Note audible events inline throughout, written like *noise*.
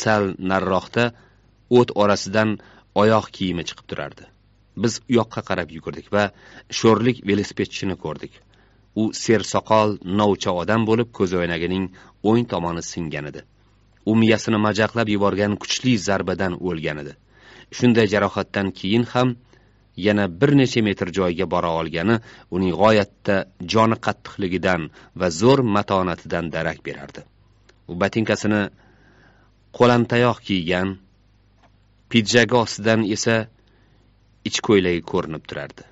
sal narroqda o't orasidan oyoq kiyimi chiqib turardi biz u yoqqa qarab yugurdik va sho'rlik velosipedchini ko'rdik u sersoqol novcha odam bo'lib ko'zoynagining o'ng tomoni singan edi u miyasini majaqlab yuborgan kuchli zarbadan o'lgan edi shunday jarohatdan keyin ham yana bir necha metr joyga bora olgani uning g'oyatda joni qattiqligidan va zo'r matonatidan darak berardi u botinkasini qo'lantayoq kiygan pidjagi ostidan esa ich ko'ylagi ko'rinib turardi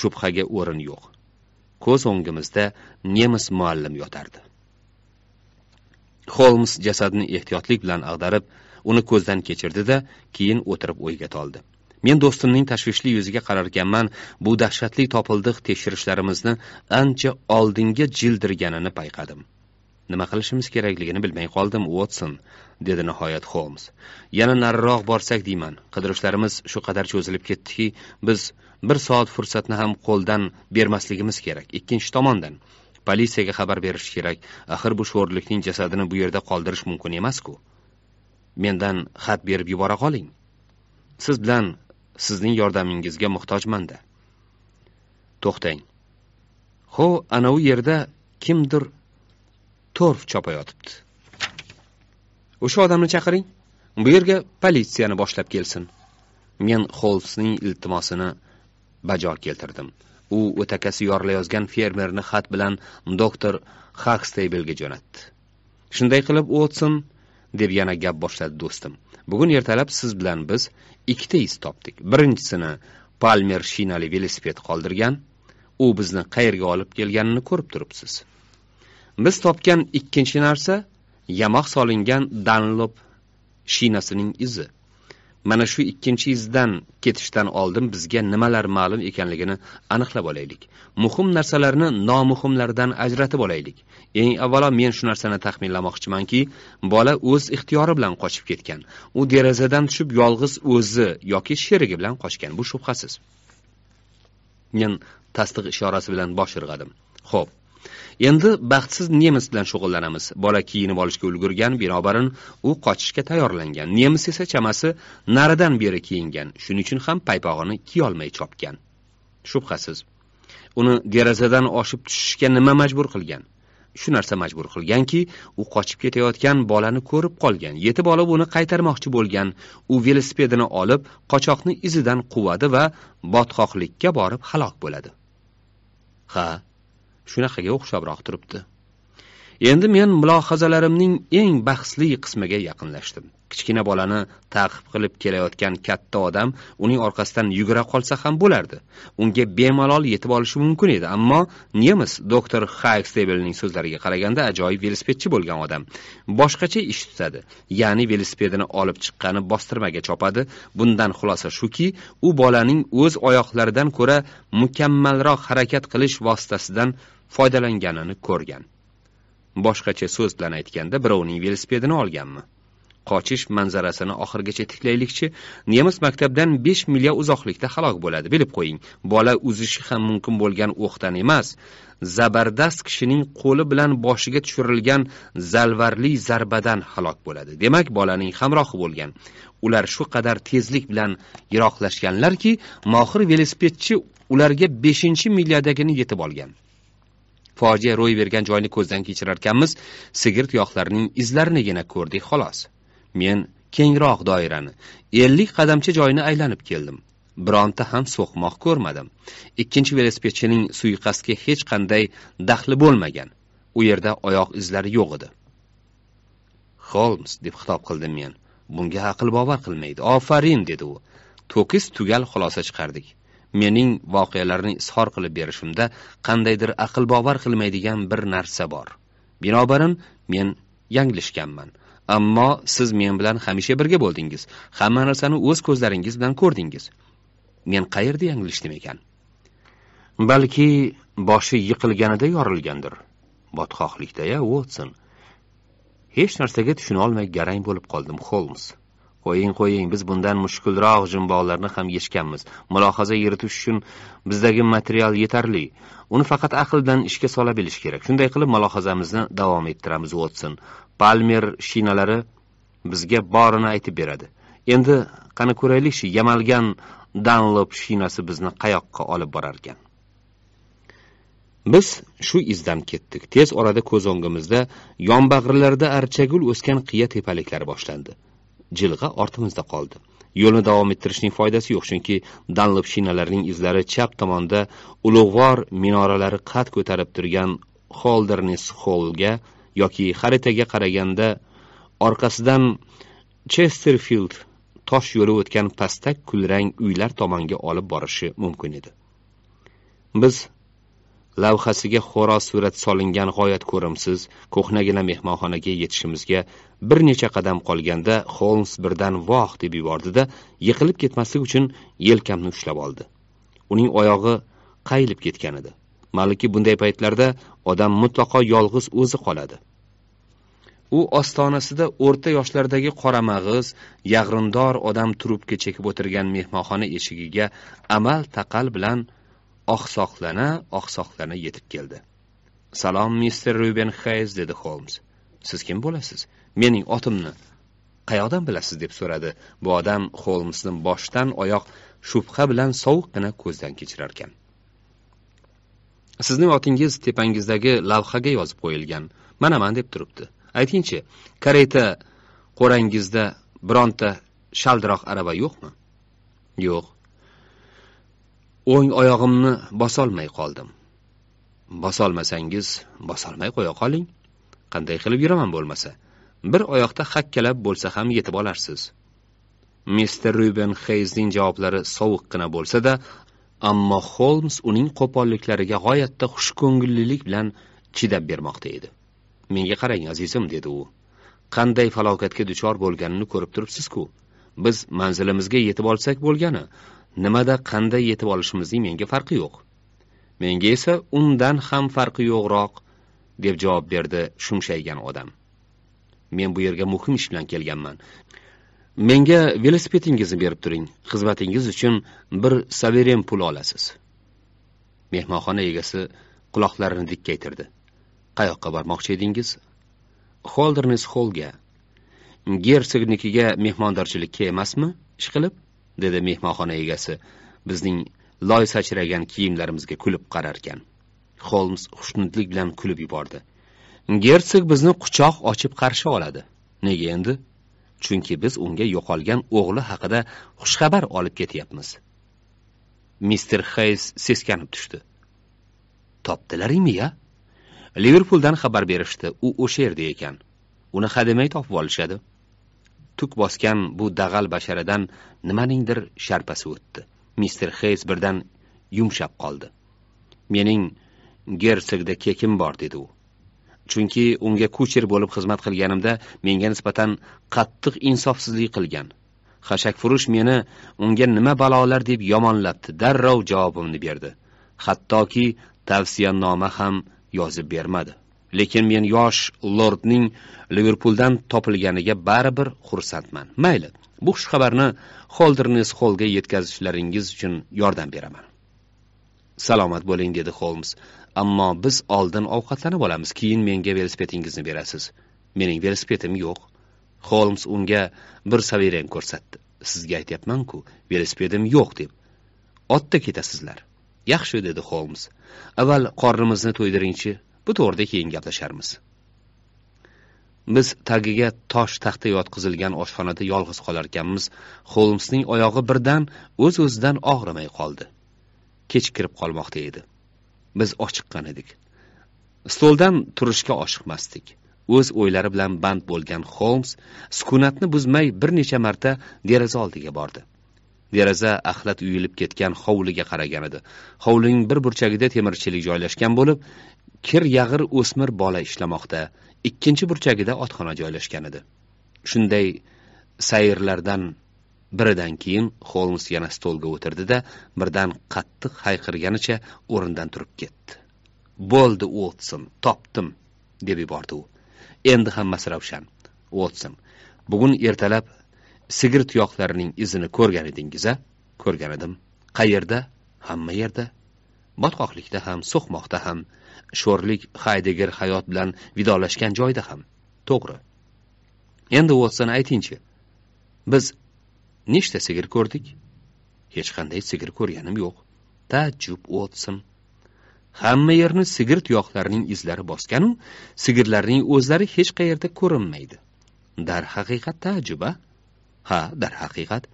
shubhaga o'rin yo'q ko'z o'ngimizda nemis muallim yotardi holms jasadni ehtiyotlik bilan ag'darib uni ko'zdan kechirdi da keyin o'tirib o'yga toldi men do'stimning tashvishli yuziga qararkanman bu dahshatli topildiq tekshirishlarimizni ancha oldinga jildirganini payqadim nima qilishimiz kerakligini bilmay qoldim votson dedi nihoyat holms yana nariroq borsak deyman qidirishlarimiz shu qadar cho'zilib ketdiki biz bir soat fursatni ham qo'ldan bermasligimiz kerak ikkinchi tomondan politsiyaga xabar berish kerak axir bu sho'rlikning jasadini bu yerda qoldirish mumkin emasku mendan xat berib yubora qoling siz bilan sizning yordamingizga muhtojmanda to'xtang ho anavi yerda kimdir torf chopayotibdi o'sha odamni chaqiring bu yerga politsiyani boshlab kelsin men xolsning iltimosini bajo keltirdim u o'takasi yorilayozgan fermerni xat bilan doktor haksteybelga jo'natdi shunday qilib o'tsin deb yana gap boshladi do'stim bugun ertalab siz bilan biz ikkita iz topdik birinchisini palmer shinali velosiped qoldirgan u bizni qayerga olib kelganini ko'rib turibsiz biz topgan ikkinchi narsa yamoq solingan danlop shinasining izi mana shu ikkinchi izdan ketishdan oldin bizga nimalar ma'lum ekanligini aniqlab olaylik muhim narsalarni nomuhimlardan ajratib olaylik eng avvalo men shu narsani taxminlamoqchimanki bola o'z ixtiyori bilan qochib ketgan u derazadan tushib yolg'iz o'zi yoki sherigi bilan qochgan bu shubhasiz men tasdiq ishorasi bilan bosh irg'adim xo'p endi baxtsiz nemis bilan shug'ullanamiz bola kiyinib olishga ulgurgan binobarin u qochishga tayyorlangan nemis esa chamasi naridan beri kiyingan shuning uchun ham paypog'ini kiyolmay chopgan shubhasiz uni derazadan oshib tushishga nima majbur qilgan shu narsa majbur qilganki u qochib ketayotgan bolani ko'rib qolgan yetib olib uni qaytarmoqchi bo'lgan u velosipedini olib qochoqni izidan quvadi va botqoqlikka borib halok bo'ladi ha shunaqaga o'xshabroq turibdi endi men mulohazalarimning eng bahsli qismiga yaqinlashdim kichkina bolani ta'qib qilib kelayotgan katta odam uning orqasidan yugura qolsa ham bo'lardi unga bemalol yetib olishi mumkin edi ammo nemis doktor haystebelning so'zlariga qaraganda ajoyib velosipedchi bo'lgan odam boshqacha ish tutadi ya'ni velosipedini olib chiqqani bostirmaga chopadi bundan xulosa shuki u bolaning o'z oyoqlaridan ko'ra mukammalroq harakat qilish vositasidan foydalanganini ko'rgan boshqacha so'z bilan aytganda birovning velosipedini olganmi qochish manzarasini oxirgacha tiklaylikchi nemis maktabdan 5 milya uzoqlikda xaloq bo'ladi bilib qo'ying bola uzishi ham mumkin bo'lgan o'qdan emas zabardast kishining qo'li bilan boshiga tushirilgan zalvarli zarbadan xaloq bo'ladi demak bolaning hamrohi bo'lgan ular shu qadar tezlik bilan yiroqlashganlarki mohir velosipedchi ularga 5 milyadagini yetib olgan fojia ro'y bergan joyni ko'zdan kechirarkanmiz sigir tuyoqlarining izlarinigina ko'rdik xolos men kengroq doirani ellik qadamcha joyni aylanib keldim bironta ham so'qmoq ko'rmadim ikkinchi velosipedchining suiqasdga hech qanday daxli bo'lmagan u yerda oyoq izlari yo'q edi holms deb xitob qildim men bunga aql bovar qilmaydi ofarin dedi u to'kis tugal xulosa chiqardik mening voqealarni izhor qilib berishimda qandaydir aql bovar qilmaydigan bir narsa bor binobarin men yanglishganman ammo siz men bilan hamisha birga bo'ldingiz hamma narsani o'z ko'zlaringiz bilan ko'rdingiz men qayerda yanglishdim ekan balki boshi yiqilganida yorilgandir botqoqlikdaya votson hech narsaga tushuna olmay garang bo'lib qoldim xolms qo'ying qo'ying biz bundan mushkulroq jumboqlarni ham yechganmiz mulohaza yuritish uchun bizdagi material yetarli uni faqat aqldan ishga sola bilish kerak shunday qilib mulohazamizni davom ettiramiz votson palmer shinalari bizga borini aytib beradi endi qani ko'raylikchi yamalgan danlop shinasi bizni qayoqqa olib borarkan biz shu izdan ketdik tez orada ko'z o'ngimizda yonbag'rilarda archagul o'sgan qiya tepaliklar boshlandi jilg'a ortimizda qoldi yo'lni davom ettirishning foydasi yo'q chunki danlop shinalarining izlari chap tomonda ulug'vor minoralari qad ko'tarib turgan xoldernis xolga yoki xaritaga qaraganda orqasidan chesterfild tosh yo'li o'tgan pastak kulrang uylar tomonga olib borishi mumkin edi biz lavhasiga xo'roz surat solingan g'oyat ko'rimsiz ko'hnagina mehmonxonaga yetishimizga bir necha qadam qolganda holms birdan voh deb da yiqilib ketmaslik uchun yelkamni ushlab oldi uning oyog'i qayilib ketgan edi maliki bunday paytlarda odam mutlaqo yolg'iz o'zi qoladi u ostonasida o'rta yoshlardagi qoramag'iz yag'rindor odam trubka chekib o'tirgan mehmonxona eshigiga amal taqal bilan oqsoqlana oqsoqlana yetib keldi salom mister ruben hayes dedi holms siz kim bo'lasiz mening otimni qayoqdan bilasiz deb so'radi bu odam holmsni boshdan oyoq shubha bilan sovuqqina ko'zdan kechirarkan sizning otingiz tepangizdagi lavhaga yozib qo'yilgan manaman deb turibdi aytingchi kareta qo'rangizda bironta shaldiroq arava yo'qmi yo'q o'ng oyog'imni bosolmay qoldim bosolmasangiz bosolmay qo'ya qoling qanday qilib yuraman bo'lmasa bir oyoqda hakkalab bo'lsa ham yetib olarsiz mister ruben heyzning javoblari sovuqqina bo'lsa-da, ammo Holmes uning qo'polliklariga g'oyatda xushko'ngillilik bilan chidab bermoqda edi. "Menga qarang, azizim," dedi u. "Qanday falokatga duchor bo'lganini ko'rib turibsiz-ku. Biz manzilimizga yetib olsak bo'lgani, nimada qanday yetib olishimizning menga farqi yo'q menga esa undan ham farqi yo'qroq deb javob berdi shumshaygan odam men bu yerga muhim ish bilan kelganman menga velosipedingizni berib turing xizmatingiz uchun bir saveren pul olasiz mehmonxona egasi quloqlarini dikkaytirdi qayoqqa bormoqchi edingiz xoldernes xolga gersognikiga mehmondorchilikka emasmi ishqilib dedi mehmonxona egasi bizning loy sachragan kiyimlarimizga kulib qararkan holms xushnudlik bilan kulib yubordi gersog bizni quchoq ochib qarshi oladi nega endi chunki biz unga yo'qolgan o'g'li haqida xushxabar olib ketyapmiz mister heys seskanib tushdi topdilaringmi ya liverpuldan xabar berishdi u o'sha yerda ekan uni hademay topib olishadi tuk bosgan bu dag'al basharadan nimaningdir sharpasi o'tdi mister xeys birdan yumshab qoldi mening gersogda kekim bor dedi u chunki unga kucher bo'lib xizmat qilganimda menga nisbatan qattiq insofsizlik qilgan xashakfurush meni unga nima balolar deb yomonlabdi darrov javobimni berdi hattoki tavsiyanoma ham yozib bermadi lekin men yosh lordning liverpuldan topilganiga baribir xursandman mayli bu xushxabarni xoldernes xolga yetkazishlaringiz uchun yordam beraman salomat bo'ling dedi holms ammo biz oldin ovqatlanib olamiz keyin menga velosipedingizni berasiz mening velosipedim yo'q holms unga bir savirang ko'rsatdi sizga aytyapmanku velosipedim yo'q deb otda ketasizlar yaxshi dedi holms avval qornimizni to'ydiringchi bu to'g'rida keyin gaplasharmiz biz tagiga tosh taxta yotqizilgan oshxonada yolg'iz qolarkanmiz holmsning oyog'i birdan o'z öz o'zidan og'rimay qoldi kech kirib qolmoqda edi biz ochiqqan edik stoldan turishga oshiqmasdik o'z o'ylari bilan band bo'lgan holms sukunatni buzmay bir necha marta deraza oldiga bordi deraza axlat uyilib ketgan hovliga qaragan edi hovlining bir burchagida temirchilik joylashgan bo'lib kir yag'ir o'smir bola ishlamoqda ikkinchi burchagida otxona joylashgan edi shunday sayrlardan biridan keyin xolms yana stolga o'tirdi da birdan qattiq hayqirganicha o'rnidan turib ketdi bo'ldi uotson topdim deb yubordi u endi hammasi ravshan uotson bugun ertalab sigir tuyoqlarining izini ko'rgan edingiz a ko'rgan edim qayerda hamma yerda botqoqlikda ham so'qmoqda ham sho'rlik haydegir hayot bilan vidolashgan joyda ham to'g'ri endi uotson aytingchi biz nechta sigir ko'rdik hech qanday sigir ko'rganim yo'q taajjub o'tsin hamma yerni sigir tuyoqlarining izlari bosganu sigirlarning o'zlari hech qayerda ko'rinmaydi darhaqiqat haqiqat ta'juba. ha darhaqiqat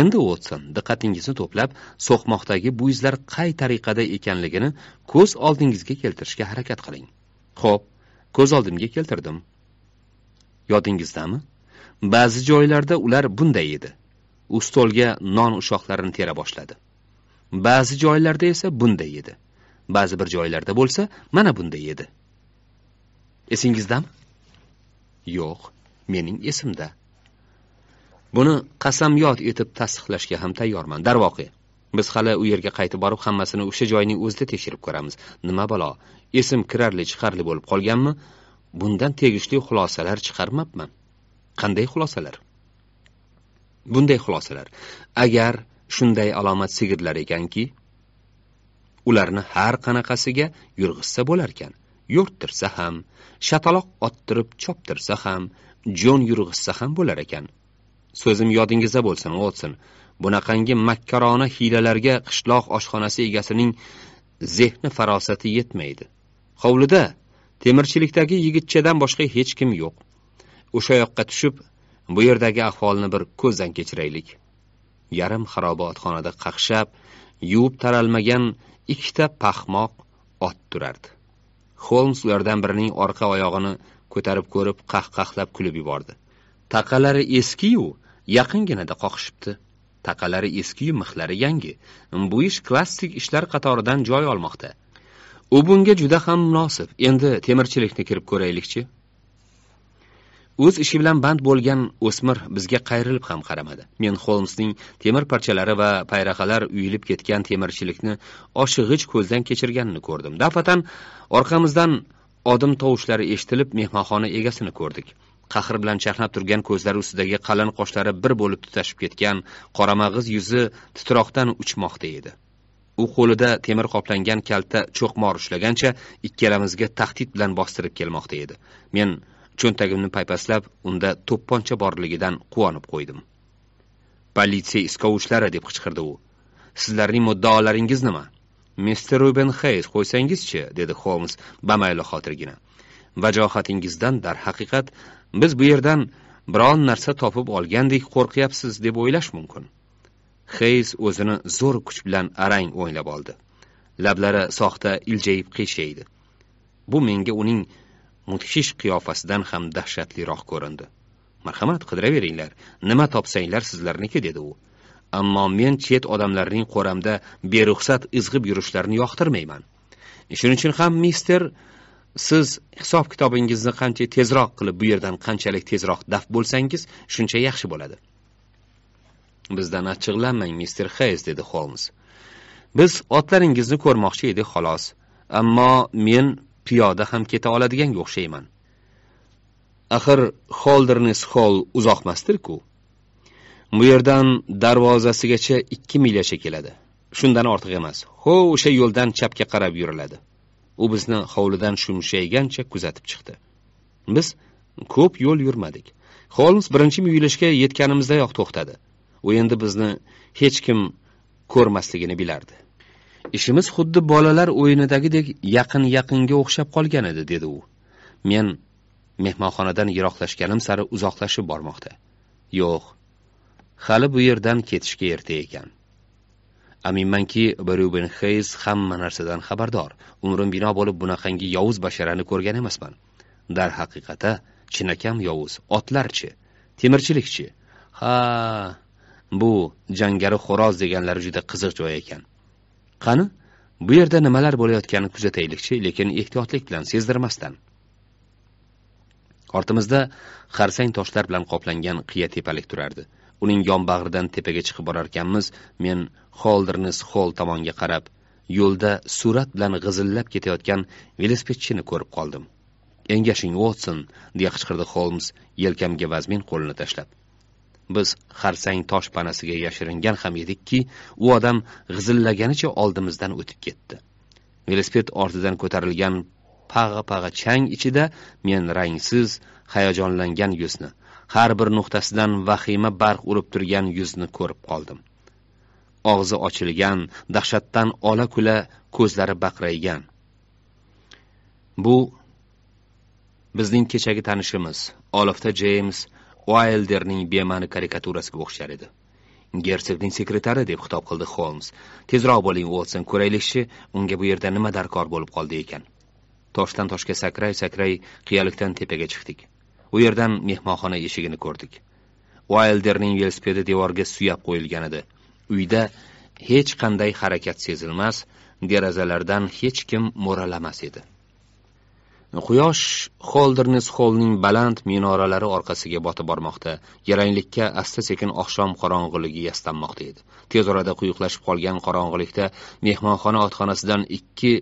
endi o'tsin diqqatingizni to'plab so'qmoqdagi bu izlar qay tariqada ekanligini ko'z oldingizga keltirishga harakat qiling xo'p ko'z oldimga keltirdim yodingizdami ba'zi joylarda ular bunday edi u stolga non ushoqlarini tera boshladi ba'zi joylarda esa bunday edi ba'zi bir joylarda bo'lsa mana bunday edi esingizdami yo'q mening esimda buni qasamyod etib tasdiqlashga ham tayyorman darvoqe biz hali u yerga qaytib borib hammasini o'sha joyning o'zida tekshirib ko'ramiz nima balo esim kirarli chiqarli bo'lib qolganmi bundan tegishli xulosalar chiqarmabman qanday xulosalar bunday xulosalar agar shunday alomat sigirlar ekanki ularni har qanaqasiga yurg'izsa bo'larkan yo'rttirsa ham shataloq ottirib choptirsa ham jo'n yurg'izsa ham bo'lar ekan so'zim yodingizda bo'lsin o'tsin bunaqangi makkarona hiylalarga qishloq oshxonasi egasining zehni farosati yetmaydi hovlida temirchilikdagi yigitchadan boshqa hech kim yo'q o'sha yoqqa tushib bu yerdagi ahvolni bir ko'zdan kechiraylik yarim xaroba otxonada qaqshab yuvib taralmagan ikkita paxmoq ot turardi holms ulardan birining orqa oyog'ini ko'tarib ko'rib qahqahlab kulib yubordi taqalari eskiyu yaqinginada qoqishibdi taqalari eskiyu mixlari yangi bu ish klassik ishlar qatoridan joy olmoqda u bunga juda ham munosib endi temirchilikni kirib ko'raylikchi o'z ishi bilan band bo'lgan o'smir bizga qayrilib ham qaramadi men xolmsning temir parchalari va payraqalar uyilib ketgan temirchilikni oshig'ich ko'zdan kechirganini ko'rdim dafatan orqamizdan odim tovushlari eshitilib mehmonxona egasini ko'rdik qahr bilan chaqnab turgan ko'zlari ustidagi qalin qoshlari bir bo'lib tutashib ketgan qoramag'iz yuzi titroqdan uchmoqda edi u qo'lida temir qoplangan kalta cho'qmor ushlagancha ikkalamizga tahdid bilan bostirib kelmoqda edi men cho'ntagimni paypaslab unda to'pponcha borligidan quvonib qo'ydim politsiya iskovuchlari deb qichqirdi u sizlarning muddaolaringiz nima mister ruben heys qo'ysangizchi dedi holmes bamayli xotirgina vajohatingizdan darhaqiqat biz bu yerdan biron narsa topib olgandek qo'rqyapsiz deb o'ylash mumkin heyz o'zini zo'r kuch bilan arang o'ynab oldi lablari soxta iljayib qiyshaydi bu menga uning mudhish qiyofasidan ham dahshatliroq ko'rindi marhamat qidiraveringlar nima topsanglar sizlarniki dedi u ammo men chet odamlarning qo'ramda beruxsat izg'ib yurishlarini yoqtirmayman shuning uchun ham mister siz hisob kitobingizni qancha tezroq qilib bu yerdan qanchalik tezroq daf bo'lsangiz shuncha yaxshi bo'ladi bizdan achchiqlanmang mister xeyz dedi holms biz otlaringizni ko'rmoqchi edik xolos ammo men piyoda ham keta oladiganga o'xshayman axir holdernes xoll uzoqmasdirku bu yerdan darvozasigacha ikki milyacha keladi shundan ortiq emas ho o'sha yo'ldan chapga qarab yuriladi u bizni hovlidan shumshaygancha kuzatib chiqdi biz ko'p yo'l yurmadik holms birinchi muyulishga yetganimizdayoq to'xtadi u endi bizni hech kim ko'rmasligini bilardi ishimiz xuddi bolalar o'yinidagidek yaqin yaqinga o'xshab qolgan edi dedi u men mehmonxonadan yiroqlashganim sari uzoqlashib bormoqda yo'q hali bu yerdan ketishga erta ekan aminmanki ryuben heyz hamma narsadan xabardor umrim bino bo'lib bunaqangi yovuz basharani ko'rgan emasman darhaqiqata chinakam yovuz otlarchi temirchilikchi ha bu jangari xo'roz deganlari juda qiziq joy ekan qani bu yerda nimalar bo'layotganini kuzataylikchi lekin ehtiyotlik bilan sezdirmasdan ortimizda xarsang toshlar bilan qoplangan qiya tepalik turardi uning yonbag'ridan tepaga chiqib borarkanmiz men xoldernes xoll tomonga qarab yo'lda surat bilan g'izillab ketayotgan velosipedchini ko'rib qoldim engashing votson deya qichqirdi holms yelkamga vazmin qo'lini tashlab biz xarsang tosh panasiga yashiringan ham edikki u odam g'izillaganicha oldimizdan o'tib ketdi velosiped ortidan ko'tarilgan pag'a pag'a chang ichida men rangsiz hayajonlangan yuzni har bir nuqtasidan vahima barq urib turgan yuzni ko'rib qoldim og'zi ochilgan dahshatdan ola kula ko'zlari baqraygan bu bizning kechagi tanishimiz olifta jeyms uaylderning bema'ni karikaturasiga o'xshar edi gersogning sekretari deb xitob qildi holms tezroq bo'ling Watson, ko'raylikchi unga bu yerda nima darkor bo'lib qoldi ekan toshdan toshga sakray sakray qiyalikdan tepaga chiqdik u yerdan mehmonxona eshigini ko'rdik uaylderning velosipedi devorga suyab qo'yilgan edi uyda hech qanday harakat sezilmas derazalardan hech kim mo'ralamas edi quyosh xoldernes xollning baland minoralari orqasiga botib bormoqda yaranglikka asta sekin oqshom qorong'iligi yastanmoqda edi tez orada quyuqlashib qolgan qorong'ilikda mehmonxona otxonasidan ikki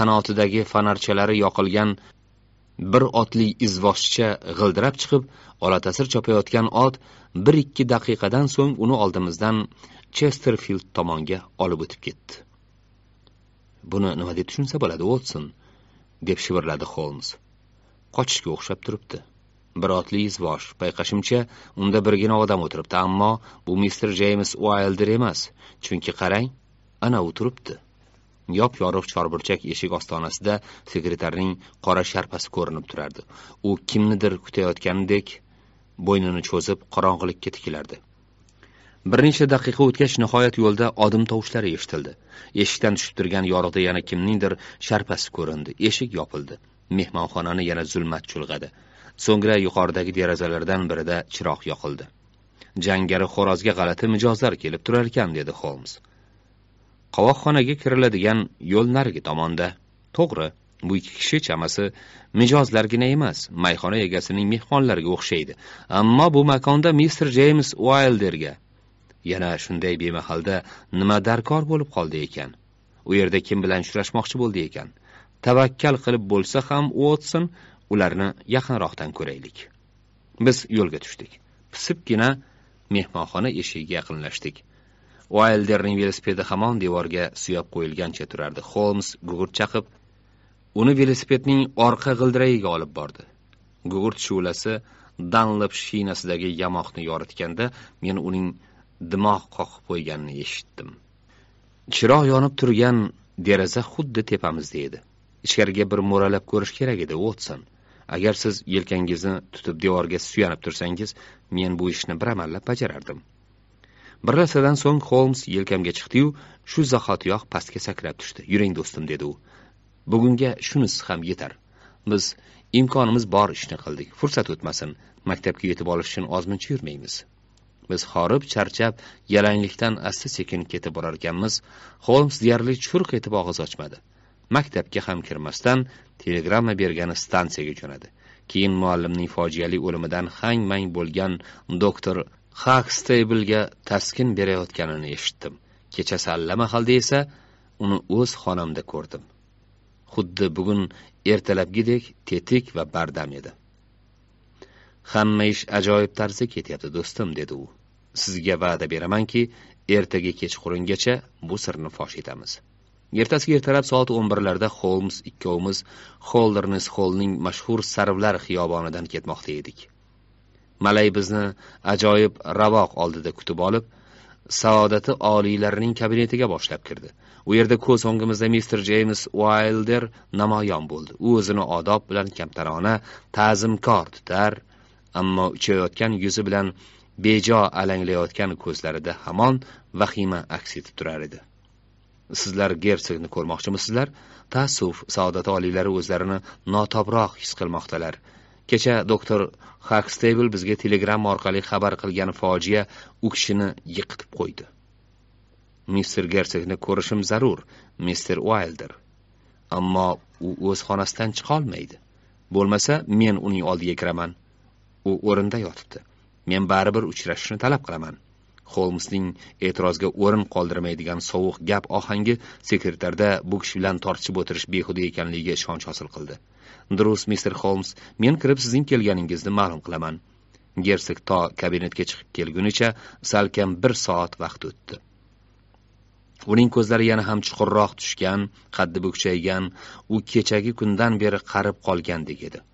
qanotidagi fonarchalari yoqilgan bir otli izvoshcha g'ildirab chiqib olatasir chopayotgan ot bir ikki daqiqadan so'ng uni oldimizdan chesterfild tomonga olib o'tib ketdi buni nima deb tushunsa bo'ladi otson deb shivirladi holms qochishga o'xshab turibdi bir otli izvosh payqashimcha unda birgina odam o'tiribdi ammo bu mister jeyms uaylder emas chunki qarang ana u turibdi yop yorug' chorburchak eshik ostonasida sekretarning qora sharpasi ko'rinib turardi u kimnidir kutayotgandek bo'ynini cho'zib qorong'ilikka tikilardi bir necha daqiqa o'tgach nihoyat yo'lda odim tovushlari eshitildi eshikdan tushib turgan yorug'da yana kimningdir sharpasi ko'rindi eshik yopildi mehmonxonani yana zulmat chulg'adi so'ngra yuqoridagi derazalardan birida chiroq yoqildi jangari xo'rozga g'alati mijozlar kelib turarkan dedi holmes qovoqxonaga kiriladigan yo'l narigi tomonda to'g'ri bu ikki kishi chamasi mijozlargina emas mayxona egasining mehmonlariga o'xshaydi ammo bu makonda mister jeyms uaylderga yana shunday bemahalda nima darkor bo'lib qoldi ekan u yerda kim bilan uchrashmoqchi bo'ldi ekan tavakkal qilib bo'lsa ham uotson ularni yaqinroqdan ko'raylik biz yo'lga tushdik pisibgina mehmonxona eshigiga yaqinlashdik Wilderning velosipedi hamon devorga suyab qo'yilgancha turardi Holmes gugurt chaqib uni velosipedning orqa g'ildiragiga olib bordi gugurt shu'lasi danlop shinasidagi yamoqni yoritganda men uning dimoq qoqib qo'yganini eshitdim chiroq yonib turgan deraza xuddi tepamizda edi ichkariga bir mo'ralab ko'rish kerak edi o'tsin agar siz yelkangizni tutib devorga suyanib tursangiz men bu ishni bir amallab bajarardim bir narsadan so'ng holms yelkamga chiqdiyu shu zahotiyoq pastga sakrab tushdi yuring do'stim dedi u bugunga shunisi ham yetar biz imkonimiz bor ishni qildik fursat o'tmasin maktabga yetib olish uchun ozmuncha yurmaymiz biz horib charchab yalanglikdan asta sekin ketib borarkanmiz holms deyarli churq etib og'iz ochmadi maktabga ham kirmasdan telegramma bergani stansiyaga jo'nadi keyin muallimning fojiali o'limidan hang mang bo'lgan doktor xaksteblga taskin berayotganini eshitdim kecha salla mahalda esa uni o'z xonamda ko'rdim xuddi bugun ertalabgidek tetik va bardam edi hamma ish ajoyib tarzda ketyapti do'stim dedi u sizga va'da beramanki ertaga kechqurungacha bu sirni fosh etamiz ertasiga ertalab soat o'n birlarda holms ikkovimiz Holderness xollning mashhur sarvlar xiyobonidan ketmoqda edik malay bizni ajoyib ravoq oldida kutib olib saodati oliylarining kabinetiga boshlab kirdi u yerda ko'z o'ngimizda mister jeyms uaylder namoyon bo'ldi u o'zini odob bilan kamtarona ta'zimkor tutar ammo uchayotgan yuzi bilan bejo alanglayotgan ko'zlarida hamon vahima aks etib turar edi sizlar gersogni ko'rmoqchimisizlar taassuf saodat oliylari o'zlarini notobroq his qilmoqdalar kecha doktor hakstebl bizga telegramma orqali xabar qilgan fojia u kishini yiqitib qo'ydi mister gersogni ko'rishim zarur mister uaylder ammo u o'z xonasidan chiqolmaydi bo'lmasa men uning oldiga kiraman u o'rinda yotibdi men baribir uchrashishni talab qilaman holmsning e'tirozga o'rin qoldirmaydigan sovuq gap ohangi sekretarda bu kishi bilan tortishib o'tirish behuda ekanligiga ishonch hosil qildi durust mister holms men kirib sizning kelganingizni ma'lum qilaman gersog to kabinetga chiqib kelgunicha salkam bir soat vaqt o'tdi uning ko'zlari yana ham chuqurroq tushgan qaddi bukchaygan u kechagi kundan beri qarib qolgandek edi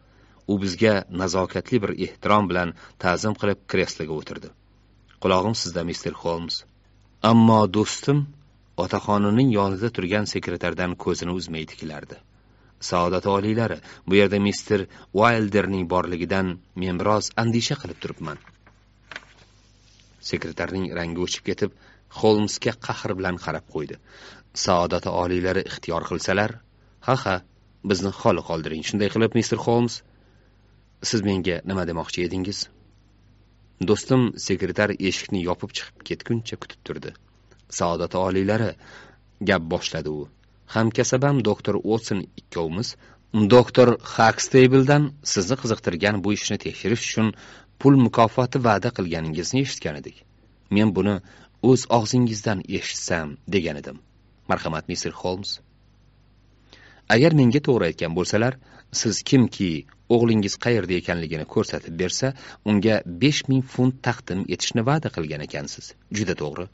u bizga nazokatli bir ehtirom bilan ta'zim qilib kresloga o'tirdi qulog'im sizda mister holms ammo do'stim otaxonining yonida turgan sekretardan ko'zini uzmay tikilardi saodat oliylari bu yerda mister uaylderning borligidan men biroz andisha qilib turibman sekretarning rangi o'chib ketib holmsga qahr bilan qarab qo'ydi saodat oliylari ixtiyor qilsalar ha ha bizni xoli qoldiring shunday qilib mister holms siz menga nima demoqchi edingiz do'stim sekretar eshikni yopib chiqib ketguncha kutib turdi saodat oliylari gap boshladi u hamkasabam doktor uotson ikkovimiz doktor haksteybeldan sizni qiziqtirgan bu ishni tekshirish uchun pul mukofoti va'da qilganingizni eshitgan edik men buni o'z og'zingizdan eshitsam degan edim marhamat mister holms agar menga to'g'ri aytgan bo'lsalar siz kimki o'g'lingiz qayerda ekanligini ko'rsatib bersa unga besh ming funt taqdim etishni va'da qilgan ekansiz juda to'g'ri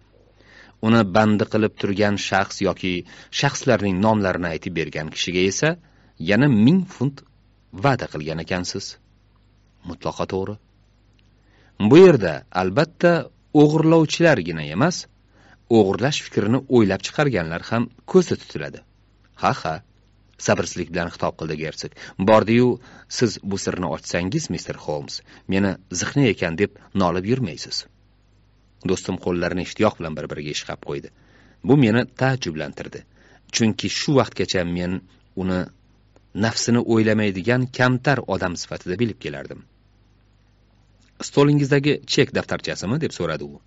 uni bandi qilib turgan shaxs yoki shaxslarning nomlarini aytib bergan kishiga esa yana ming funt va'da qilgan ekansiz mutlaqo to'g'ri bu yerda albatta o'g'irlovchilargina emas o'g'irlash fikrini o'ylab chiqarganlar ham ko'zda tutiladi ha ha sabrsizlik bilan xitob qildi gersog bordiyu siz bu sirni ochsangiz mister holms meni zihni ekan deb nolib yurmaysiz do'stim qo'llarini ishtiyoq bilan bir biriga ishqab qo'ydi bu meni taajjublantirdi chunki shu vaqtgacha men uni nafsini o'ylamaydigan kamtar odam sifatida bilib kelardim stolingizdagi chek daftarchasimi deb so'radi u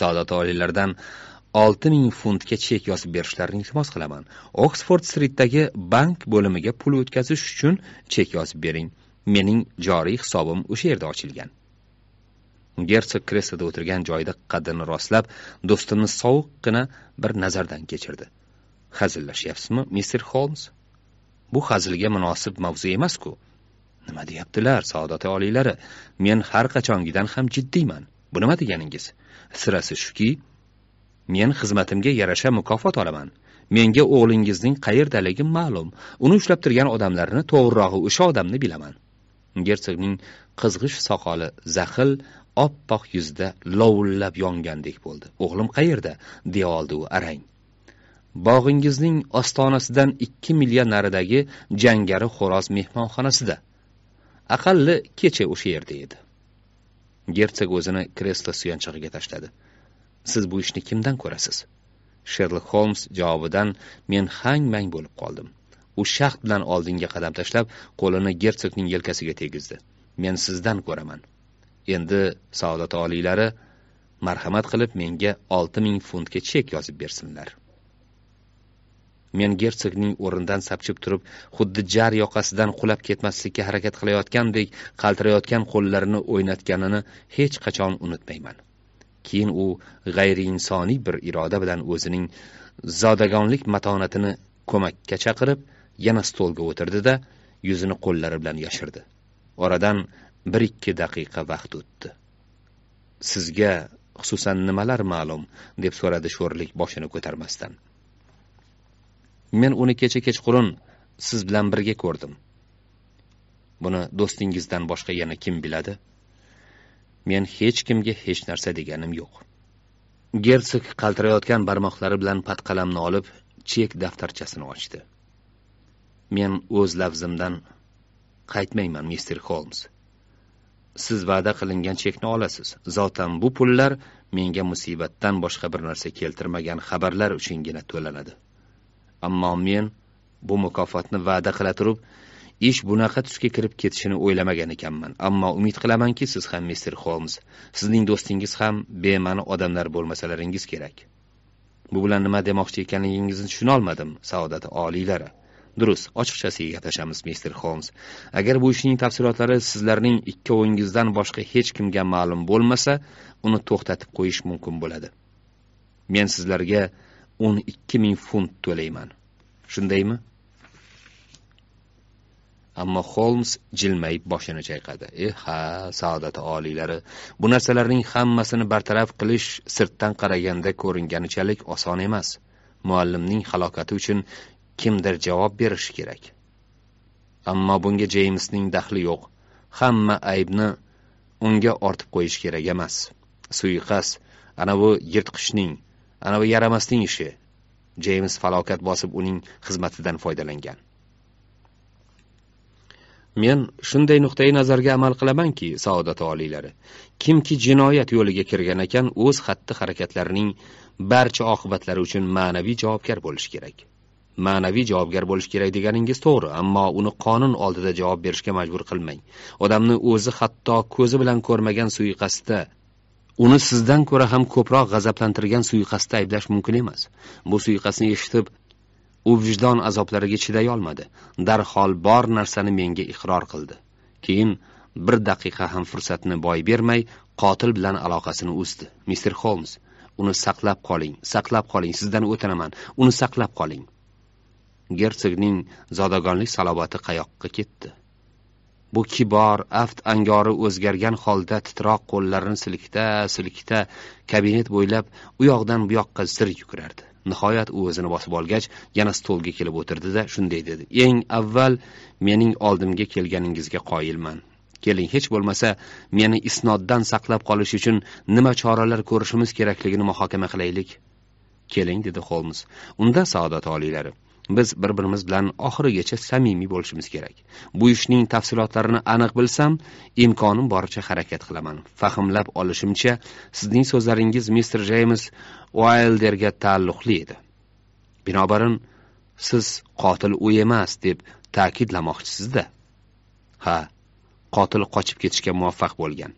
saodat oliylaridan olti ming funtga chek yozib berishlarini iltimos qilaman oksford stritdagi bank bo'limiga pul o'tkazish uchun chek yozib bering mening joriy hisobim o'sha yerda ochilgan gersog kresloda o'tirgan joyida qaddini rostlab do'stini sovuqqina bir nazardan kechirdi hazillashyapsizmi mister holms bu hazilga munosib mavzu emasku nima deyaptilar saodat oliylari men har qachongidan ham jiddiyman bu nima deganingiz sirasi shuki men xizmatimga yarasha mukofot olaman menga o'g'lingizning qayerdaligi ma'lum uni ushlab turgan odamlarni to'g'rirog'i o'sha odamni bilaman gersogning qizg'ish soqoli zaxil oppoq yuzida lovullab yongandek bo'ldi o'g'lim qayerda deya oldi u arang bog'ingizning ostonasidan ikki milya naridagi jangari xo'roz mehmonxonasida aqalli kecha o'sha yerda edi gersog o'zini kreslo suyanchig'iga tashladi siz bu ishni kimdan ko'rasiz sherlok holms javobidan men hang mang bo'lib qoldim u shaxt bilan oldinga qadam tashlab qo'lini gersogning yelkasiga tegizdi men sizdan ko'raman endi saodat oliylari marhamat qilib menga olti ming funtga chek yozib bersinlar men gersogning o'rnidan sapchib turib xuddi jar yoqasidan qulab ketmaslikka harakat qilayotgandek qaltirayotgan qo'llarini o'ynatganini hech qachon unutmayman keyin u g'ayriinsoniy bir iroda bilan o'zining zodagonlik matonatini ko'makka chaqirib yana stolga o'tirdi da yuzini qo'llari bilan yashirdi oradan bir ikki daqiqa vaqt o'tdi sizga xususan nimalar ma'lum deb so'radi sho'rlik boshini ko'tarmasdan men uni kecha kechqurun siz bilan birga ko'rdim buni do'stingizdan boshqa yana kim biladi men hech kimga hech narsa deganim yo'q gersog qaltirayotgan barmoqlari bilan patqalamni olib chek daftarchasini ochdi men o'z lafzimdan qaytmayman mister holms siz va'da qilingan chekni olasiz zotan bu pullar menga musibatdan boshqa bir narsa keltirmagan xabarlar uchungina to'lanadi ammo men bu mukofotni va'da qila turib ish bunaqa tusga kirib ketishini o'ylamagan ekanman ammo umid qilamanki siz ham mister holms sizning do'stingiz ham bema'ni odamlar bo'lmasalaringiz kerak bu bilan nima demoqchi ekanligingizni tushunolmadim saodati oliylari durust ochiqchasiga gaplashamiz mister holms agar bu ishning tafsilotlari sizlarning ikkovingizdan boshqa hech kimga ma'lum bo'lmasa uni to'xtatib qo'yish mumkin bo'ladi men sizlarga o'n ikki ming funt to'layman shundaymi ammo xolms jilmayib boshini chayqadi e ha saodati oliylari bu narsalarning hammasini bartaraf qilish sirtdan qaraganda ko'ringanichalik oson emas muallimning halokati uchun kimdir javob berishi kerak ammo bunga jeymsning daxli yo'q hamma aybni unga ortib qo'yish kerak emas suiqasd bu yirtqichning ana bu yaramasning ishi jeyms falokat bosib uning xizmatidan foydalangan men shunday nuqtai nazarga amal qilamanki saodat oliylari kimki jinoyat yo'liga kirgan ekan o'z xatti harakatlarining barcha oqibatlari uchun ma'naviy javobgar bo'lishi kerak ma'naviy javobgar bo'lish kerak deganingiz to'g'ri ammo uni qonun oldida javob berishga majbur qilmang odamni o'zi hatto ko'zi bilan ko'rmagan suiqasdda uni sizdan ko'ra ham ko'proq g'azablantirgan suiqasdda ayblash mumkin emas bu suiqasni eshitib u vijdon azoblariga chiday olmadi darhol bor narsani menga iqror qildi keyin bir daqiqa ham fursatni boy bermay qotil bilan aloqasini uzdi mister holms uni saqlab qoling saqlab qoling sizdan o'tinaman uni saqlab qoling gersogning zodagonlik salobati qayoqqa ketdi bu kibor aft angori o'zgargan holda titroq qo'llarini silkita silkita kabinet bo'ylab u yoqdan bu yoqqa zir yugurardi nihoyat u o'zini bosib olgach yana stolga kelib o'tirdi da shunday dedi eng avval mening oldimga kelganingizga qoyilman keling hech bo'lmasa meni isnoddan saqlab qolish uchun nima choralar ko'rishimiz kerakligini muhokama qilaylik keling dedi holms unda saodat oliylari biz bir birimiz bilan oxirigacha samimiy bo'lishimiz kerak bu ishning tafsilotlarini aniq bilsam imkonim boricha harakat qilaman fahmlab olishimcha sizning so'zlaringiz mister jeyms uaylderga taalluqli edi binobarin siz qotil u emas deb ta'kidlamoqchisizda ha qotil qochib ketishga muvaffaq bo'lgan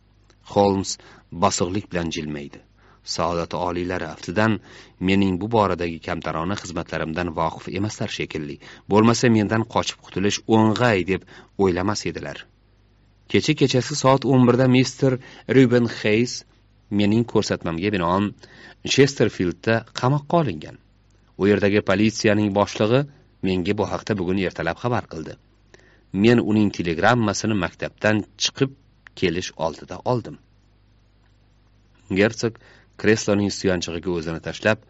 holms bosiqlik bilan jilmaydi saodati oliylari aftidan mening bu boradagi kamtarona xizmatlarimdan voqif emaslar shekilli bo'lmasa mendan qochib qutulish o'ng'ay deb o'ylamas edilar kecha kechasi soat o'n birda mister ruben heys mening ko'rsatmamga binoan chesterfildda qamoqqa olingan u yerdagi politsiyaning boshlig'i menga bu haqda bugun ertalab xabar qildi men uning telegrammasini maktabdan chiqib kelish oldida oldim gersog kresloning suyanchig'iga o'zini tashlab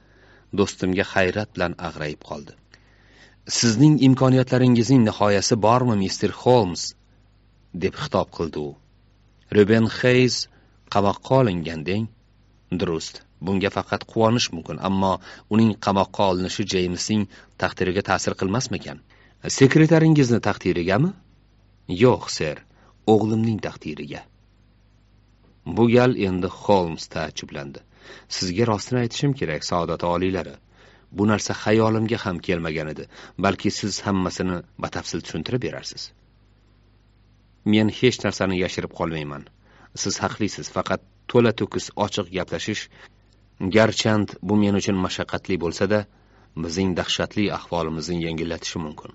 do'stimga hayrat bilan ag'rayib qoldi sizning imkoniyatlaringizning nihoyasi bormi mister holms deb xitob qildi u ruben heyz qamoqqa olingan deng durust bunga faqat quvonish mumkin ammo uning qamoqqa olinishi jeymsning taqdiriga ta'sir qilmasmikan sekretaringizni taqdirigami yo'q ser o'g'limning taqdiriga bu gal endi holms taajjublandi sizga rostini aytishim kerak saodat oliylari bu narsa xayolimga ham kelmagan edi balki siz hammasini batafsil tushuntirib berarsiz men hech narsani yashirib qolmayman siz haqlisiz faqat to'la to'kis ochiq gaplashish garchand bu men uchun mashaqqatli bo'lsa da bizning dahshatli ahvolimizni yengillatishi mumkin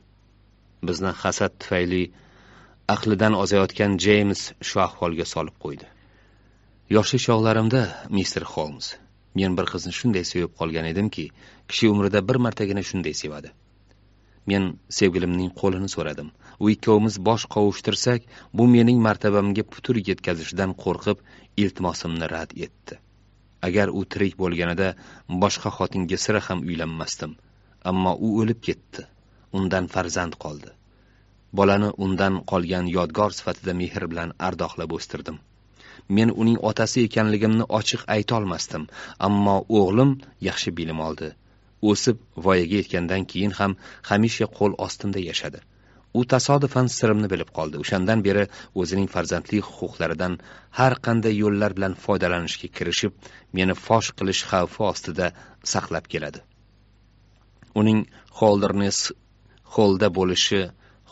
bizni hasad tufayli aqlidan ozayotgan jeyms shu ahvolga solib qo'ydi yoshlik chog'larimda mister holms men bir qizni shunday sevib qolgan edimki kishi umrida bir martagina shunday sevadi men sevgilimning qo'lini so'radim u ikkovimiz bosh qovushtirsak bu mening martabamga putur yetkazishdan qo'rqib iltimosimni rad etdi agar u tirik bo'lganida boshqa xotinga sira ham uylanmasdim ammo u o'lib ketdi undan farzand qoldi bolani undan qolgan yodgor sifatida mehr bilan ardoqlab o'stirdim men uning otasi ekanligimni ochiq aytolmasdim ammo o'g'lim yaxshi bilim oldi o'sib voyaga yetgandan keyin ham hamisha qo'l ostimda yashadi u tasodifan sirimni bilib qoldi o'shandan beri o'zining farzandlik huquqlaridan har qanday yo'llar bilan foydalanishga kirishib meni fosh qilish xavfi ostida saqlab keladi uning holdernes holda bo'lishi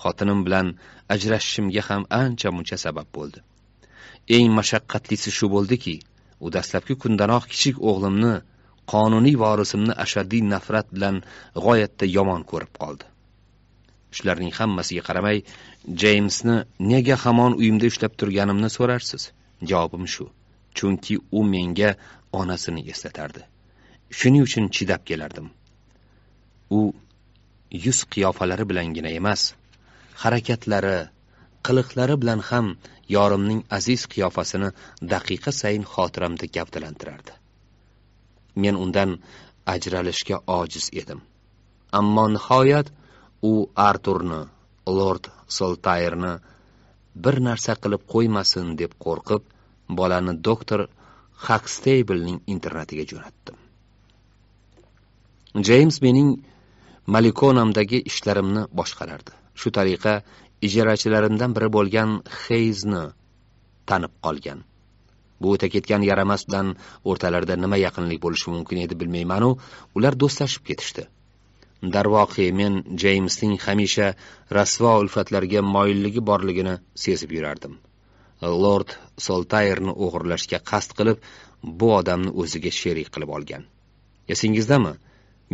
xotinim bilan ajrashishimga ham ancha muncha sabab bo'ldi eng mashaqqatlisi shu bo'ldiki u dastlabki kundanoq kichik o'g'limni qonuniy vorisimni ashaddiy nafrat bilan g'oyatda yomon ko'rib qoldi shularning hammasiga qaramay jeymsni nega hamon uyimda ushlab turganimni so'rarsiz javobim shu chunki u menga onasini eslatardi shuning uchun chidab kelardim u yuz qiyofalari bilangina emas harakatlari qiliqlari bilan ham yorimning aziz qiyofasini daqiqa sayin xotiramda gavdalantirardi men undan ajralishga ojiz edim ammo nihoyat u arturni lord soltayrni bir narsa qilib qo'ymasin deb qo'rqib bolani doktor haksteybelning internatiga jo'natdim jeyms mening malikonamdagi ishlarimni boshqarardi shu tariqa ijarachilarimdan biri bo'lgan heyzni tanib qolgan bu o'ta ketgan yaramas bilan o'rtalarida nima yaqinlik bo'lishi mumkin edi bilmaymanu ular do'stlashib ketishdi darvoqe men jeymsning hamisha rasvo ulfatlarga moyilligi borligini sezib yurardim lord soltayrni o'g'irlashga qasd qilib bu odamni o'ziga sherik qilib olgan esingizdami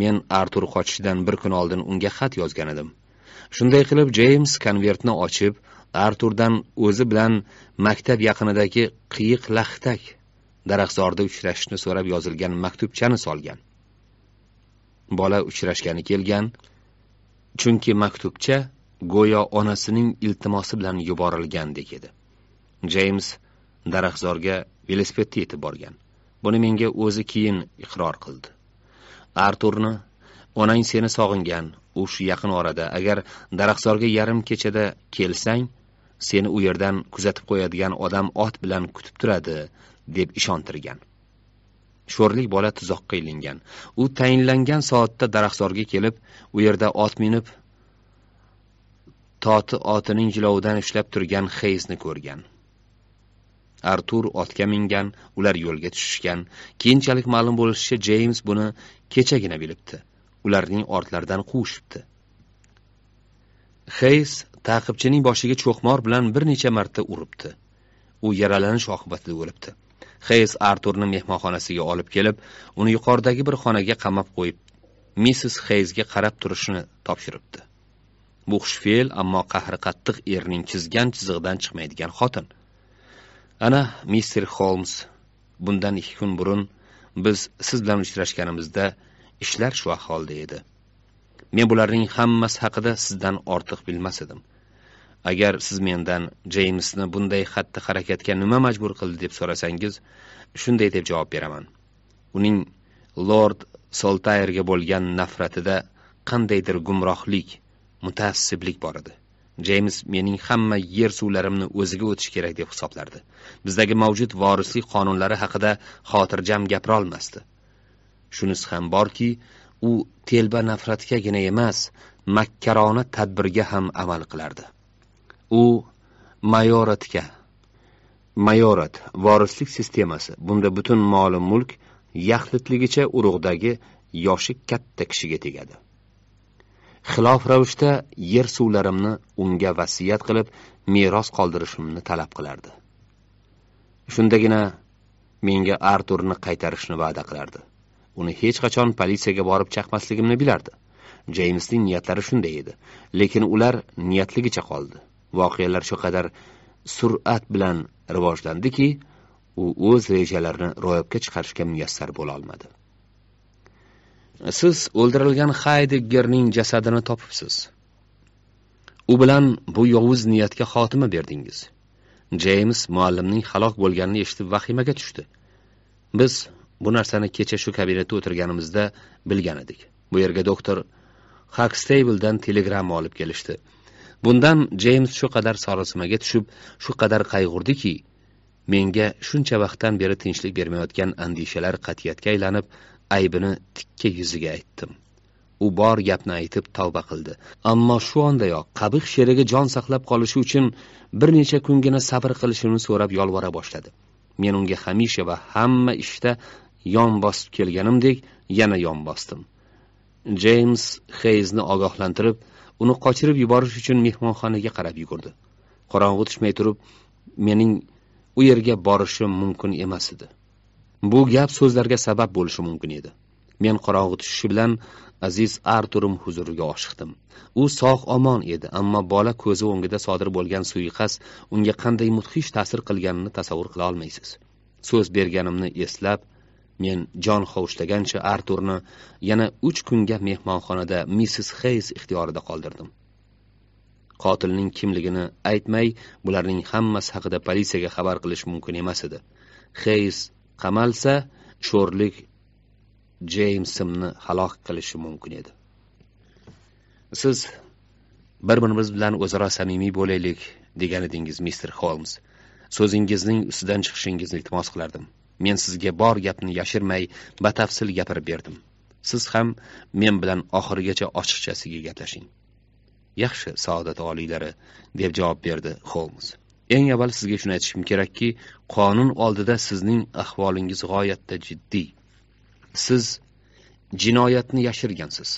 men artur qochishidan bir kun oldin unga xat yozgan edim shunday qilib jeyms konvertni ochib arturdan o'zi bilan maktab yaqinidagi qiyiq laxtak daraxtzorda uchrashishni so'rab yozilgan maktubchani solgan bola uchrashgani kelgan chunki maktubcha go'yo onasining iltimosi bilan yuborilgandek edi jeyms daraxtzorga velosipedda yetib borgan buni menga o'zi keyin iqror qildi arturni onang seni sog'ingan u shu yaqin orada agar daraxtzorga yarim kechada kelsang seni u yerdan kuzatib qo'yadigan odam ot bilan kutib turadi deb ishontirgan sho'rlik bola tuzoqqa ilingan u tayinlangan soatda daraxtzorga kelib u yerda ot minib toti otining jilovidan ushlab turgan xeysni ko'rgan artur otga mingan ular yo'lga tushishgan keyinchalik ma'lum bo'lishicha jeyms buni kechagina bilibdi ularning ortlaridan quvishibdi xeys taqibchining boshiga cho'qmor bilan bir necha marta uribdi u yaralanish oqibatida o'libdi heyz arturni mehmonxonasiga olib kelib uni yuqoridagi bir xonaga qamab qo'yib Mrs. heyzga qarab turishni topshiribdi bu xushfe'l ammo qahri qattiq erning chizgan chizig'idan chiqmaydigan xotin ana Mr. Holmes, bundan 2 kun burun biz siz bilan uchrashganimizda ishlar shu ahvolda edi men bularning hammasi haqida sizdan ortiq bilmas edim agar siz mendan jeymsni bunday xatti harakatga nima majbur qildi deb so'rasangiz shunday deb javob beraman uning lord soltayrga bo'lgan nafratida qandaydir gumrohlik mutaassiblik bor edi jeyms mening hamma yer suvlarimni o'ziga o'tishi kerak deb hisoblardi bizdagi mavjud vorislik qonunlari haqida xotirjam gapirolmasdi shunisi ham borki u telba nafratgagina emas makkarona tadbirga ham amal qilardi u mayoratga mayorat vorislik sistemasi bunda butun moli mulk yaxlitligicha urug'dagi yoshi katta kishiga tegadi xilof ravishda yer suvlarimni unga vasiyat qilib meros qoldirishimni talab qilardi shundagina menga arturni qaytarishni va'da qilardi uni hech qachon politsiyaga borib chaqmasligimni bilardi jeymsning niyatlari shunday edi lekin ular niyatligicha qoldi voqealar shu qadar sur'at bilan rivojlandiki u o'z rejalarini ro'yobga chiqarishga muyassar bo'lolmadi siz o'ldirilgan haydegerning jasadini topibsiz u bilan bu yovuz niyatga xotima berdingiz jeyms muallimning halok bo'lganini eshitib vahimaga tushdi biz bu narsani kecha shu kabinetda o'tirganimizda bilgan edik bu yerga doktor haksteyldan telegramma olib kelishdi bundan jeyms shu qadar sarosimaga tushib shu qadar qayg'urdiki menga shuncha vaqtdan beri tinchlik bermayotgan andishalar qat'iyatga aylanib aybini tikka yuziga aytdim u bor gapni aytib tavba qildi ammo shu ondayoq qabih sherigi jon saqlab qolishi uchun bir necha kungina sabr qilishimni so'rab yolvora boshladi men unga hamisha va hamma ishda yon bosib kelganimdek yana yon bosdim jeyms heyzni ogohlantirib uni qochirib yuborish uchun mehmonxonaga qarab yugurdi qorong'i tushmay turib mening u yerga borishim mumkin emas edi bu gap so'zlarga sabab bo'lishi mumkin edi men qorong'i tushishi bilan aziz arturim huzuriga oshiqdim u sog' omon edi ammo bola ko'zi o'ngida sodir bo'lgan suiqasd unga qanday mudhish ta'sir qilganini tasavvur qila olmaysiz so'z berganimni eslab men jon hovuchlagancha arturni yana uch kunga mehmonxonada missis xeys ixtiyorida qoldirdim qotilning kimligini aytmay bularning hammasi haqida politsiyaga xabar qilish mumkin emas edi xeys qamalsa sho'rlik jeymsimni halok qilishi mumkin edi siz bir birimiz bilan o'zaro samimiy bo'laylik degan edingiz mister holms so'zingizning ustidan chiqishingizni iltimos qilardim men sizga bor gapni yashirmay batafsil gapirib berdim siz ham men bilan oxirigacha ochiqchasiga gaplashing yaxshi saodat oliylari deb javob berdi holmes eng avval sizga shuni aytishim kerakki qonun oldida sizning ahvolingiz g'oyatda jiddiy siz jinoyatni yashirgansiz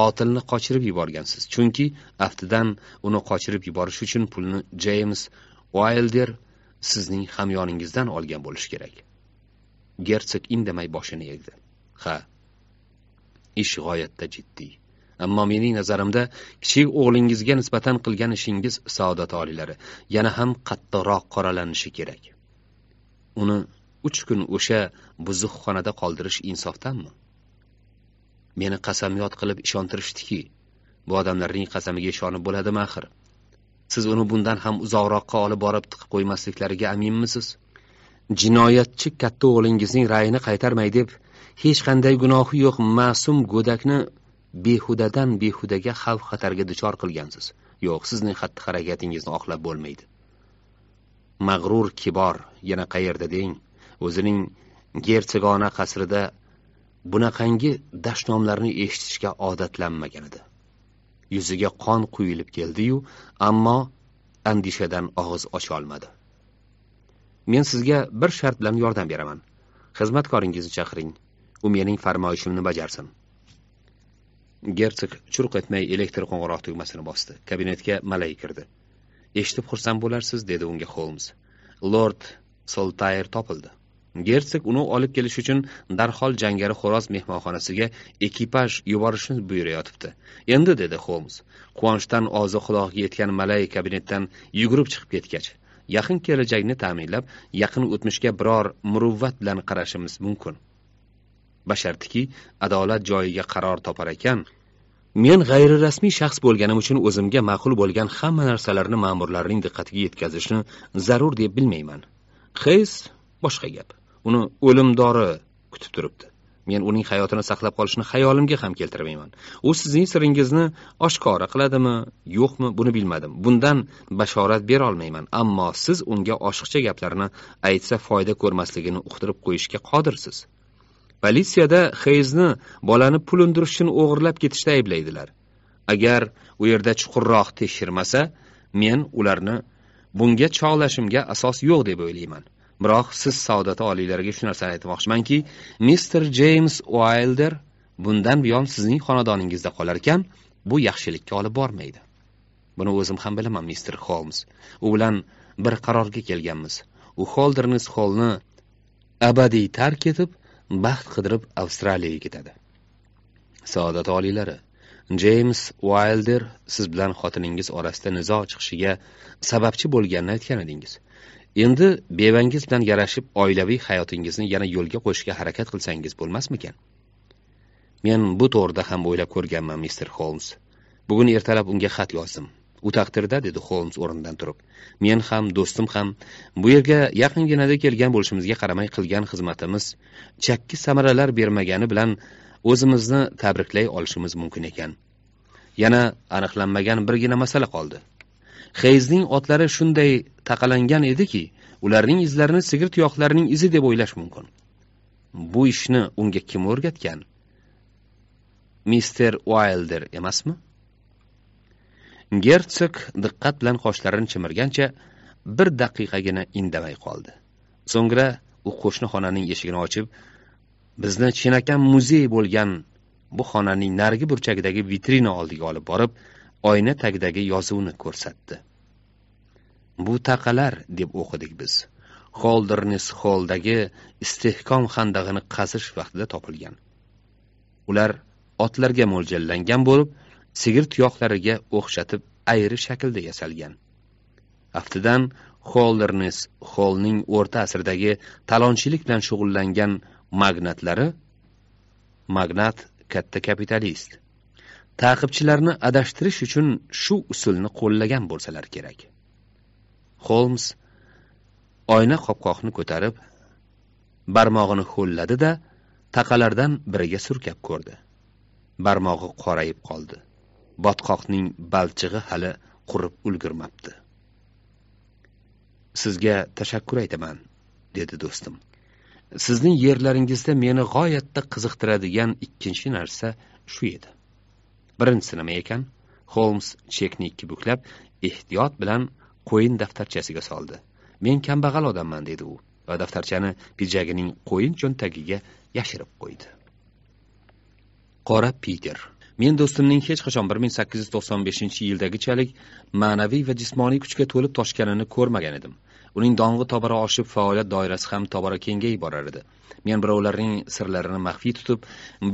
qotilni qochirib yuborgansiz chunki aftidan uni qochirib yuborish uchun pulni jeyms waylder sizning hamyoningizdan olgan bo'lishi kerak gertsog indamay boshini egdi ha ish g'oyatda jiddiy ammo mening nazarimda kichik o'g'lingizga nisbatan qilgan ishingiz saodat olilari yana ham qattiqroq qoralanishi kerak uni uch kun o'sha buzuqxonada qoldirish insofdanmi meni qasamyod qilib ishontirishdiki bu odamlarning qasamiga ishonib bo'ladimi axir siz uni bundan ham uzoqroqqa olib borib tiqib qo'ymasliklariga aminmisiz jinoyatchi katta o'g'lingizning rayini qaytarmay deb hech qanday gunohi yo'q ma'sum go'dakni behudadan behudaga xavf xatarga duchor qilgansiz yo'q sizning xatti harakatingizni oqlab bo'lmaydi mag'rur kibor yana qayerda deng o'zining gersigona qasrida bunaqangi dashnomlarni eshitishga odatlanmagan edi yuziga qon quyilib keldiyu ammo andishadan og'iz ocholmadi men sizga bir shart bilan yordam beraman xizmatkoringizni chaqiring u mening farmoyishimni bajarsin gersog churq etmay elektr qo'ng'iroq tugmasini bosdi kabinetga malay kirdi eshitib xursand bo'larsiz dedi unga holms lord soltayer topildi gersog uni olib kelish uchun darhol jangari xo'roz mehmonxonasiga ekipaj yuborishni buyurayotibdi endi dedi holms quvonchdan og'zi qulog'iga yetgan malay kabinetdan yugurib chiqib ketgach yaqin kelajakni ta'minlab yaqin o'tmishga biror muruvvat bilan qarashimiz mumkin bashartiki adolat joyiga qaror topar ekan men g'ayrirasmiy shaxs bo'lganim uchun o'zimga ma'qul bo'lgan hamma narsalarni ma'murlarning diqqatiga yetkazishni zarur deb bilmayman heys boshqa gap uni o'lim dori kutib turibdi men uning hayotini saqlab qolishni xayolimga ham keltirmayman u sizning siringizni oshkora qiladimi yo'qmi buni bilmadim bundan bashorat berolmayman ammo siz unga oshiqcha gaplarni aytsa foyda ko'rmasligini uqtirib qo'yishga qodirsiz politsiyada heyzni bolani pul undirish uchun o'g'irlab ketishda ayblaydilar agar u yerda chuqurroq tekshirmasa men ularni bunga chog'lashimga asos yo'q deb o'ylayman biroq siz saodati oliylariga shu narsani aytmoqchimanki mister jeyms uaylder bundan buyon sizning xonadoningizda qolar ekan bu yaxshilikka olib bormaydi buni o'zim ham bilaman mister holms u bilan bir qarorga kelganmiz u holdernes xolni abadiy tark etib baxt qidirib avstraliyaga ketadi saodat oliylari jeyms uaylder siz bilan xotiningiz orasida nizo chiqishiga sababchi bo'lganini aytgan edingiz endi bevangiz bilan yarashib oilaviy hayotingizni yana yo'lga qo'yishga harakat qilsangiz bo'lmasmikan men bu to'g'rida ham o'ylab ko'rganman mister holms bugun ertalab unga xat yozdim u taqdirda dedi holms o'rnidan turib men ham do'stim ham bu yerga yaqinginada kelgan bo'lishimizga qaramay qilgan xizmatimiz chakki samaralar bermagani bilan o'zimizni tabriklay olishimiz mumkin ekan yana aniqlanmagan birgina masala qoldi xeyzning otlari shunday taqalangan ediki ularning izlarini sigir tuyoqlarining izi deb o'ylash mumkin bu ishni unga kim o'rgatgan mister uaylder emasmi gertsog diqqat bilan qoshlarini chimirgancha bir daqiqagina indamay qoldi so'ngra u qo'shni xonaning eshigini ochib bizni chinakam muzey bo'lgan bu xonaning narigi burchagidagi vitrina oldiga olib borib oyna tagidagi yozuvni ko'rsatdi bu taqalar deb o'qidik biz xoldernis xoldagi istehkom xandag'ini qazish vaqtida topilgan ular otlarga mo'ljallangan bo'lib sigir tuyoqlariga o'xshatib ayri shaklda yasalgan aftidan xoldernis xolning o'rta asrdagi talonchilik bilan shug'ullangan magnatlari magnat katta kapitalist ta'qibchilarni adashtirish uchun shu usulni qo'llagan bo'lsalar kerak holms oyna qopqoqni ko'tarib barmog'ini ho'lladi da taqalardan biriga surkab ko'rdi barmog'i qorayib qoldi botqoqning balchig'i hali qurib ulgurmabdi sizga tashakkur aytaman dedi do'stim sizning yerlaringizda meni g'oyatda qiziqtiradigan ikkinchi narsa shu edi birinchisi nima ekan holms chekni ikki buklab ehtiyot bilan qo'yin daftarchasiga soldi men kambag'al odamman dedi u va daftarchani pijagining qo'yin cho'ntagiga yashirib qo'ydi qora piter men do'stimning hech qachon 1895 yildagichalik ma'naviy va jismoniy kuchga to'lib toshganini ko'rmagan edim uning dong'i tobora oshib faoliyat doirasi ham tobora kengayib borar edi men birovlarning sirlarini maxfiy tutib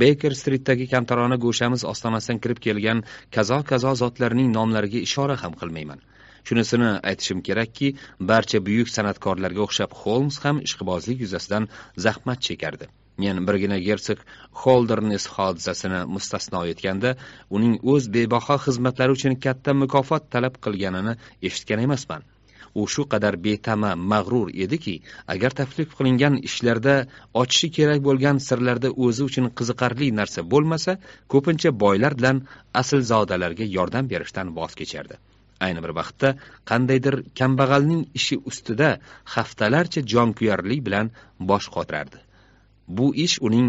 beker stritdagi kamtarona go'shamiz ostonasidan kirib kelgan kazo kazo zotlarning nomlariga ishora ham qilmayman shunisini aytishim kerakki barcha buyuk san'atkorlarga o'xshab xolms ham ishqibozlik yuzasidan zahmat chekardi men birgina gersog xolderns hodisasini mustasno etganda uning o'z bebaho xizmatlari uchun katta mukofot talab qilganini eshitgan emasman u shu qadar betama mag'rur ediki agar taklif qilingan ishlarda ochishi kerak bo'lgan sirlarda o'zi uchun qiziqarli narsa bo'lmasa ko'pincha boylar bilan aslzodalarga yordam berishdan voz kechardi ayni bir vaqtda qandaydir kambag'alning ishi ustida haftalarcha jonkuyarlik bilan bosh qotirardi bu ish uning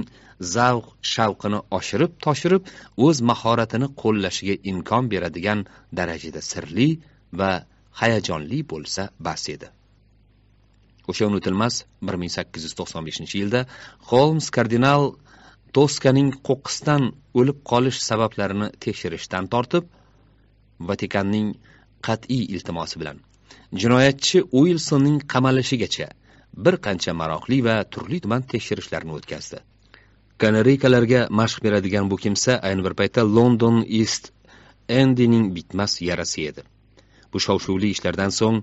zavq shavqini oshirib toshirib o'z mahoratini qo'llashiga imkon beradigan darajada sirli va hayajonli bo'lsa bas edi o'sha unutilmas 1895 yilda holms kardinal toskaning qo'qqisdan o'lib qolish sabablarini tekshirishdan tortib vatikanning qat'iy iltimosi bilan jinoyatchi uilsonning qamalishigacha bir qancha maroqli va turli tuman tekshirishlarni o'tkazdi kanarikalarga mashq beradigan bu kimsa ayni bir paytda london east endining bitmas yarasi edi bu shovshuvli ishlardan so'ng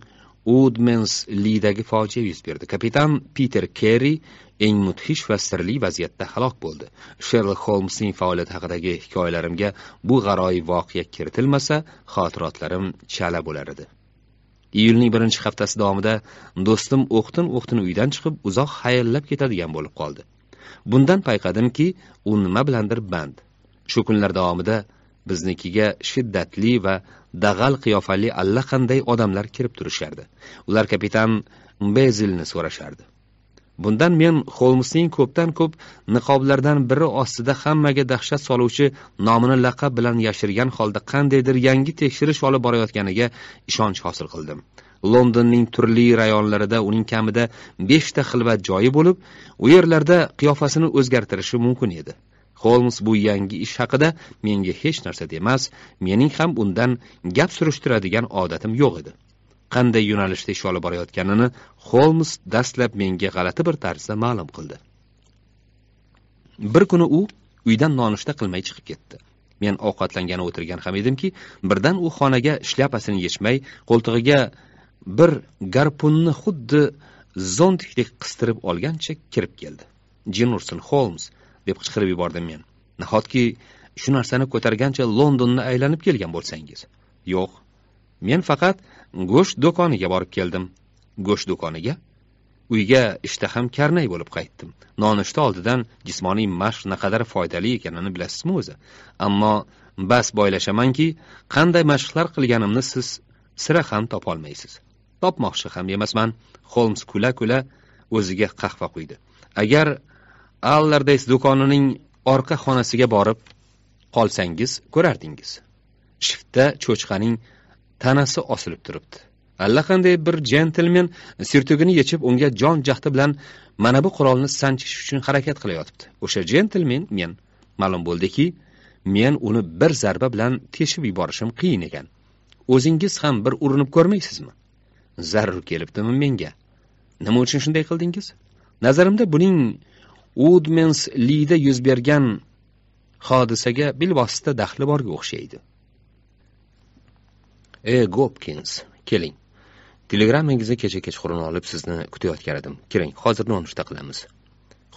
udmens lidagi fojia yuz berdi kapitan piter kerri eng mudhish va sirli vaziyatda halok bo'ldi sherlok holmsning faoliyati haqidagi hikoyalarimga bu g'aroyib voqea kiritilmasa xotirotlarim chala bo'lar edi iyulning birinchi haftasi davomida do'stim o'qtin o'qtin uydan chiqib uzoq hayallab ketadigan bo'lib qoldi bundan payqadimki u nima bilandir band shu kunlar davomida biznikiga shiddatli va dag'al qiyofali allaqanday odamlar kirib turishardi ular kapitan bezilni so'rashardi bundan men xolmsning ko'pdan ko'p niqoblardan biri ostida hammaga dahshat soluvchi nomini laqab bilan yashirgan holda qandaydir yangi tekshirish olib borayotganiga ishonch hosil qildim londonning turli rayonlarida uning kamida beshta xilvat joyi bo'lib u yerlarda qiyofasini o'zgartirishi mumkin edi holms bu yangi ish haqida menga hech narsa demas mening ham undan gap surishtiradigan odatim yo'q edi qanday yo'nalishda ish olib borayotganini holms dastlab menga g'alati bir tarzda ma'lum qildi bir kuni u uydan nonushta qilmay chiqib ketdi men ovqatlangani o'tirgan ham edimki birdan u xonaga shlyapasini yechmay qo'ltig'iga bir garpunni xuddi zondikdek qistirib olgancha kirib keldi jin ursin holms deb qichqirib yubordim men nahotki shu narsani ko'targancha londonni aylanib kelgan bo'lsangiz yo'q men faqat go'sht do'koniga borib keldim go'sht do'koniga uyga ishtaham karnay bo'lib qaytdim nonushta oldidan jismoniy mashq naqadar foydali ekanini bilasizmi o'zi ammo bas boylashamanki qanday mashqlar qilganimni siz sira ham topolmaysiz topmoqchi ham emasman holmes kula kula o'ziga qahva quydi agar allardays do'konining orqa xonasiga borib qolsangiz ko'rardingiz shiftda cho'chqaning tanasi osilib turibdi allaqanday bir jentelmen sirtugini yechib unga jon jahdi bilan mana bu qurolni sanchish uchun harakat qilayotibdi o'sha jentelmen men ma'lum bo'ldiki men uni bir zarba bilan teshib yuborishim qiyin ekan o'zingiz ham bir urinib ko'rmaysizmi zarur kelibdimi menga nima uchun shunday qildingiz nazarimda buning udmens lida yuz bergan hodisaga bilvosita daxli borga o'xshaydi e gopkins keling telegrammangizni kecha kechqurun olib sizni kutayotgan edim keling hozir nonushta qilamiz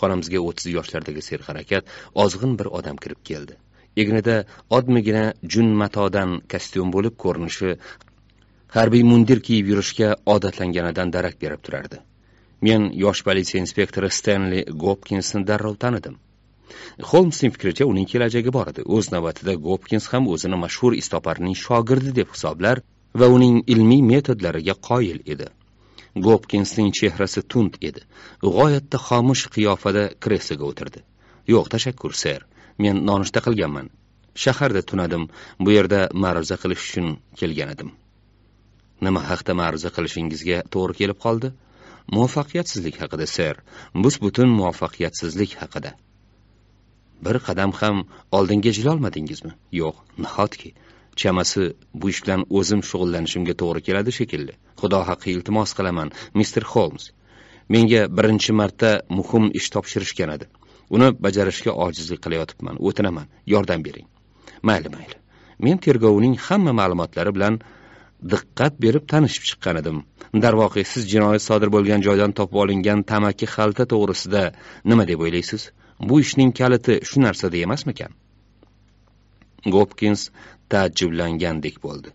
xonamizga 30 yoshlardagi serharakat ozg'in bir odam kirib keldi egnida odmigina jun matodan kostyum bo'lib ko'rinishi harbiy mundir kiyib yurishga odatlanganidan darak berib turardi men yosh politsiya inspektori stenli gopkinsni darrov tanidim holmsning fikricha uning kelajagi bor edi o'z navbatida gopkins ham o'zini mashhur istoparning shogirdi deb hisoblar va uning ilmiy metodlariga qoyil edi gopkinsning chehrasi tund edi g'oyatda xomush qiyofada kresloga o'tirdi yo'q tashakkur ser men nonushta qilganman shaharda tunadim bu yerda ma'ruza qilish uchun kelgan edim nima haqda ma'ruza qilishingizga to'g'ri kelib qoldi muvaffaqiyatsizlik haqida sir butun muvaffaqiyatsizlik haqida bir qadam ham oldinga jilolmadingizmi yo'q nahotki chamasi bu ish bilan o'zim shug'ullanishimga to'g'ri keladi shekilli xudo haqqi iltimos qilaman mister holms menga birinchi marta muhim ish topshirishgan edi uni bajarishga ojizlik qilayotibman o'tinaman yordam bering mayli mayli men tergovining hamma ma'lumotlari bilan diqqat berib tanishib chiqqan edim darvoqe siz jinoyat sodir bo'lgan joydan topib olingan tamaki xalta to'g'risida nima deb o'ylaysiz bu ishning kaliti shu narsada emasmikan gopkins taajjublangandek bo'ldi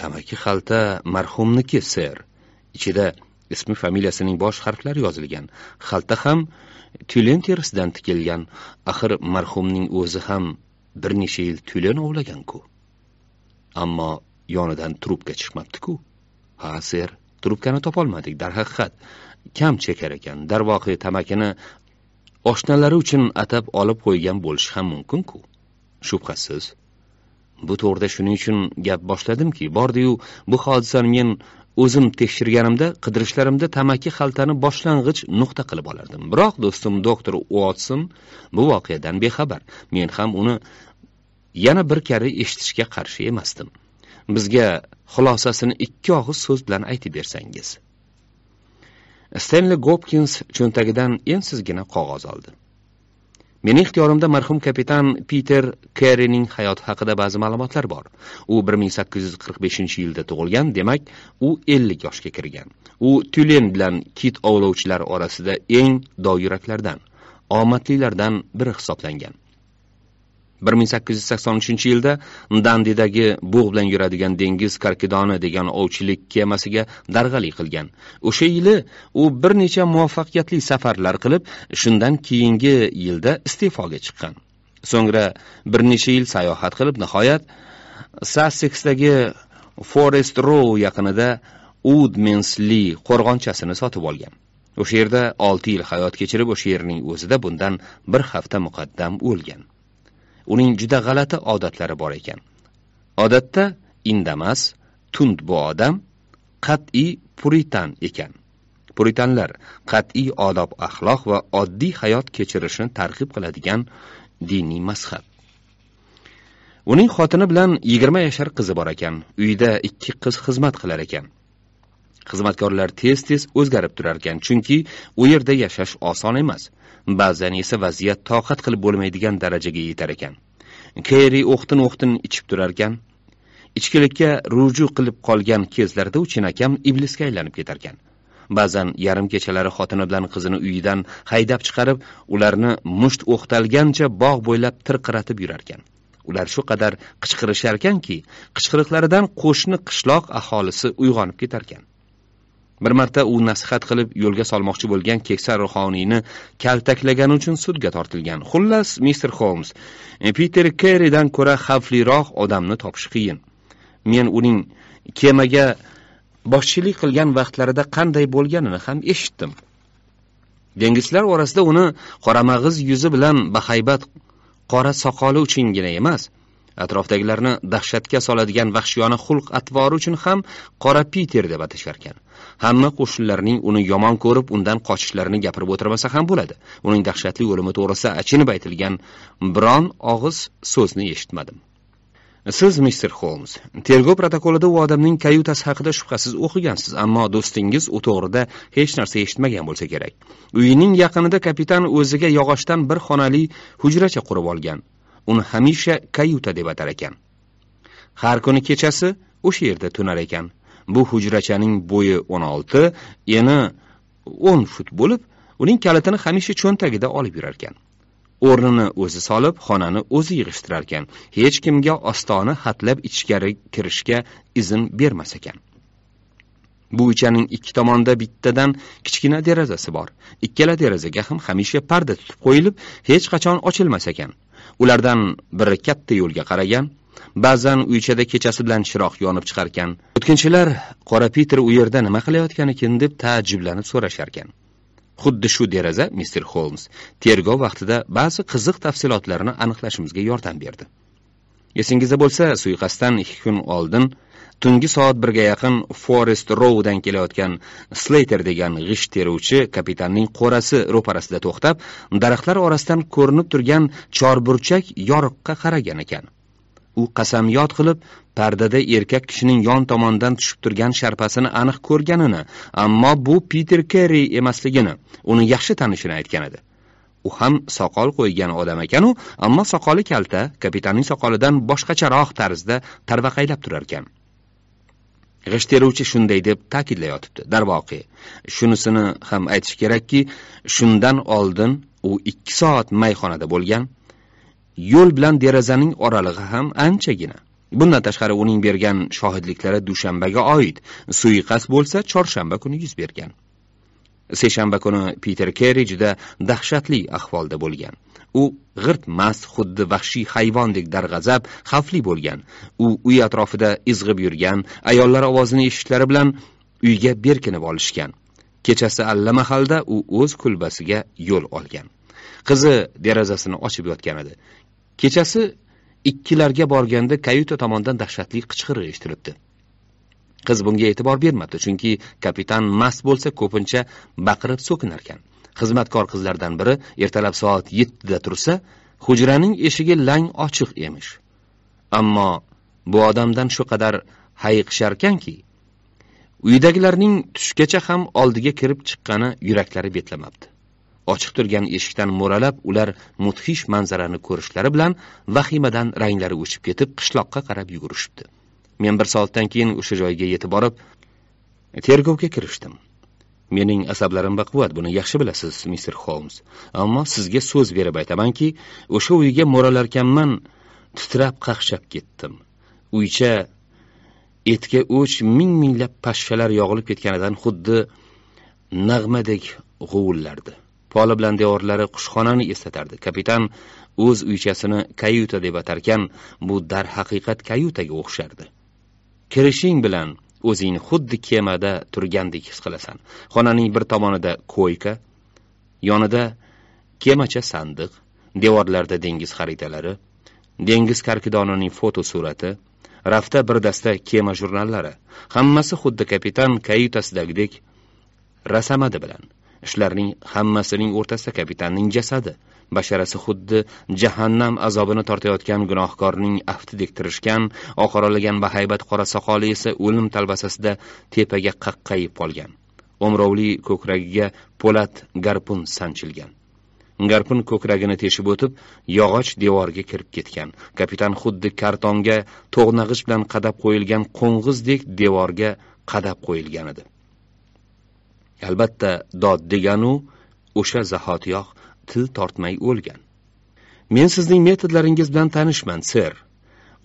tamaki xalta marhumniki ser ichida ismi familiyasining bosh harflari yozilgan xalta ham tyulen terisidan tikilgan axir marhumning o'zi ham bir necha yil tyulen ovlagan ku ammo yonidan trubka chiqmabdi-ku. Ha, ser, trubkani topolmadik, darhaqiqat. Kam chekar ekan. Darvoqi tamakini oshnalari uchun atab olib qo'ygan bo'lishi ham mumkin-ku. Shubhasiz. Bu to'g'rida shuning uchun gap boshladimki, ki bordi-yu, bu hodisani men o'zim tekshirganimda qidirishlarimda tamaki xaltani boshlang'ich nuqta qilib olardim biroq do'stim doktor uotson bu voqeadan bexabar men ham uni yana bir kari eshitishga qarshi emasdim bizga xulosasini ikki og'iz so'z bilan aytib bersangiz stenli gopkins cho'ntagidan ensizgina qog'oz oldi mening ixtiyorimda marhum kapitan piter kerrining hayoti haqida ba'zi ma'lumotlar bor u 1845 yilda tug'ilgan demak u 50 yoshga kirgan u tyulen bilan kit ovlovchilari orasida eng dovyuraklardan omadlilardan biri hisoblangan bir ming sakkiz yuz sakson uchinchi yilda dandidagi bug' bilan yuradigan dengiz karkidoni degan ovchilik kemasiga darg'alik qilgan o'sha yili u bir necha muvaffaqiyatli safarlar qilib shundan keyingi yilda iste'foga chiqqan so'ngra bir necha yil sayohat qilib nihoyat sasseksdagi forest row yaqinida udmensli qo'rg'onchasini sotib olgan o'sha yerda olti yil hayot kechirib o'sha yerning o'zida bundan bir hafta muqaddam o'lgan uning juda g'alati odatlari bor ekan odatda indamas tund bu odam qat'iy puritan ekan puritanlar qat'iy odob axloq va oddiy hayot kechirishni targ'ib qiladigan diniy mazhab uning xotini bilan yigirma yashar qizi bor ekan uyda ikki qiz xizmat qilar ekan xizmatkorlar tez tez o'zgarib turar ekan chunki u yerda yashash oson emas ba'zan esa vaziyat toqat qilib bo'lmaydigan darajaga yetar ekan keri o'xtin o'xtin ichib turarkan ichkilikka ruju qilib qolgan kezlarida u chinakam iblisga aylanib ketarkan ba'zan yarim kechalari xotini bilan qizini uyidan haydab chiqarib ularni musht o'xtalgancha bog' bo'ylab tirqiratib yurarkan ular shu qadar qichqirisharkanki qichqiriqlaridan qo'shni qishloq aholisi uyg'onib ketarkan bir marta u nasihat qilib yo'lga solmoqchi bo'lgan keksa ruhoniyni kaltaklagani uchun sudga tortilgan xullas mister holms piter kerridan ko'ra xavfliroq odamni topish qiyin men uning kemaga boshchilik qilgan vaqtlarida qanday bo'lganini ham eshitdim dengizchilar orasida uni qoramag'iz yuzi bilan bahaybat qora soqoli uchungina emas atrofdagilarni dahshatga soladigan vahshiyona xulq atvori uchun ham qora piter deb atasharkan hamma qo'shnilarning uni yomon ko'rib undan qochishlarini gapirib o'tirmasa ham bo'ladi uning dahshatli o'limi to'g'risida achinib aytilgan biron og'iz so'zni eshitmadim siz mister holms tergov protokolida u odamning kayutasi haqida shubhasiz o'qigansiz ammo do'stingiz u to'g'rida hech narsa eshitmagan bo'lsa kerak uyining yaqinida kapitan o'ziga yog'ochdan bir xonali hujracha qurib olgan uni hamisha kayuta deb atar ekan har kuni kechasi o'sha yerda tunar ekan bu hujrachaning bo'yi 16, eni 10 fut bo'lib, uning kalitini hamisha cho'ntagida olib yurar ekan. O'rnini o'zi solib, xonani o'zi yig'ishtirar ekan. Hech kimga ostona hatlab ichkari kirishga izn bermas ekan. Bu uychaning ikki tomonida bittadan kichkina derazasi bor. Ikkala derazaga ham hamisha parda tutib qo'yilib, hech qachon ochilmas ekan. Ulardan biri katta yo'lga qaragan, ba'zan uy ichida kechasi bilan chiroq yonib chiqarkan o'tkinchilar qora piter u yerda nima qilayotganikin deb taajjublanib so'rasharkan xuddi shu deraza mister holms tergov vaqtida ba'zi qiziq tafsilotlarni aniqlashimizga yordam berdi esingizda bo'lsa suiqasddan ikki kun oldin tungi soat birga yaqin forest roudan kelayotgan sleyter degan g'isht teruvchi kapitanning qo'rasi ro'parasida to'xtab daraxtlar orasidan ko'rinib turgan chorburchak yoriqqa qaragan ekan u qasamyod qilib pardada erkak kishining yon tomondan tushib turgan sharpasini aniq ko'rganini ammo bu piter kerri emasligini uni yaxshi tanishini aytgan edi u ham soqol qo'ygan odam ekanu ammo soqoli kalta kapitanning soqolidan boshqacharoq tarzda tarvaqaylab ekan g'isht teruvchi shunday deb ta'kidlayotibdi darvoqe shunisini ham aytish kerakki shundan oldin u ikki soat mayxonada bo'lgan yo'l bilan derazaning oralig'i ham anchagina bundan tashqari uning bergan shohidliklari dushanbaga oid suiqasd bo'lsa chorshanba kuni yuz bergan seshanba kuni piter kerri juda dahshatli ahvolda bo'lgan u g'irt mast xuddi vahshiy hayvondek darg'azab xavfli bo'lgan u uy atrofida izg'ib yurgan ayollar ovozini eshitishlari bilan uyga berkinib olishgan kechasi allamahalda u o'z kulbasiga yo'l olgan qizi derazasini ochib yotgan edi kechasi ikkilarga borganda kayuta tomondan dahshatli qichqiriq eshitilibdi qiz bunga e'tibor bermabdi chunki kapitan mast bo'lsa ko'pincha baqirib so'kinarkan xizmatkor qizlardan biri ertalab soat yettida tursa hujraning eshigi lang ochiq emish ammo bu odamdan shu qadar hayiqisharkanki uydagilarning tushgacha ham oldiga kirib chiqqani yuraklari betlamabdi ochiq turgan eshikdan mo'ralab ular mudhish manzarani ko'rishlari bilan vahimadan ranglari o'chib ketib qishloqqa qarab yugurishibdi men bir soatdan keyin o'sha joyga yetib borib tergovga kirishdim mening asablarim baquvvat buni yaxshi bilasiz mister holms ammo sizga so'z berib aytamanki o'sha uyga mo'ralarkanman titrab qaqshab ketdim uycha etga o'ch ming minglab pashshalar yog'ilib ketganidan xuddi nag'madek g'uvillardi poli bilan devorlari qushxonani eslatardi kapitan o'z uychasini kayuta deb atarkan bu darhaqiqat kayutaga o'xshardi kirishing bilan o'zingni xuddi kemada turgandek his qilasan xonaning bir tomonida koyka yonida kemacha sandiq devorlarda dengiz xaritalari dengiz karkidonining foto surati rafta bir dasta kema jurnallari hammasi xuddi kapitan kayutasidagidek rasamadi bilan ishlarning hammasining o'rtasida kapitanning jasadi basharasi xuddi jahannam azobini tortayotgan gunohkorning aftidek tirishgan oqaralagan bahaybat qora soqoli esa o'lim talbasasida tepaga qaqqayib qolgan o'mrovli ko'kragiga po'lat garpun sanchilgan garpun ko'kragini teshib o'tib yog'och devorga kirib ketgan kapitan xuddi kartonga to'g'nag'ich bilan qadab qo'yilgan qo'ng'izdek devorga qadab qo'yilgan edi albatta dod deganu o'sha zahotiyoq til tortmay o'lgan men sizning metodlaringiz bilan tanishman ser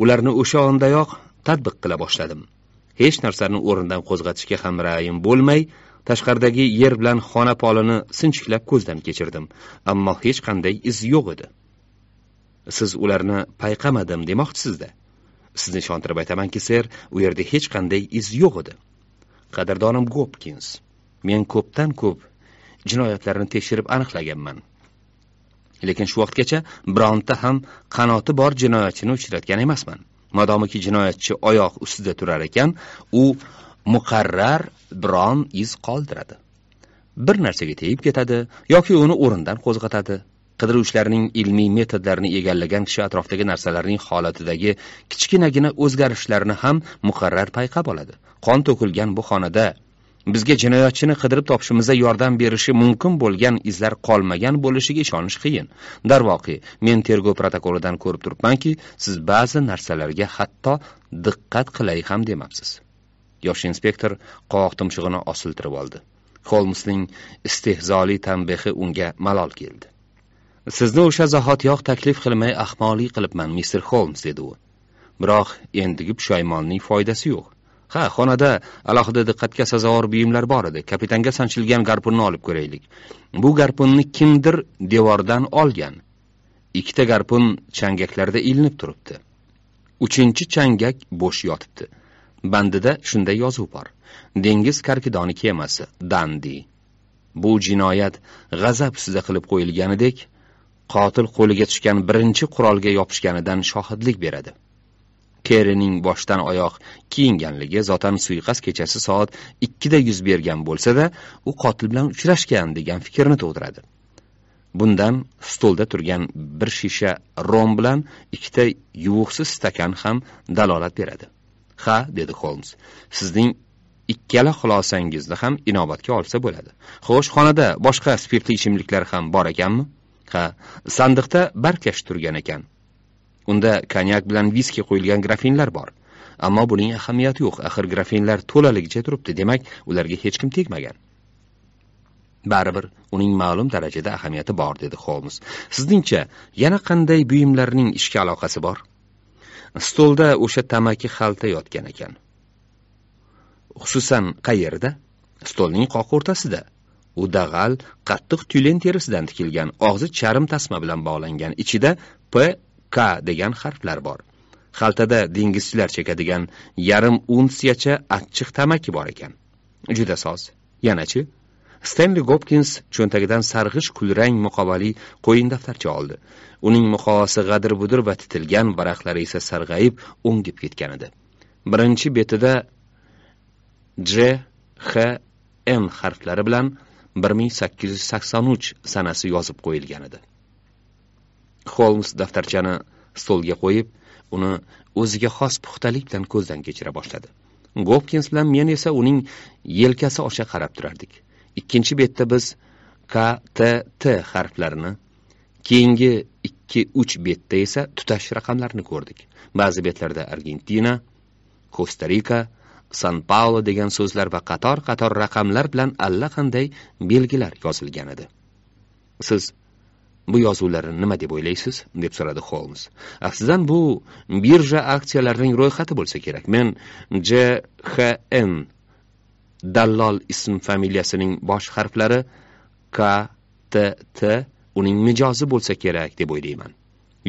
ularni o'sha ondayoq tadbiq qila boshladim hech narsani o'rnidan qo'zg'atishga ham rayim bo'lmay tashqaridagi yer bilan xona polini sinchiklab ko'zdan kechirdim ammo hech qanday iz yo'q edi siz ularni payqamadim demoqchisizda sizni ishontirib aytamanki ser u yerda hech qanday iz yo'q edi qadrdonim gopkins men ko'pdan ko'p jinoyatlarni tekshirib aniqlaganman lekin shu vaqtgacha bironta ham qanoti bor jinoyatchini uchratgan emasman modomiki jinoyatchi oyoq ustida turar ekan u muqarrar biron iz qoldiradi bir narsaga tegib ketadi yoki uni o'rnidan qo'zg'atadi qidiruvchilarning ilmiy metodlarini egallagan kishi atrofdagi narsalarning holatidagi kichkinagina o'zgarishlarni ham muqarrar payqab oladi qon to'kilgan bu xonada bizga jinoyatchini qidirib topishimizda yordam berishi mumkin bo'lgan izlar qolmagan bo'lishiga ishonish qiyin darvoqe men tergov protokolidan ko'rib turibmanki siz ba'zi narsalarga hatto diqqat qilay ham demabsiz yosh inspektor qovoq tumshug'ini osiltirib oldi holmsning istehzoli tanbehi unga malol keldi sizni o'sha zahotiyoq taklif qilmay ahmoqlik qilibman mister holms dedi u biroq endigi pushaymonning foydasi yo'q ha xonada alohida diqqatga sazovor buyumlar bor edi kapitanga sanchilgan garpunni olib ko'raylik bu garpunni kimdir devordan olgan ikkita garpun changaklarda ilinib turibdi uchinchi changak bo'sh yotibdi bandida shunday yozuv bor dengiz karkidoni kemasi dandi bu jinoyat g'azab ustida qilib qo'yilganidek qotil qo'liga tushgan birinchi qurolga yopishganidan shohidlik beradi kerining boshdan oyoq kiyinganligi zotan suiqasd kechasi soat ikkida yuz bergan bo'lsa da u qotil bilan uchrashgan degan fikrni tug'diradi bundan stolda turgan bir shisha rom bilan ikkita yuvuqsiz stakan ham dalolat beradi ha dedi holms sizning ikkala xulosangizni ham inobatga olsa bo'ladi xo'sh xonada boshqa spirtli ichimliklar ham bor ekanmi ha sandiqda barkash turgan ekan unda konyak bilan viski qo'yilgan grafinlar bor ammo buning ahamiyati yo'q axir grafinlar to'laligicha turibdi demak ularga hech kim tegmagan baribir uning ma'lum darajada ahamiyati bor dedi holmes sizningcha yana qanday buyumlarning ishga aloqasi bor stolda o'sha tamaki xalta yotgan ekan xususan qayerda stolning qoq o'rtasida u dag'al qattiq tyulen terisidan tikilgan og'zi charm tasma bilan bog'langan ichida p k degan harflar bor xaltada dengizchilar chekadigan yarim unsiyacha achchiq tamaki bor ekan juda soz yanachi stenli gopkins cho'ntagidan sarg'ish kulrang muqovali qo'yin daftarcha oldi uning muqovasi g'adir budir va titilgan varaqlari esa sarg'ayib o'ngib ketgan edi birinchi betida j h n harflari bilan 1883 sanasi yozib qo'yilgan edi Holmes daftarchani stolga qo'yib uni o'ziga xos puxtalik bilan ko'zdan kechira boshladi gopkins bilan men esa uning yelkasi osha qarab turardik ikkinchi betda biz K T T harflarini keyingi 2 3 betda esa tutash raqamlarni ko'rdik ba'zi betlarda argentina kosta rika san paulo degan so'zlar va qator qator raqamlar bilan allaqanday belgilar yozilgan edi siz bu yozuvlarni nima deb o'ylaysiz deb so'radi xolms aftidan bu birja aksiyalarining ro'yxati bo'lsa kerak men jhn dallol ism familiyasining bosh harflari ktt uning mijozi bo'lsa kerak deb o'ylayman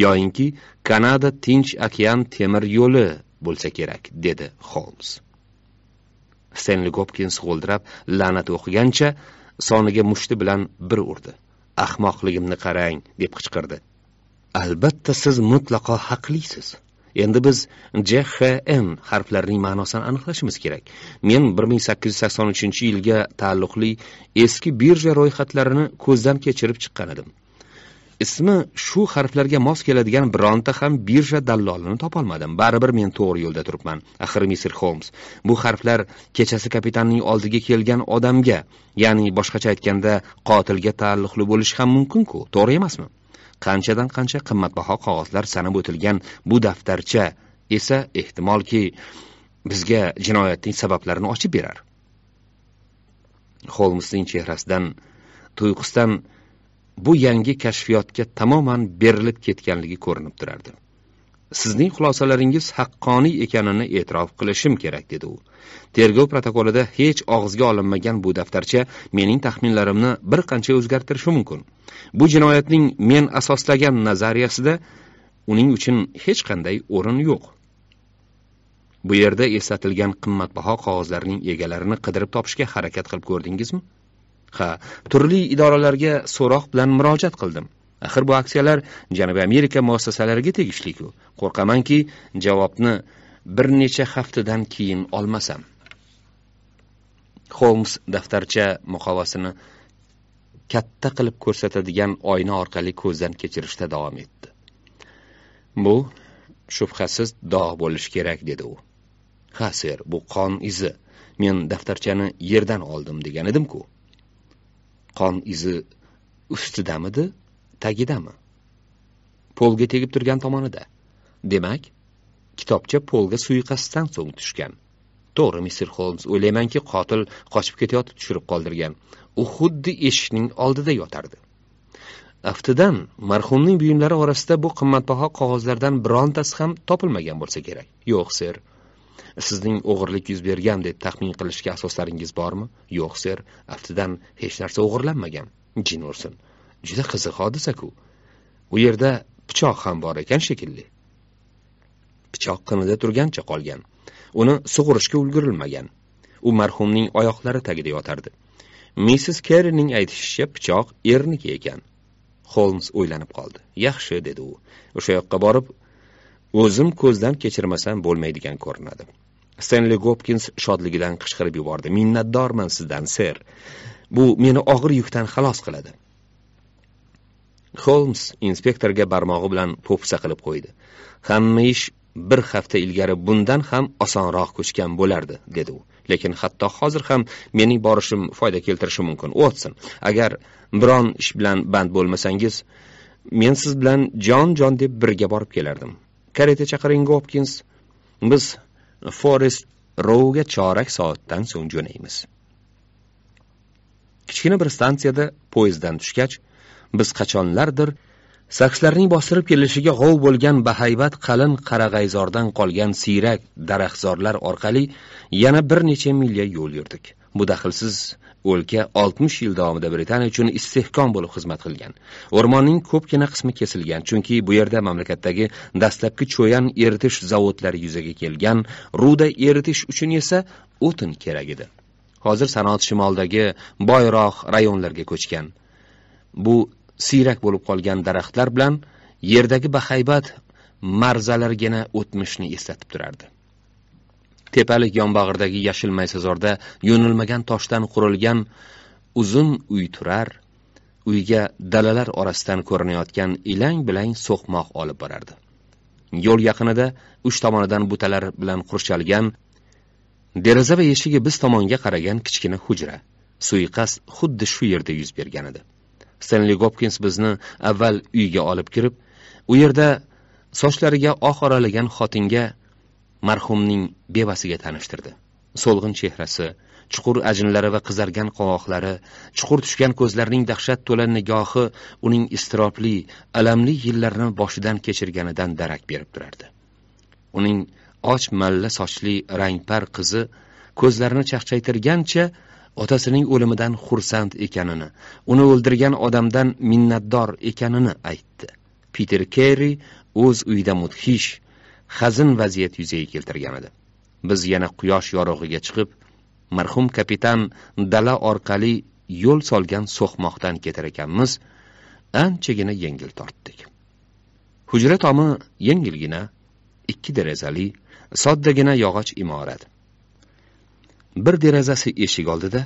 yoyinki kanada tinch okean temir yo'li bo'lsa kerak dedi xolms stenli gopkins g'o'ldirab la'nat o'qigancha soniga mushti bilan bir urdi ahmoqligimni qarang deb qichqirdi albatta siz mutlaqo haqlisiz endi biz jxn harflarining ma'nosini aniqlashimiz kerak men 1883 yilga taalluqli eski birja ro'yxatlarini ko'zdan kechirib chiqqan edim ismi shu harflarga mos keladigan bironta ham birja dallolini topolmadim baribir men to'g'ri yo'lda turibman axir mister holms bu harflar kechasi kapitanning oldiga kelgan odamga ya'ni boshqacha aytganda qotilga taalluqli bo'lishi ham mumkinku to'g'ri emasmi qanchadan qancha qimmatbaho qog'ozlar sanab o'tilgan bu daftarcha esa ehtimolki bizga jinoyatning sabablarini ochib berar holmsning chehrasidan tuyqusdan bu yangi kashfiyotga tamoman berilib ketganligi ko'rinib turardi sizning xulosalaringiz haqqoniy ekanini e'tirof qilishim kerak dedi u tergov protokolida hech og'izga olinmagan bu daftarcha mening taxminlarimni bir qancha o'zgartirishi mumkin bu jinoyatning men asoslagan nazariyasida uning uchun hech qanday o'rin yo'q bu yerda eslatilgan qimmatbaho qog'ozlarning egalarini qidirib topishga harakat qilib ko'rdingizmi boshqa turli idoralarga so'roq bilan murojaat qildim axir bu aksiyalar janubiy amerika muassasalariga tegishliku qo'rqamanki javobni bir necha haftadan keyin olmasam holms daftarcha muqovasini katta qilib ko'rsatadigan oyna orqali ko'zdan kechirishda davom etdi bu shubhasiz dog' bo'lishi kerak dedi u ha ser bu qon izi men daftarchani yerdan oldim degan edimku qon izi ustidamidi tagidami polga tegib turgan tomonida demak kitobcha polga suiqasddan so'ng tushgan to'g'ri mister holms o'ylaymanki qotil qochib ketayotib tushirib qoldirgan u xuddi eshikning oldida yotardi aftidan marhumning buyumlari orasida bu qimmatbaho qog'ozlardan birontasi ham topilmagan bo'lsa kerak yo'q ser sizning o'g'irlik yuz bergan deb taxmin qilishga asoslaringiz bormi yo'q ser aftidan hech narsa o'g'irlanmagan jin ursin juda qiziq hodisa-ku. u yerda pichoq ham bor ekan shekilli pichoq qinida turgancha qolgan uni sug'urishga ulgurilmagan u marhumning oyoqlari tagida yotardi missis kerrining aytishicha pichoq erniki ekan holms o'ylanib qoldi yaxshi dedi u o'sha yoqqa borib o'zim ko'zdan kechirmasam bo'lmaydigan ko'rinadi Stanley gopkins shodligidan qichqirib yubordi minnatdorman sizdan ser bu meni og'ir yukdan xalos qiladi Holmes inspektorga barmog'i bilan popsa qilib qo'ydi hamma ish bir hafta ilgari bundan ham osonroq ko'chgan bo'lardi dedi u lekin hatto hozir ham mening borishim foyda keltirishi mumkin otsin agar biron ish bilan band bo'lmasangiz men siz bilan jon jon deb birga borib kelardim kareta chaqiring Hopkins. biz forest Row'ga chorak soatdan so'ng jo'naymiz kichkina bir stansiyada poyezddan tushgach biz qachonlardir sakslarning bostirib kelishiga g'ov bo'lgan bahaybat qalin qarag'ayzordan qolgan siyrak daraxtzorlar orqali yana bir necha milya yo'l yurdik bu daxlsiz o'lka 60 yil davomida Britaniya uchun istehkom bo'lib xizmat qilgan. O'rmonning ko'pgina qismi kesilgan, chunki bu yerda mamlakatdagi dastlabki cho'yan eritish zavodlari yuzaga kelgan, ruda eritish uchun esa o'tin kerak edi. Hozir sanoat shimoldagi boyroq rayonlarga ko'chgan. Bu siyrak bo'lib qolgan daraxtlar bilan yerdagi bahaybat marzalargina o'tmishni eslatib turardi. tepalik yonbag'ridagi yashil maysazorda yo'nilmagan toshdan qurilgan uzun uy turar uyga dalalar orasidan ko'rinayotgan ilang bilang so'qmoq olib borardi yo'l yaqinida uch tomonidan butalar bilan qurshalgan deraza va eshigi biz tomonga qaragan kichkina hujra suiqasd xuddi shu yerda yuz bergan edi stenli gopkins bizni avval uyga olib kirib u yerda sochlariga oq oralagan xotinga marhumning bevasiga tanishtirdi so'lg'in chehrasi chuqur ajinlari va qizargan qovoqlari chuqur tushgan ko'zlarining dahshat to'la nigohi uning iztirobli alamli yillarini boshidan kechirganidan darak berib turardi uning och malla sochli rangpar qizi ko'zlarini chaqchaytirgancha otasining o'limidan xursand ekanini uni o'ldirgan odamdan minnatdor ekanini aytdi piter kerri o'z uyida mudhish xazin vaziyat yuzaga keltirgan edi biz yana quyosh yorug'iga chiqib marhum kapitan dala orqali yo'l solgan so'qmoqdan ketar ekanmiz anchagina yengil tortdik hujra tomi yengilgina ikki derazali soddagina yog'och imorat bir derazasi eshik oldida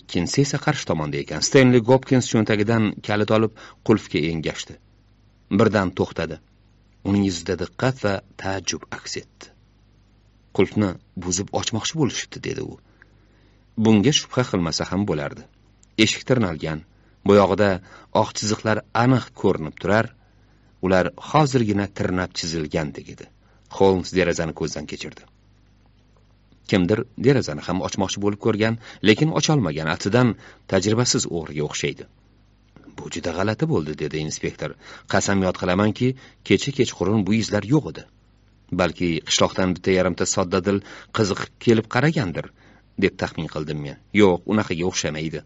ikkinchisi esa qarshi tomonda ekan stenli gopkins cho'ntagidan kalit olib qulfga engashdi birdan to'xtadi uning yuzida diqqat va taajjub aks etdi qulfni buzib ochmoqchi bo'lishibdi dedi u bunga shubha qilmasa ham bo'lardi eshik tirnalgan boyog'ida oq chiziqlar aniq ko'rinib turar ular hozirgina tirnab chizilgandek edi holms derazani ko'zdan kechirdi kimdir derazani ham ochmoqchi bo'lib ko'rgan lekin ocholmagan aftidan tajribasiz o'g'riga o'xshaydi bu juda g'alati bo'ldi dedi inspektor qasamyod qilamanki kecha kechqurun bu izlar yo'q edi balki qishloqdan bitta yarimta soddadil qiziqib kelib qaragandir deb taxmin qildim men yo'q unaqaga o'xshamaydi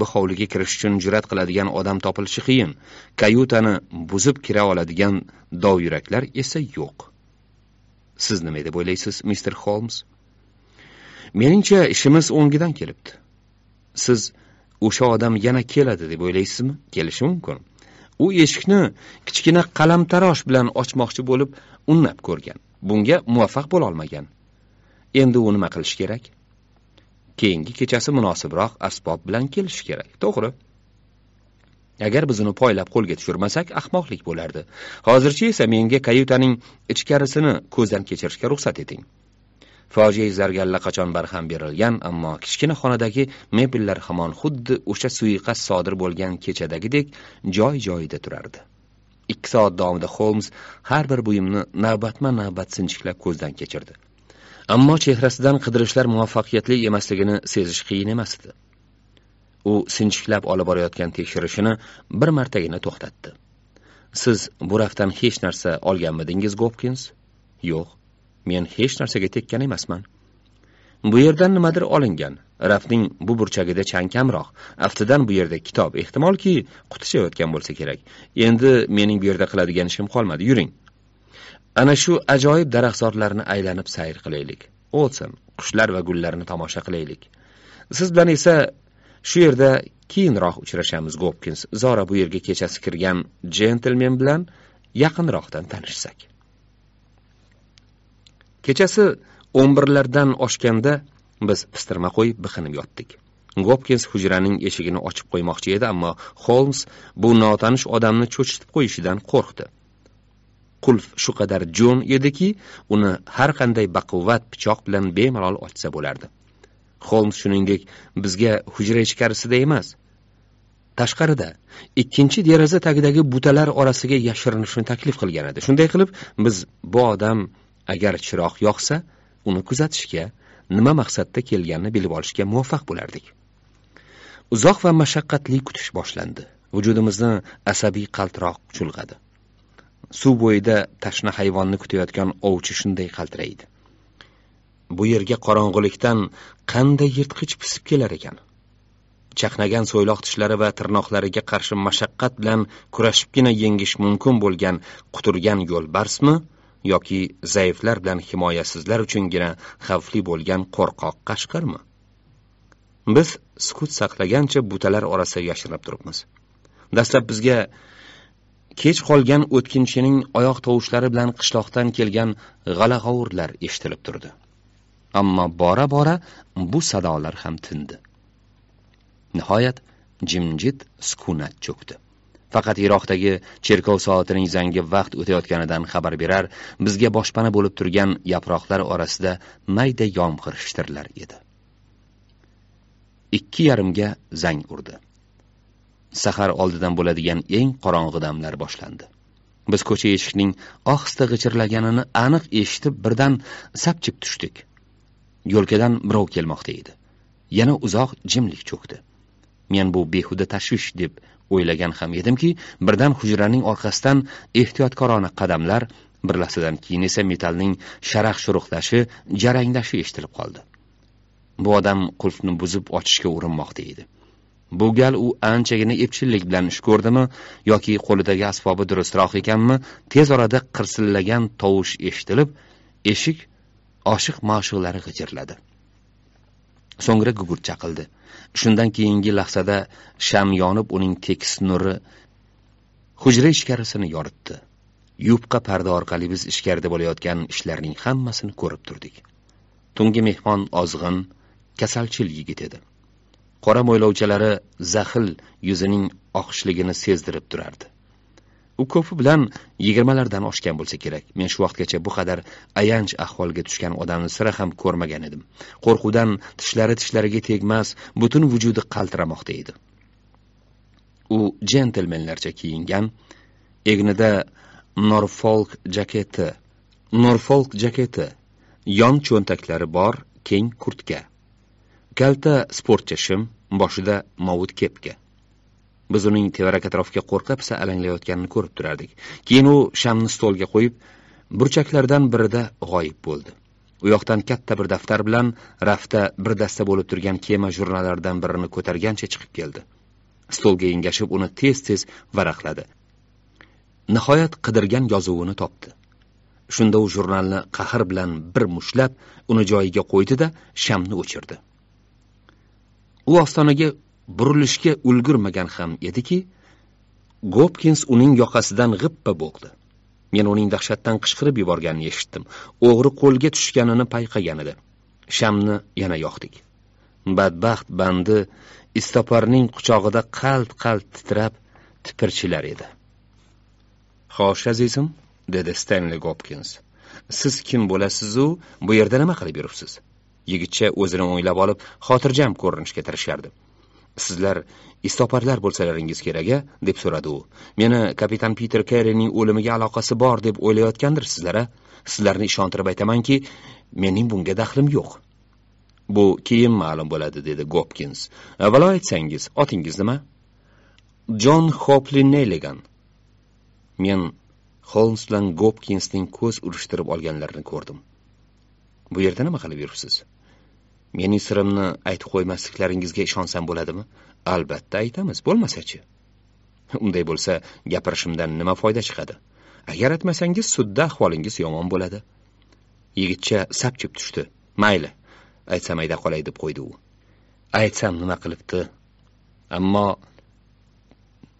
bu hovliga kirish uchun jur'at qiladigan odam topilishi qiyin kayutani buzib kira oladigan dovyuraklar esa yo'q siz nima deb o'ylaysiz mister holms menimcha ishimiz o'ngidan kelibdi siz o'sha odam yana keladi deb o'ylaysizmi kelishi mumkin u eshikni kichkina qalamtarosh bilan ochmoqchi bo'lib unnab ko'rgan bunga muvaffaq bo'lolmagan endi u nima qilish kerak keyingi kechasi munosibroq asbob bilan kelishi kerak to'g'ri agar biz uni poylab qo'lga tushirmasak ahmoqlik bo'lardi hozircha esa menga kayutaning ichkarisini ko'zdan kechirishga ruxsat eting fojia zarga allaqachon barham berilgan ammo kichkina xonadagi mebellar hamon xuddi o'sha suiqasd sodir bo'lgan kechadagidek joy joyida turardi 2 soat davomida Holmes har bir buyumni navbatma navbat sinchiklab ko'zdan kechirdi ammo chehrasidan qidirishlar muvaffaqiyatli emasligini sezish qiyin emas edi u sinchiklab olib borayotgan tekshirishini bir martagina to'xtatdi siz bu raftan hech narsa olganmidingiz gopkins yo'q men hech narsaga tekkan emasman bu yerdan nimadir olingan rafning bu burchagida chang kamroq aftidan bu yerda kitob ehtimolki qutishayotgan bo'lsa kerak endi mening bu yerda qiladigan ishim qolmadi yuring ana shu ajoyib daraxtzorlarni aylanib sayr qilaylik o'tsin qushlar va gullarni tomosha qilaylik siz bilan esa shu yerda keyinroq uchrashamiz gopkins zora bu yerga kechasi kirgan jentelmen bilan yaqinroqdan tanishsak kechasi 11 lardan oshganda biz pistirma qo'yib biqinib yotdik gopkins hujraning eshigini ochib qo'ymoqchi edi ammo xolms bu notanish odamni cho'chitib qo'yishidan qo'rqdi qulf shu qadar jo'n ediki uni har qanday baquvvat pichoq bilan bemalol ochsa bo'lardi xolms shuningdek bizga hujra ichkarisida emas tashqarida ikkinchi deraza tagidagi butalar orasiga yashirinishni taklif qilgan edi shunday qilib biz bu odam agar chiroq yoqsa uni kuzatishga nima maqsadda kelganini bilib olishga muvaffaq bo'lardik uzoq va mashaqqatli kutish boshlandi vujudimizni asabiy qaltiroq chulg'adi suv bo'yida tashna hayvonni kutayotgan ovchi shunday qaltiraydi bu yerga qorong'ulikdan qanday yirtqich pisib kelar ekan chaqnagan so'yloq tishlari va tirnoqlariga qarshi mashaqqat bilan kurashibgina yengish mumkin bo'lgan quturgan yo'lbarsmi yoki zaiflar bilan himoyasizlar uchungina xavfli bo'lgan qo'rqoq qashqirmi biz sukut saqlagancha butalar orasida yashirinib turibmiz dastlab bizga kech qolgan o'tkinchining oyoq tovushlari bilan qishloqdan kelgan g'alag'ovurlar eshitilib turdi ammo bora bora bu sadolar ham tindi nihoyat jimjit sukunat cho'kdi faqat yiroqdagi cherkov soatining zangi vaqt o'tayotganidan xabar berar bizga boshpana bo'lib turgan yaproqlar orasida mayda yomg'ir shitirlar edi ikki yarimga zang urdi sahar oldidan bo'ladigan eng qorong'i damlar boshlandi biz ko'cha eshikning ohista g'ichirlaganini aniq eshitib birdan sapchib tushdik yo'lkadan birov kelmoqda edi yana uzoq jimlik cho'kdi men bu behuda tashvish deb o'ylagan ham edimki birdan hujraning orqasidan ehtiyotkorona qadamlar birlasidan keyin esa metalning sharaq shuruqlashi jaranglashi eshitilib qoldi bu odam qulfni buzib ochishga urinmoqda edi bu gal u anchagina epchillik bilan ish ko'rdimi yoki qo'lidagi asbobi durustroq ekanmi tez orada qirsillagan tovush eshitilib eshik oshiq ma'shuqlari g'ijirladi so'ngra gugurt chaqildi shundan keyingi lahzada sham yonib uning tekis nuri hujra ichkarisini yoritdi yupqa parda orqali biz ichkarida bo'layotgan ishlarning hammasini ko'rib turdik tungi mehmon ozg'in kasalchil yigit edi qora mo'ylovchalari zaxil yuzining oqishligini sezdirib turardi u ko'pi bilan yigirmalardan oshgan bo'lsa kerak men shu vaqtgacha bu qadar ayanch ahvolga tushgan odamni sira ham ko'rmagan edim qo'rquvdan tishlari tishlariga tegmas butun vujudi qaltiramoqda edi u jentlmenlarcha kiyingan egnida norfolk jaketi norfolk jaketi yon cho'ntaklari bor keng kurtka kalta sportcha shim boshida movut kepka biz uning tevarak atrofga qo'rqa pisa alanglayotganini ko'rib turardik keyin u shamni stolga qo'yib burchaklardan birida g'oyib bo'ldi u yoqdan katta bir daftar bilan rafda bir dasta bo'lib turgan kema jurnallaridan birini ko'targancha chiqib keldi stolga engashib uni tez tez varaqladi nihoyat qidirgan yozuvini topdi shunda u jurnalni qahr bilan bir mushtlab uni joyiga qo'ydi da shamni o'chirdi u ostonaga burilishga ulgurmagan ham ediki gopkins uning yoqasidan g'ippa bo'g'di men uning dahshatdan qichqirib yuborganini eshitdim o'g'ri qo'lga tushganini payqagan edi shamni yana yoqdik badbaxt bandi istoparning quchog'ida qalt qalt titrab tipirchilar edi xo'sh azizim dedi stenli gopkins siz kim bo'lasizu bu yerda nima qilib yuribsiz yigitcha o'zini o'nglab olib xotirjam ko'rinishga tirishardi sizlar istoparlar bo'lsalaringiz kerak a deb so'radi u meni kapitan piter kerrining o'limiga aloqasi bor deb o'ylayotgandirsizlar a sizlarni ishontirib aytamanki mening bunga daxlim yo'q bu keyin ma'lum bo'ladi dedi gopkins avvalo e, aytsangiz otingiz nima jon hopli neligan men holms bilan gopkinsning ko'z urishtirib olganlarini ko'rdim bu yerda nima qilib yuribsiz mening sirimni aytib qo'ymasliklaringizga ishonsam bo'ladimi albatta aytamiz bo'lmasachi *laughs* unday bo'lsa gapirishimdan nima foyda chiqadi agar aytmasangiz sudda ahvolingiz yomon bo'ladi yigitcha sapchib tushdi mayli aytsam ayda qolay deb qo'ydi u aytsam nima qilibdi ammo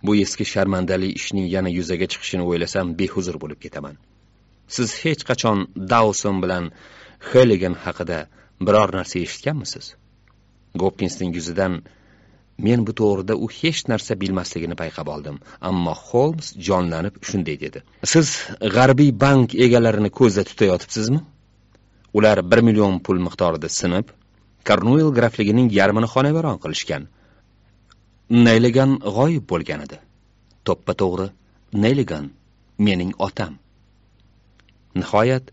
bu eski sharmandali ishning yana yuzaga chiqishini o'ylasam behuzur bo'lib ketaman siz hech qachon dauson bilan heligan haqida biror narsa eshitganmisiz gopkinsning yuzidan men bu to'g'rida u hech narsa bilmasligini payqab oldim ammo holms jonlanib shunday dedi siz g'arbiy bank egalarini ko'zda tutayotibsizmi ular bir million pul miqdorida sinib karnuel grafligining yarmini xonavaron qilishgan nayligan g'oyib bo'lgan edi to'ppa to'g'ri nayligan mening otam nihoyat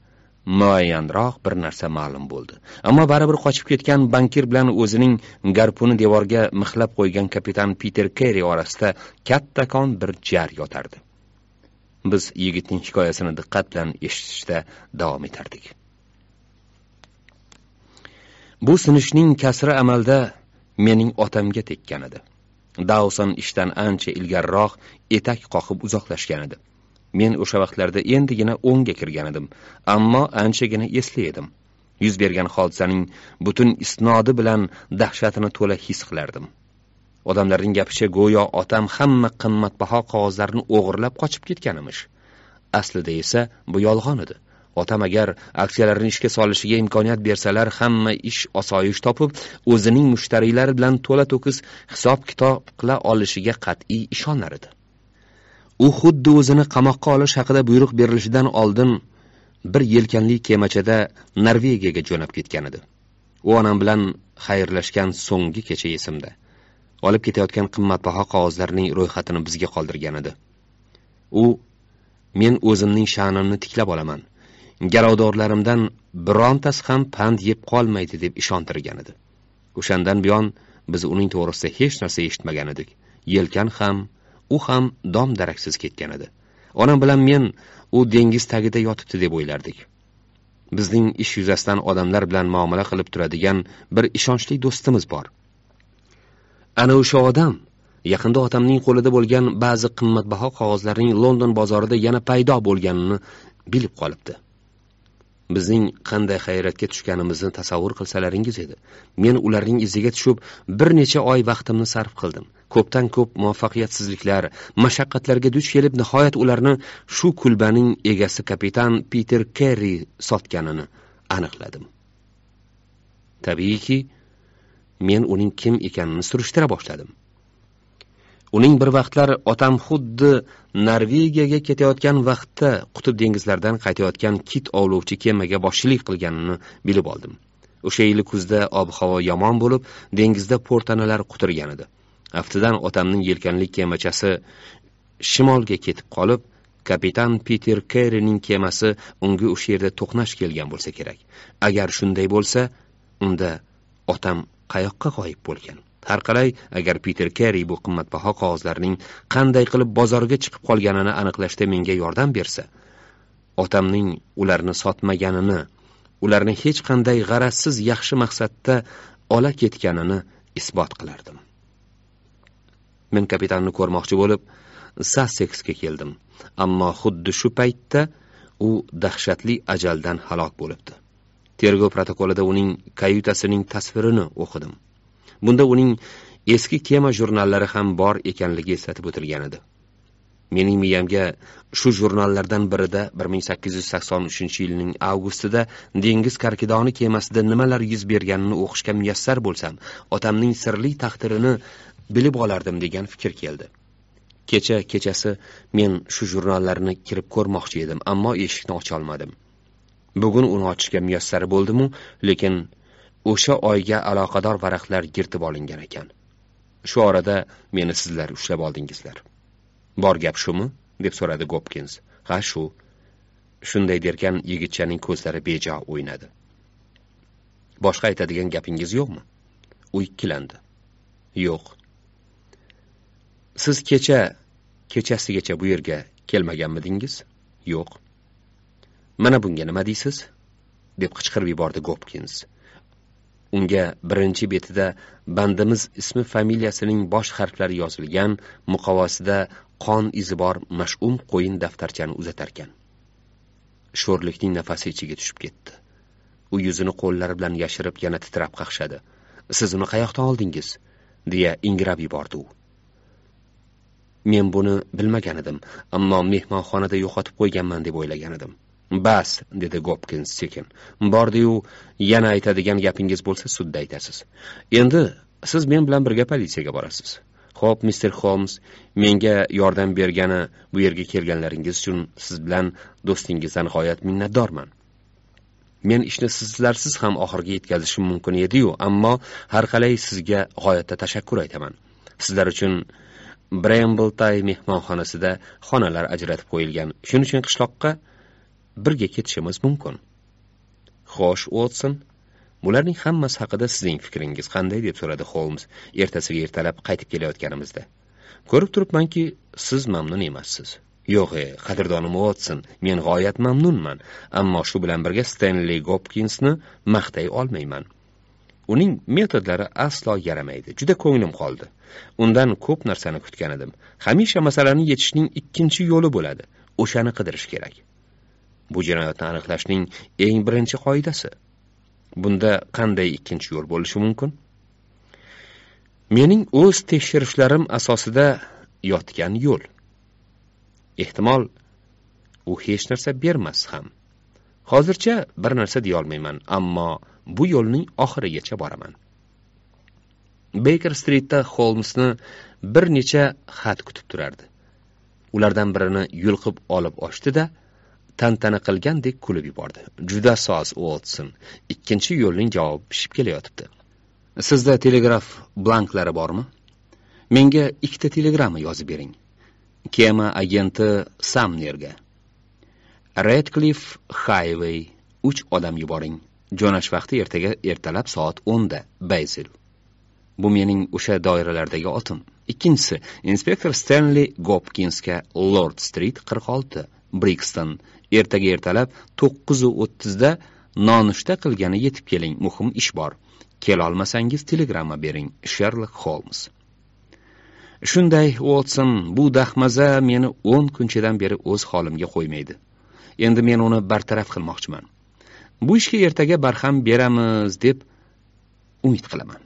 muayyanroq bir narsa ma'lum bo'ldi ammo baribir qochib ketgan bankir bilan o'zining garpuni devorga mixlab qo'ygan kapitan piter kerri orasida kattakon bir jar yotardi biz yigitning hikoyasini diqqat bilan eshitishda davom etardik bu sinishning kasri amalda mening otamga tekkan edi dauson ishdan ancha ilgariroq etak qoqib uzoqlashgan edi men o'sha vaqtlarda endigina ga kirgan edim ammo anchagina esli edim yuz bergan hodisaning butun isnodi bilan dahshatini to'la his qilardim odamlarning gapicha go'yo otam hamma qimmatbaho qog'ozlarni o'g'irlab qochib ketganimish aslida esa bu yolg'on edi otam agar aksiyalarni ishga solishiga imkoniyat bersalar hamma ish osoyish topib o'zining mushtariylari bilan to'la to'kis hisob kitob qila olishiga qat'iy ishonar edi u xuddi o'zini qamoqqa olish haqida buyruq berilishidan oldin bir yelkanli kemachada norvegiyaga jo'nab ketgan edi u onam bilan xayrlashgan so'nggi kecha esimda olib ketayotgan qimmatbaho qog'ozlarning ro'yxatini bizga qoldirgan edi u men o'zimning sha'nimni tiklab olaman garovdorlarimdan birontasi ham pand yeb qolmaydi deb ishontirgan edi o'shandan buyon biz uning to'g'risida hech narsa eshitmagan edik yelkan ham u ham dom daraksiz ketgan edi onam bilan men u dengiz tagida yotibdi deb o'ylardik bizning ish yuzasidan odamlar bilan muomala qilib turadigan bir ishonchli do'stimiz bor ana o'sha odam yaqinda otamning qo'lida bo'lgan ba'zi qimmatbaho qog'ozlarning london bozorida yana paydo bo'lganini bilib qolibdi bizning qanday hayratga tushganimizni tasavvur qilsalaringiz edi men ularning iziga tushib bir necha oy vaqtimni sarf qildim ko'pdan ko'p muvaffaqiyatsizliklar mashaqqatlarga duch kelib nihoyat ularni shu kulbaning egasi kapitan piter kerri sotganini aniqladim tabiiyki men uning kim ekanini surishtira boshladim uning bir vaqtlar otam xuddi norvegiyaga ketayotgan vaqtda qutb dengizlaridan qaytayotgan kit ovlovchi kemaga boshchilik qilganini bilib oldim o'sha yili kuzda ob havo yomon bo'lib dengizda po'rtanalar quturgan edi aftidan otamning yelkanlik kemachasi shimolga ketib qolib kapitan piter kerrining kemasi unga o'sha yerda to'qnash kelgan bo'lsa kerak agar shunday bo'lsa unda otam qayoqqa g'oyib bo'lgan har qalay agar piter kerri bu qimmatbaho qog'ozlarning qanday qilib bozorga chiqib qolganini aniqlashda menga yordam bersa otamning ularni sotmaganini ularni hech qanday g'arazsiz yaxshi maqsadda ola ketganini isbot qilardim men kapitanni ko'rmoqchi bo'lib sasseksga keldim ammo xuddi shu paytda u dahshatli ajaldan halok bo'libdi tergov protokolida uning kayutasining tasvirini o'qidim bunda uning eski kema jurnallari ham bor ekanligi eslatib o'tilgan edi mening miyamga shu jurnallardan birida 1883 yilning avgustida dengiz karkidoni kemasida nimalar yuz berganini o'qishga muyassar bo'lsam otamning sirli taqdirini bilib olardim degan fikr keldi kecha kechasi men shu jurnallarni kirib ko'rmoqchi edim ammo eshikni ocholmadim bugun uni ochishga muyassar bo'ldimu lekin o'sha oyga aloqador varaqlar yirtib olingan ekan shu orada meni sizlar ushlab oldingizlar bor gap shumi deb so'radi gopkins ha shu shunday derkan yigitchaning ko'zlari bejo o'ynadi boshqa aytadigan gapingiz yo'qmi u ikkilandi yo'q siz kecha kechasigacha bu yerga kelmaganmidingiz yo'q mana bunga nima deysiz deb qichqirib yubordi gopkins unga birinchi betida bandimiz ismi familiyasining bosh harflari yozilgan muqovasida qon izi bor mash'um qo'yin daftarchani uzatarkan sho'rlikning nafasi ichiga tushib ketdi u yuzini qo'llari bilan yashirib yana titrab qaqshadi siz uni qayoqdan oldingiz deya ingrab yubordi u men buni bilmagan edim ammo mehmonxonada yo'qotib qo'yganman deb o'ylagan edim bas dedi gopkins sekin bordiyu yana aytadigan gapingiz bo'lsa sudda aytasiz endi siz men bilan birga politsiyaga borasiz xo'p mister holms menga yordam bergani bu yerga kelganlaringiz uchun siz bilan do'stingizdan g'oyat minnatdorman men ishni sizlarsiz ham oxiriga yetkazishim mumkin ediyu ammo har qalay sizga g'oyatda tashakkur aytaman sizlar uchun Brambletay mehmonxonasida xonalar ajratib qo'yilgan shuning uchun qishloqqa birga ketishimiz mumkin xo'sh Watson, bularning hammasi haqida sizning fikringiz qanday deb so'radi Holmes ertasiga ertalab qaytib kelayotganimizda ko'rib turibmanki siz mamnun emassiz Yo'q, e qadrdonim Watson, men g'oyat mamnunman ammo shu bilan birga Stanley gopkinsni maqtay olmayman uning metodlari aslo yaramaydi juda ko'nglim qoldi undan ko'p narsani kutgan edim hamisha masalani yechishning ikkinchi yo'li bo'ladi o'shani qidirish kerak bu jinoyatni aniqlashning eng birinchi qoidasi bunda qanday ikkinchi yo'l bo'lishi mumkin mening o'z tekshirishlarim asosida yotgan yo'l ehtimol u hech narsa bermas ham hozircha bir narsa deyolmayman ammo bu yo'lning oxirigacha boraman Baker Streetda Holmesni bir necha xat kutib turardi ulardan birini yulqib olib ochdi da tantana qilgandek kulib yubordi juda soz o'tsin. ikkinchi yo'lning javobi pishib kelayotibdi sizda telegraf blanklari bormi menga ikkita telegramma yozib bering kema agenti samnerga redcliff Highway. uch odam yuboring jo'nash vaqti ertaga ertalab soat 10 da. Basil. bu mening o'sha doiralardagi otim ikkinchisi inspektor Stanley gopkinsga lord Street 46, Brixton. ertaga ertalab 9:30 da nonushta qilgani yetib keling muhim ish bor Kela olmasangiz telegramma bering Sherlock Holmes. shunday Watson, bu dahmaza meni 10 kunchadan beri o'z holimga qo'ymaydi endi men uni bartaraf qilmoqchiman bu ishga ertaga barham beramiz deb umid qilaman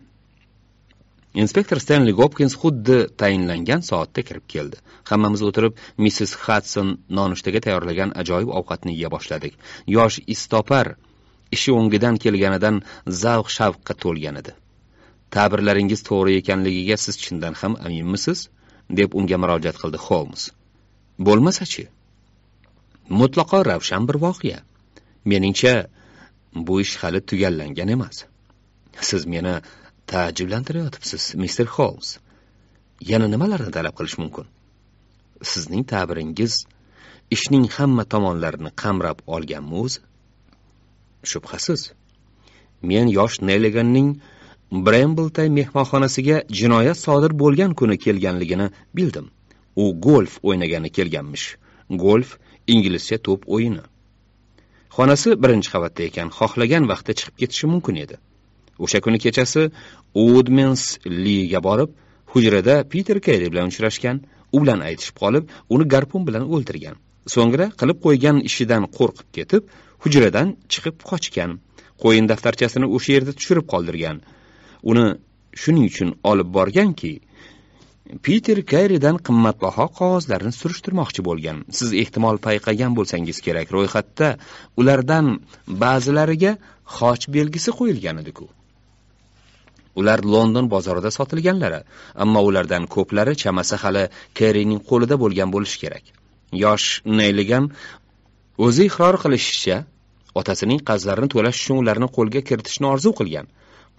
inspektor stenli gopkins xuddi tayinlangan soatda kirib keldi hammamiz o'tirib missis xatson nonushtaga tayyorlagan ajoyib ovqatni yeya boshladik yosh istopar ishi o'ngidan kelganidan zavq shavqqa to'lgan edi ta'birlaringiz to'g'ri ekanligiga siz chindan ham aminmisiz deb unga murojaat qildi holms bo'lmasachi mutlaqo ravshan bir voqea meningcha bu ish hali tugallangan emas siz meni ta'jiblantirayotibsiz, Mr. Holmes. yana nimalarni talab qilish mumkin sizning ta'biringiz ishning hamma tomonlarini qamrab olgan o'zi shubhasiz men yosh Nelliganning Brambleton mehmonxonasiga jinoyat sodir bo'lgan kuni kelganligini bildim u golf o'ynagani kelganmish golf inglizcha to'p o'yini xonasi birinchi qavatda ekan xohlagan vaqtda chiqib ketishi mumkin edi o'sha kuni kechasi uodmens liga borib hujrada piter Kelly bilan uchrashgan u bilan aytishib qolib uni garpun bilan o'ldirgan so'ngra qilib qo'ygan ishidan qo'rqib ketib hujradan chiqib qochgan qo'yin daftarchasini o'sha yerda tushirib qoldirgan uni shuning uchun olib borganki Peter Kayridan qimmatbaho qog'ozlarni surishtirmoqchi bo'lgan. Siz ehtimol payqagan bo'lsangiz kerak, ro'yxatda ulardan ba'zilariga xoch belgisi qo'yilgan edi-ku. Ular London bozorida sotilganlari, ammo ulardan ko'plari chamasi hali Kerrining qo'lida bo'lgan bo'lish kerak. Yosh Neyligam o'zi iqror qilishicha, otasining qazlarini to'lash uchun ularni qo'lga kiritishni orzu qilgan.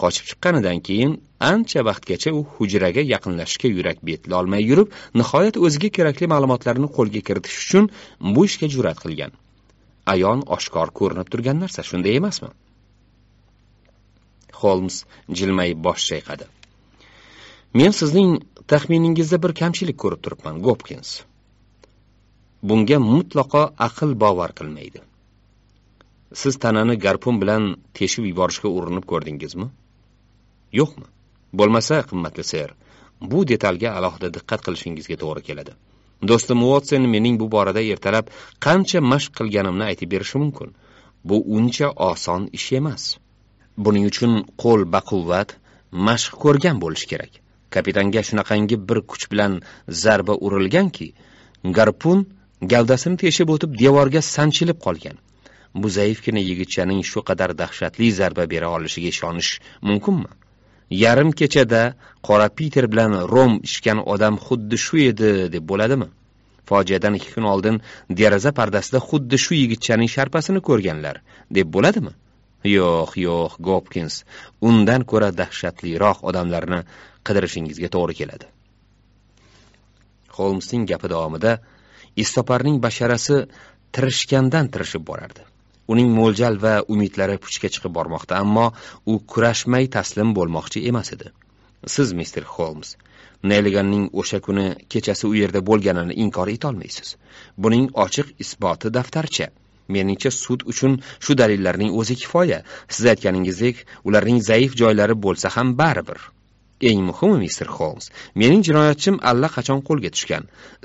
qochib chiqqanidan keyin ancha vaqtgacha u hujraga yaqinlashishga yurak betolmay yurib nihoyat o'ziga kerakli ma'lumotlarni qo'lga kiritish uchun bu ishga jur'at qilgan ayon oshkor ko'rinib turgan narsa shunday emasmi holms jilmayib bosh chayqadi men sizning taxminingizda bir kamchilik ko'rib turibman gopkins bunga mutlaqo aql bovar qilmaydi siz tanani garpun bilan teshib yuborishga urinib ko'rdingizmi yo'qmi bo'lmasa qimmatli ser bu detalga alohida diqqat qilishingizga to'g'ri keladi do'stim votsen mening bu borada ertalab qancha mashq qilganimni aytib berishi mumkin bu uncha oson ish emas buning uchun qo'l baquvvat mashq ko'rgan bo'lishi kerak kapitanga shunaqangi bir kuch bilan zarba urilganki garpun gavdasini teshib o'tib devorga sanchilib qolgan bu zaifgina yigitchaning shu qadar dahshatli zarba bera olishiga ishonish mumkinmi yarim kechada qora piter bilan rom ichgan odam xuddi shu edi deb bo'ladimi fojiadan ikki kun oldin deraza pardasida xuddi shu yigitchaning sharpasini ko'rganlar deb bo'ladimi yo'q yo'q gopkins undan ko'ra dahshatliroq odamlarni qidirishingizga to'g'ri keladi holmsning gapi davomida istoparning basharasi tirishgandan tirishib borardi uning mo'ljal va umidlari puchga chiqib bormoqda ammo u kurashmay taslim bo'lmoqchi emas edi siz mister holms neliganning o'sha kuni kechasi u yerda bo'lganini inkor etolmaysiz buning ochiq isboti daftarcha meningcha sud uchun shu dalillarning o'zi kifoya siz aytganingizdek ularning zaif joylari bo'lsa ham baribir eng muhimi mister holms mening jinoyatchim allaqachon qo'lga tushgan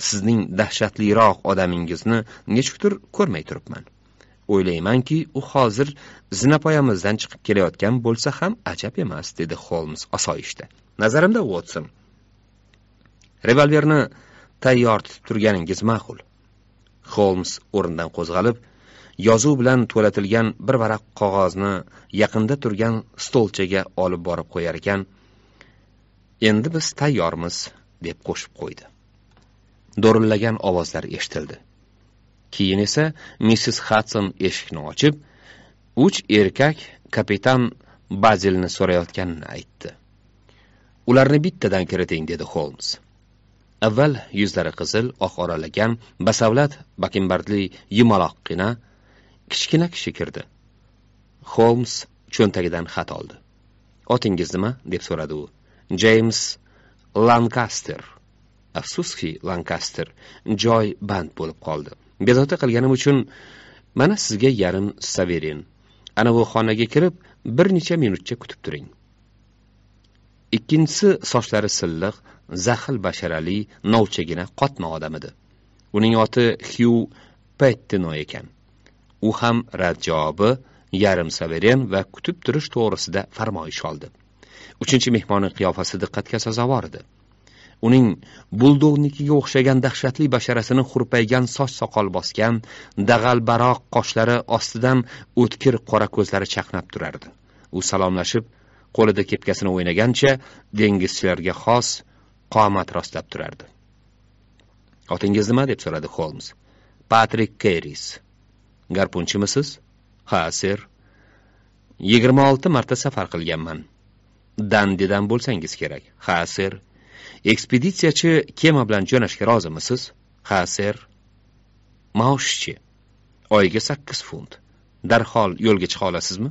sizning dahshatliroq odamingizni nechukdir ko'rmay turibman o'ylaymanki u hozir zinapoyamizdan chiqib kelayotgan bo'lsa ham ajab emas dedi holms osoyishta nazarimda votson revolverni tayyor tutib turganingiz ma'qul holms o'rnidan qo'zg'alib yozuv bilan to'latilgan bir varaq qog'ozni yaqinda turgan stolchaga olib borib qo'yar ekan endi biz tayyormiz deb qo'shib qo'ydi do'rillagan ovozlar eshitildi keyin esa missis xatson eshikni ochib uch erkak kapitan bazilni so'rayotganini aytdi ularni bittadan kiriting dedi holms avval yuzlari qizil oq oralagan basavlat bakinbardli yumaloqqina kichkina kishi kirdi holms cho'ntagidan xat oldi otingiz nima deb so'radi u jeyms lankaster afsuski lankaster joy band bo'lib qoldi bezovta qilganim uchun mana sizga yarim saverin ana bu xonaga kirib bir necha minutcha kutib turing ikkinchisi sochlari silliq zahl basharali novchagina qotma odam edi uning oti xyu pettino ekan u ham rad javobi yarim saveren va kutib turish to'g'risida farmoyish oldi uchinchi mehmonning qiyofasi diqqatga sazovor edi uning buldognikiga o'xshagan dahshatli basharasini hurpaygan soch soqol bosgan dag'albaroq qoshlari ostidan o'tkir qora ko'zlari chaqnab turardi u salomlashib qo'lida kepkasini o'ynagancha dengizchilarga xos qomat rostlab turardi otingiz nima deb so'radi holms patrik keris garpunchimisiz ha ser yigirma olti marta safar qilganman dandidan bo'lsangiz kerak ha ser ekspeditsiyachi kema bilan jo'nashga rozimisiz ha ser maoshchi oyiga sakkiz funt darhol yo'lga chiqa olasizmi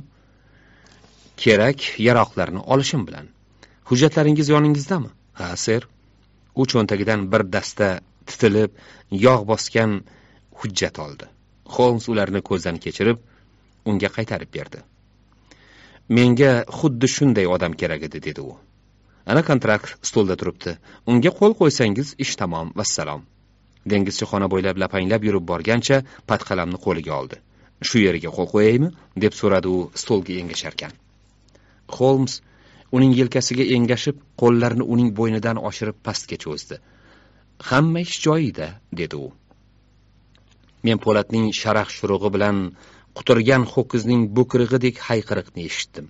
kerak yaroqlarni olishim bilan hujjatlaringiz yoningizdami ha ser u cho'ntagidan bir dasta titilib yog' bosgan hujjat oldi holms ularni ko'zdan kechirib unga qaytarib berdi menga xuddi shunday odam kerak edi dedi u ana kontrakt stolda turibdi unga qo'l qo'ysangiz ish tamom vassalom dengizchi xona bo'ylab lapanglab yurib borgancha patqalamni qo'liga oldi shu yeriga qo'l qo'yaymi deb so'radi u stolga engasharkan holms uning yelkasiga engashib qo'llarini uning bo'ynidan oshirib pastga cho'zdi hamma ish joyida dedi u men po'latning sharaq shurug'i bilan qutirgan ho'kizning bo'kirig'idek hayqiriqni eshitdim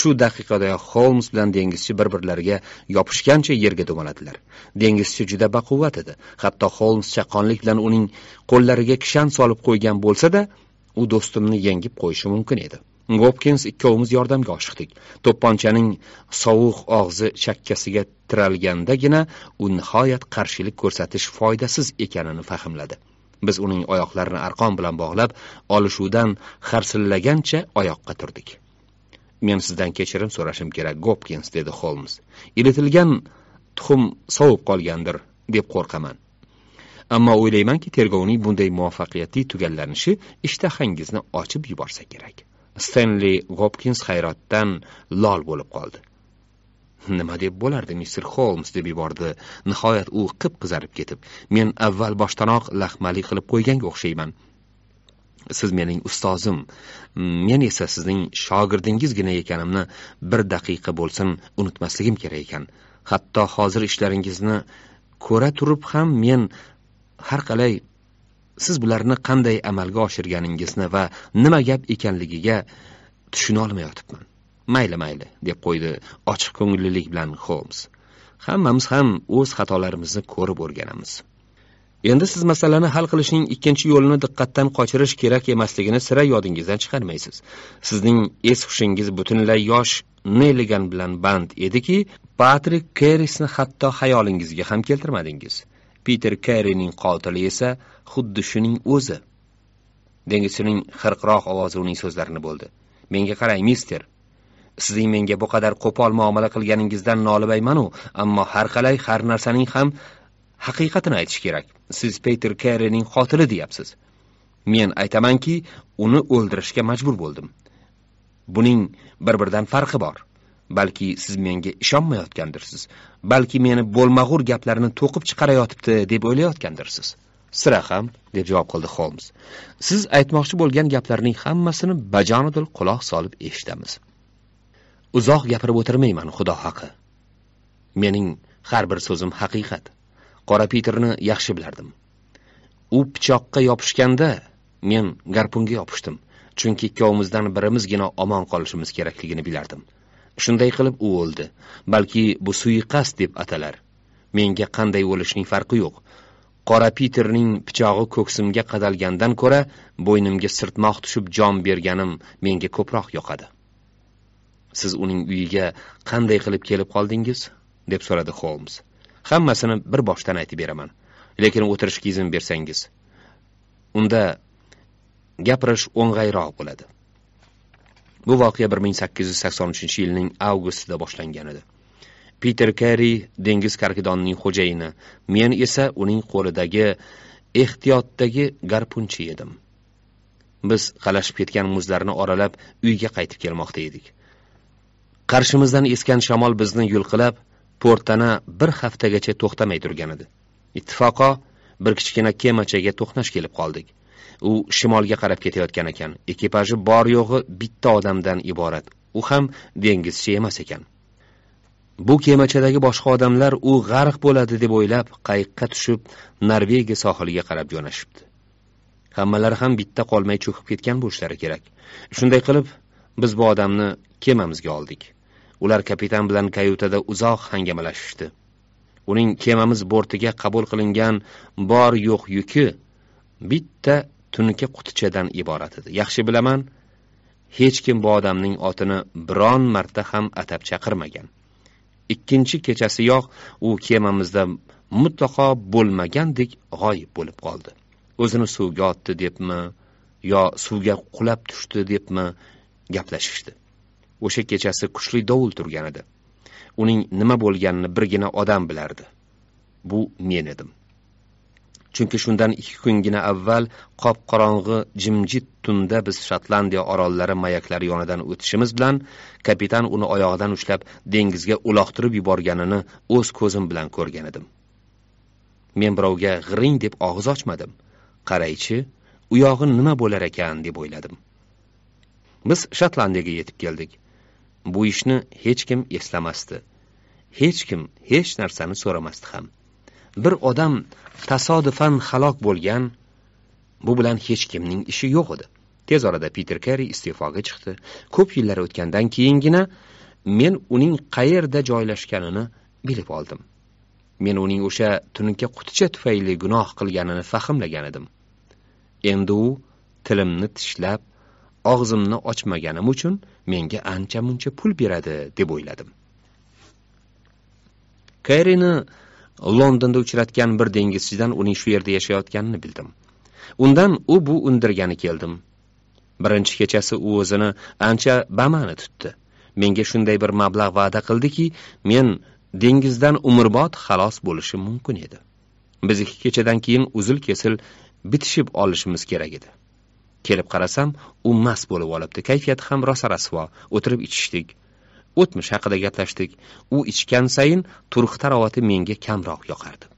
shu daqiqadayoq holms bilan dengizchi bir birlariga yopishgancha yerga dumaladilar dengizchi juda baquvvat edi hatto holms chaqqonlik bilan uning qo'llariga kishan solib qo'ygan bo'lsa da u do'stimni yengib qo'yishi mumkin edi gopkins ikkovimiz yordamga oshiqdik to'pponchaning sovuq og'zi chakkasiga tiralgandagina u nihoyat qarshilik ko'rsatish foydasiz ekanini fahmladi biz uning oyoqlarini arqon bilan bog'lab olishuvdan xarsillagancha oyoqqa turdik men sizdan kechirim so'rashim kerak gopkins dedi holms ilitilgan tuxum sovib qolgandir deb qo'rqaman ammo o'ylaymanki tergovning bunday muvaffaqiyatli tugallanishi ishtahangizni ochib yuborsa kerak stenli gopkins hayratdan lol bo'lib qoldi nima deb bo'lardi mister holms deb yubordi nihoyat u qip qizarib ketib men avval boshdanoq lahmali qilib qo'yganga o'xshayman siz mening ustozim men esa sizning shogirdingizgina ekanimni bir daqiqa bo'lsin unutmasligim kerak ekan hatto hozir ishlaringizni ko'ra turib ham men har qalay siz bularni qanday amalga oshirganingizni va nima gap ekanligiga tushuna olmayotibman mayli mayli deb qo'ydi ochiq ko'ngillilik bilan holms hammamiz ham o'z xatolarimizni ko'rib o'rganamiz endi siz masalani hal qilishning ikkinchi yo'lini diqqatdan qochirish kerak emasligini sira yodingizdan chiqarmaysiz sizning es hushingiz butunlay yosh neligan bilan band ediki patrik kerrisni hatto xayolingizga ham keltirmadingiz piter kerrining qotili esa xuddi shuning o'zi dengizchining xirqiroq ovozi uning so'zlarini bo'ldi menga qarang mister sizning menga bu qadar qo'pol muomala qilganingizdan nolibaymanu ammo har qalay har narsaning ham haqiqatini aytish kerak siz peter kerrining qotili deyapsiz men aytamanki uni o'ldirishga majbur bo'ldim buning bir biridan farqi bor balki siz menga ishonmayotgandirsiz balki meni bo'lmag'ur gaplarni to'qib chiqarayotibdi deb o'ylayotgandirsiz sira ham deb javob qildi holms siz aytmoqchi bo'lgan gaplarning hammasini bajonidil quloq solib eshitamiz uzoq gapirib o'tirmayman xudo haqi mening har bir so'zim haqiqat qora piterni yaxshi bilardim u pichoqqa yopishganda men garpunga yopishdim chunki ikkovimizdan birimizgina omon qolishimiz kerakligini bilardim shunday qilib u o'ldi balki bu suiqasd deb atalar menga qanday o'lishning farqi yo'q qora piterning pichog'i ko'ksimga qadalgandan ko'ra bo'ynimga sirtmoq tushib jon berganim menga ko'proq yoqadi siz uning uyiga qanday qilib kelib qoldingiz deb so'radi holmes hammasini bir boshdan aytib beraman lekin o'tirishga izn bersangiz unda gapirish o'ng'ayroq bo'ladi bu voqea 1883 yilning avgustida boshlangan edi piter Carey dengiz karkidonining xo'jayini men esa uning qo'lidagi ehtiyotdagi garpunchi edim biz qalashib ketgan muzlarni oralab uyga qaytib kelmoqda edik qarshimizdan esgan shamol bizni yulqilab portana bir haftagacha to'xtamay turgan edi ittifoqo bir kichkina kemachaga to'qnash kelib qoldik u shimolga qarab ketayotgan ekan ekipaji bor yo'g'i bitta odamdan iborat u ham dengizchi emas ekan bu kemachadagi boshqa odamlar u g'arq bo'ladi deb o'ylab qayiqqa tushib norvegiya sohiliga qarab jo'nashibdi hammalari ham bitta qolmay cho'kib ketgan bo'lishlari kerak shunday qilib biz bu odamni kemamizga oldik ular kapitan bilan kayutada uzoq hangamalashishdi uning kemamiz bortiga qabul qilingan bor yo'q yuki bitta tunuka qutichadan iborat edi yaxshi bilaman hech kim bu odamning otini biron marta ham atab chaqirmagan ikkinchi kechasiyoq u kemamizda mutlaqo bo'lmagandek g'oyib bo'lib qoldi o'zini suvga otdi debmi yo suvga qulab tushdi debmi gaplashishdi o'sha kechasi kuchli dovul turgan edi uning nima bo'lganini birgina odam bilardi bu men edim chunki shundan ikki kungina avval qop qorong'i jimjit tunda biz shotlandiya orollari mayaklari yonidan o'tishimiz bilan kapitan uni oyog'idan ushlab dengizga uloqtirib yuborganini o'z ko'zim bilan ko'rgan edim men birovga g'iring deb og'iz ochmadim qaraychi u yog'i nima bo'lar ekan deb o'yladim biz shotlandiyaga yetib keldik bu ishni hech kim eslamasdi hech kim hech narsani so'ramasdi ham bir odam tasodifan halok bo'lgan bu bilan hech kimning ishi yo'q edi tez orada piter Carey iste'foga chiqdi ko'p yillar o'tgandan keyingina men uning qayerda joylashganini bilib oldim men uning o'sha tunuka quticha tufayli gunoh qilganini fahmlagan edim endi u tilimni tishlab og'zimni ochmaganim uchun menga ancha muncha pul beradi deb o'yladim karini londonda uchratgan bir dengizchidan uning shu yerda yashayotganini bildim undan u bu undirgani keldim birinchi kechasi u o'zini ancha bama'ni tutdi menga shunday bir mablag' va'da qildiki men dengizdan umrbod xalos bo'lishim mumkin edi biz ikki kechadan keyin uzil kesil bitishib olishimiz kerak edi kelib qarasam u mast bo'lib olibdi kayfiyati ham rosa rasvo o'tirib ichishdik o'tmish haqida gaplashdik u ichgan sayin turk tarovati menga kamroq yoqardi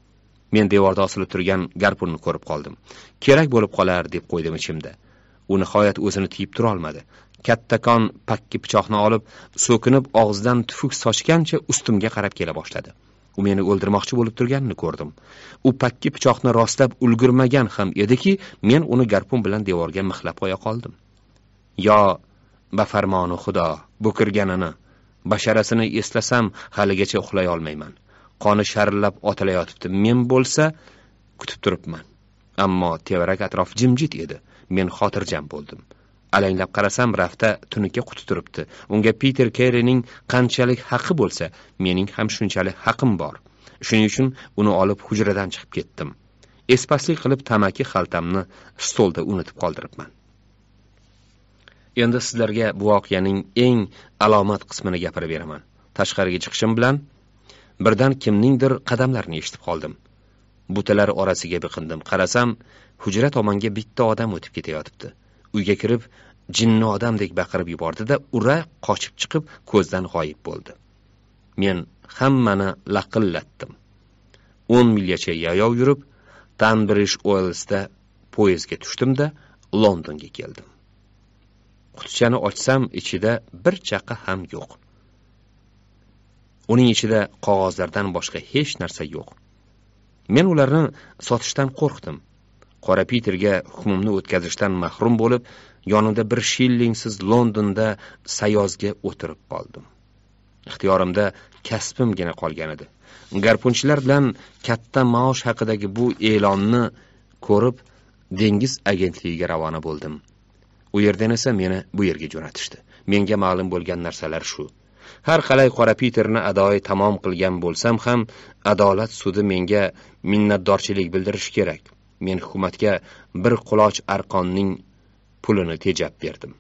men devorda osilib turgan garpunni ko'rib qoldim kerak bo'lib qolar deb qo'ydim ichimda u nihoyat o'zini tiyib turolmadi kattakon pakki pichoqni olib so'kinib og'zidan tufuk sochgancha ustimga qarab kela boshladi u meni o'ldirmoqchi bo'lib turganini ko'rdim u pakki pichoqni rostlab ulgurmagan ham ediki men uni garpun bilan devorga mixlab qo'ya qoldim yo bafarmoni xudo bo'kirganini basharasini eslasam haligacha uxlay olmayman qoni sharillab otilayotibdi men bo'lsa kutib turibman ammo tevarak atrof jimjit edi men xotirjam bo'ldim alanglab qarasam rafda tunuka quti turibdi unga piter kerining qanchalik haqqi bo'lsa mening ham shunchalik haqqim bor shuning uchun uni olib hujradan chiqib ketdim espaslik qilib tamaki xaltamni stolda unutib qoldiribman endi sizlarga bu voqeaning eng alomat qismini gapirib beraman tashqariga chiqishim bilan birdan kimningdir qadamlarini eshitib qoldim butalar orasiga biqindim qarasam hujra tomonga bitta odam o'tib ketayotibdi uyga kirib jinni odamdek baqirib yubordi da ura qochib chiqib ko'zdan g'oyib bo'ldi men hammani laqillatdim o'n milgacha yayov yurib tanbrish Oilsda poyezdga tushdim da londonga keldim qutichani ochsam ichida bir chaqa ham yo'q uning ichida qog'ozlardan boshqa hech narsa yo'q men ularni sotishdan qo'rqdim qora piterga hukmimni o'tkazishdan mahrum bo'lib yonimda bir shillingsiz londonda sayozga o'tirib qoldim ixtiyorimda kasbimgina qolgan edi garpunchilar bilan katta maosh haqidagi bu e'lonni ko'rib dengiz agentligiga ravona bo'ldim u yerdan esa meni bu yerga jo'natishdi menga ma'lum bo'lgan narsalar shu har qalay qora piterni adoyi tamom qilgan bo'lsam ham adolat sudi menga minnatdorchilik bildirishi kerak men hukumatga bir quloch arqonning pulini tejab berdim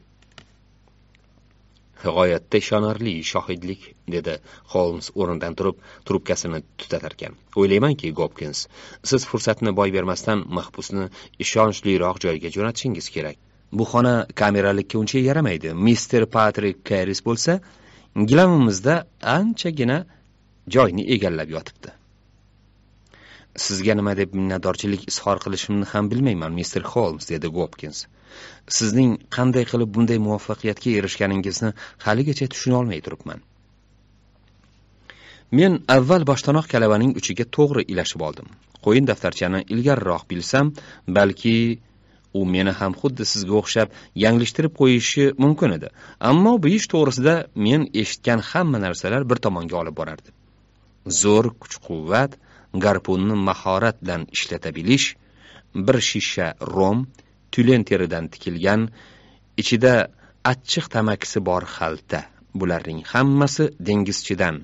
g'oyatda ishonarli shohidlik dedi holms o'rnidan turib trubkasini tutatarkan o'ylaymanki gopkins siz fursatni boy bermasdan mahbusni ishonchliroq joyga jo'natishingiz kerak bu xona kameralikka uncha yaramaydi mister patrik keris bo'lsa gilamimizda anchagina joyni egallab yotibdi sizga nima deb minnatdorchilik izhor qilishimni ham bilmayman mister holms dedi gopkins sizning qanday qilib bunday muvaffaqiyatga erishganingizni haligacha tushunolmay turibman men avval boshdanoq kalavaning uchiga to'g'ri ilashib oldim qo'yin daftarchani ilgariroq bilsam balki u meni ham xuddi sizga o'xshab yanglishtirib qo'yishi mumkin edi ammo bu ish to'g'risida men eshitgan hamma narsalar bir tomonga olib borardi zo'r kuch quvvat garpunni mahorat bilan ishlata bilish bir shisha rom tyulen teridan tikilgan ichida achchiq tamakisi bor xalta bularning hammasi dengizchidan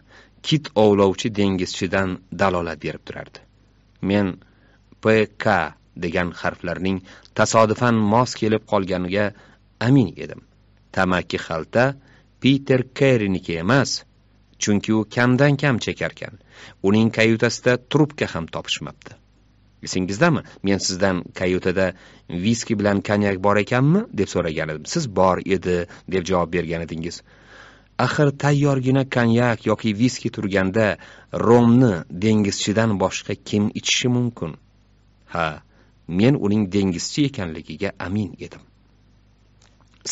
kit ovlovchi dengizchidan dalolat berib turardi men pk degan harflarning tasodifan mos kelib qolganiga amin edim tamaki xalta Peter Kerriniki emas, chunki u kamdan kam chekarkan uning kayutasida trubka ham topishmabdi esingizdami men sizdan kayutada viski bilan konyak bor ekanmi deb so'ragan edim siz bor edi deb javob bergan edingiz axir tayyorgina konyak yoki viski turganda romni dengizchidan boshqa kim ichishi mumkin ha men uning dengizchi ekanligiga amin edim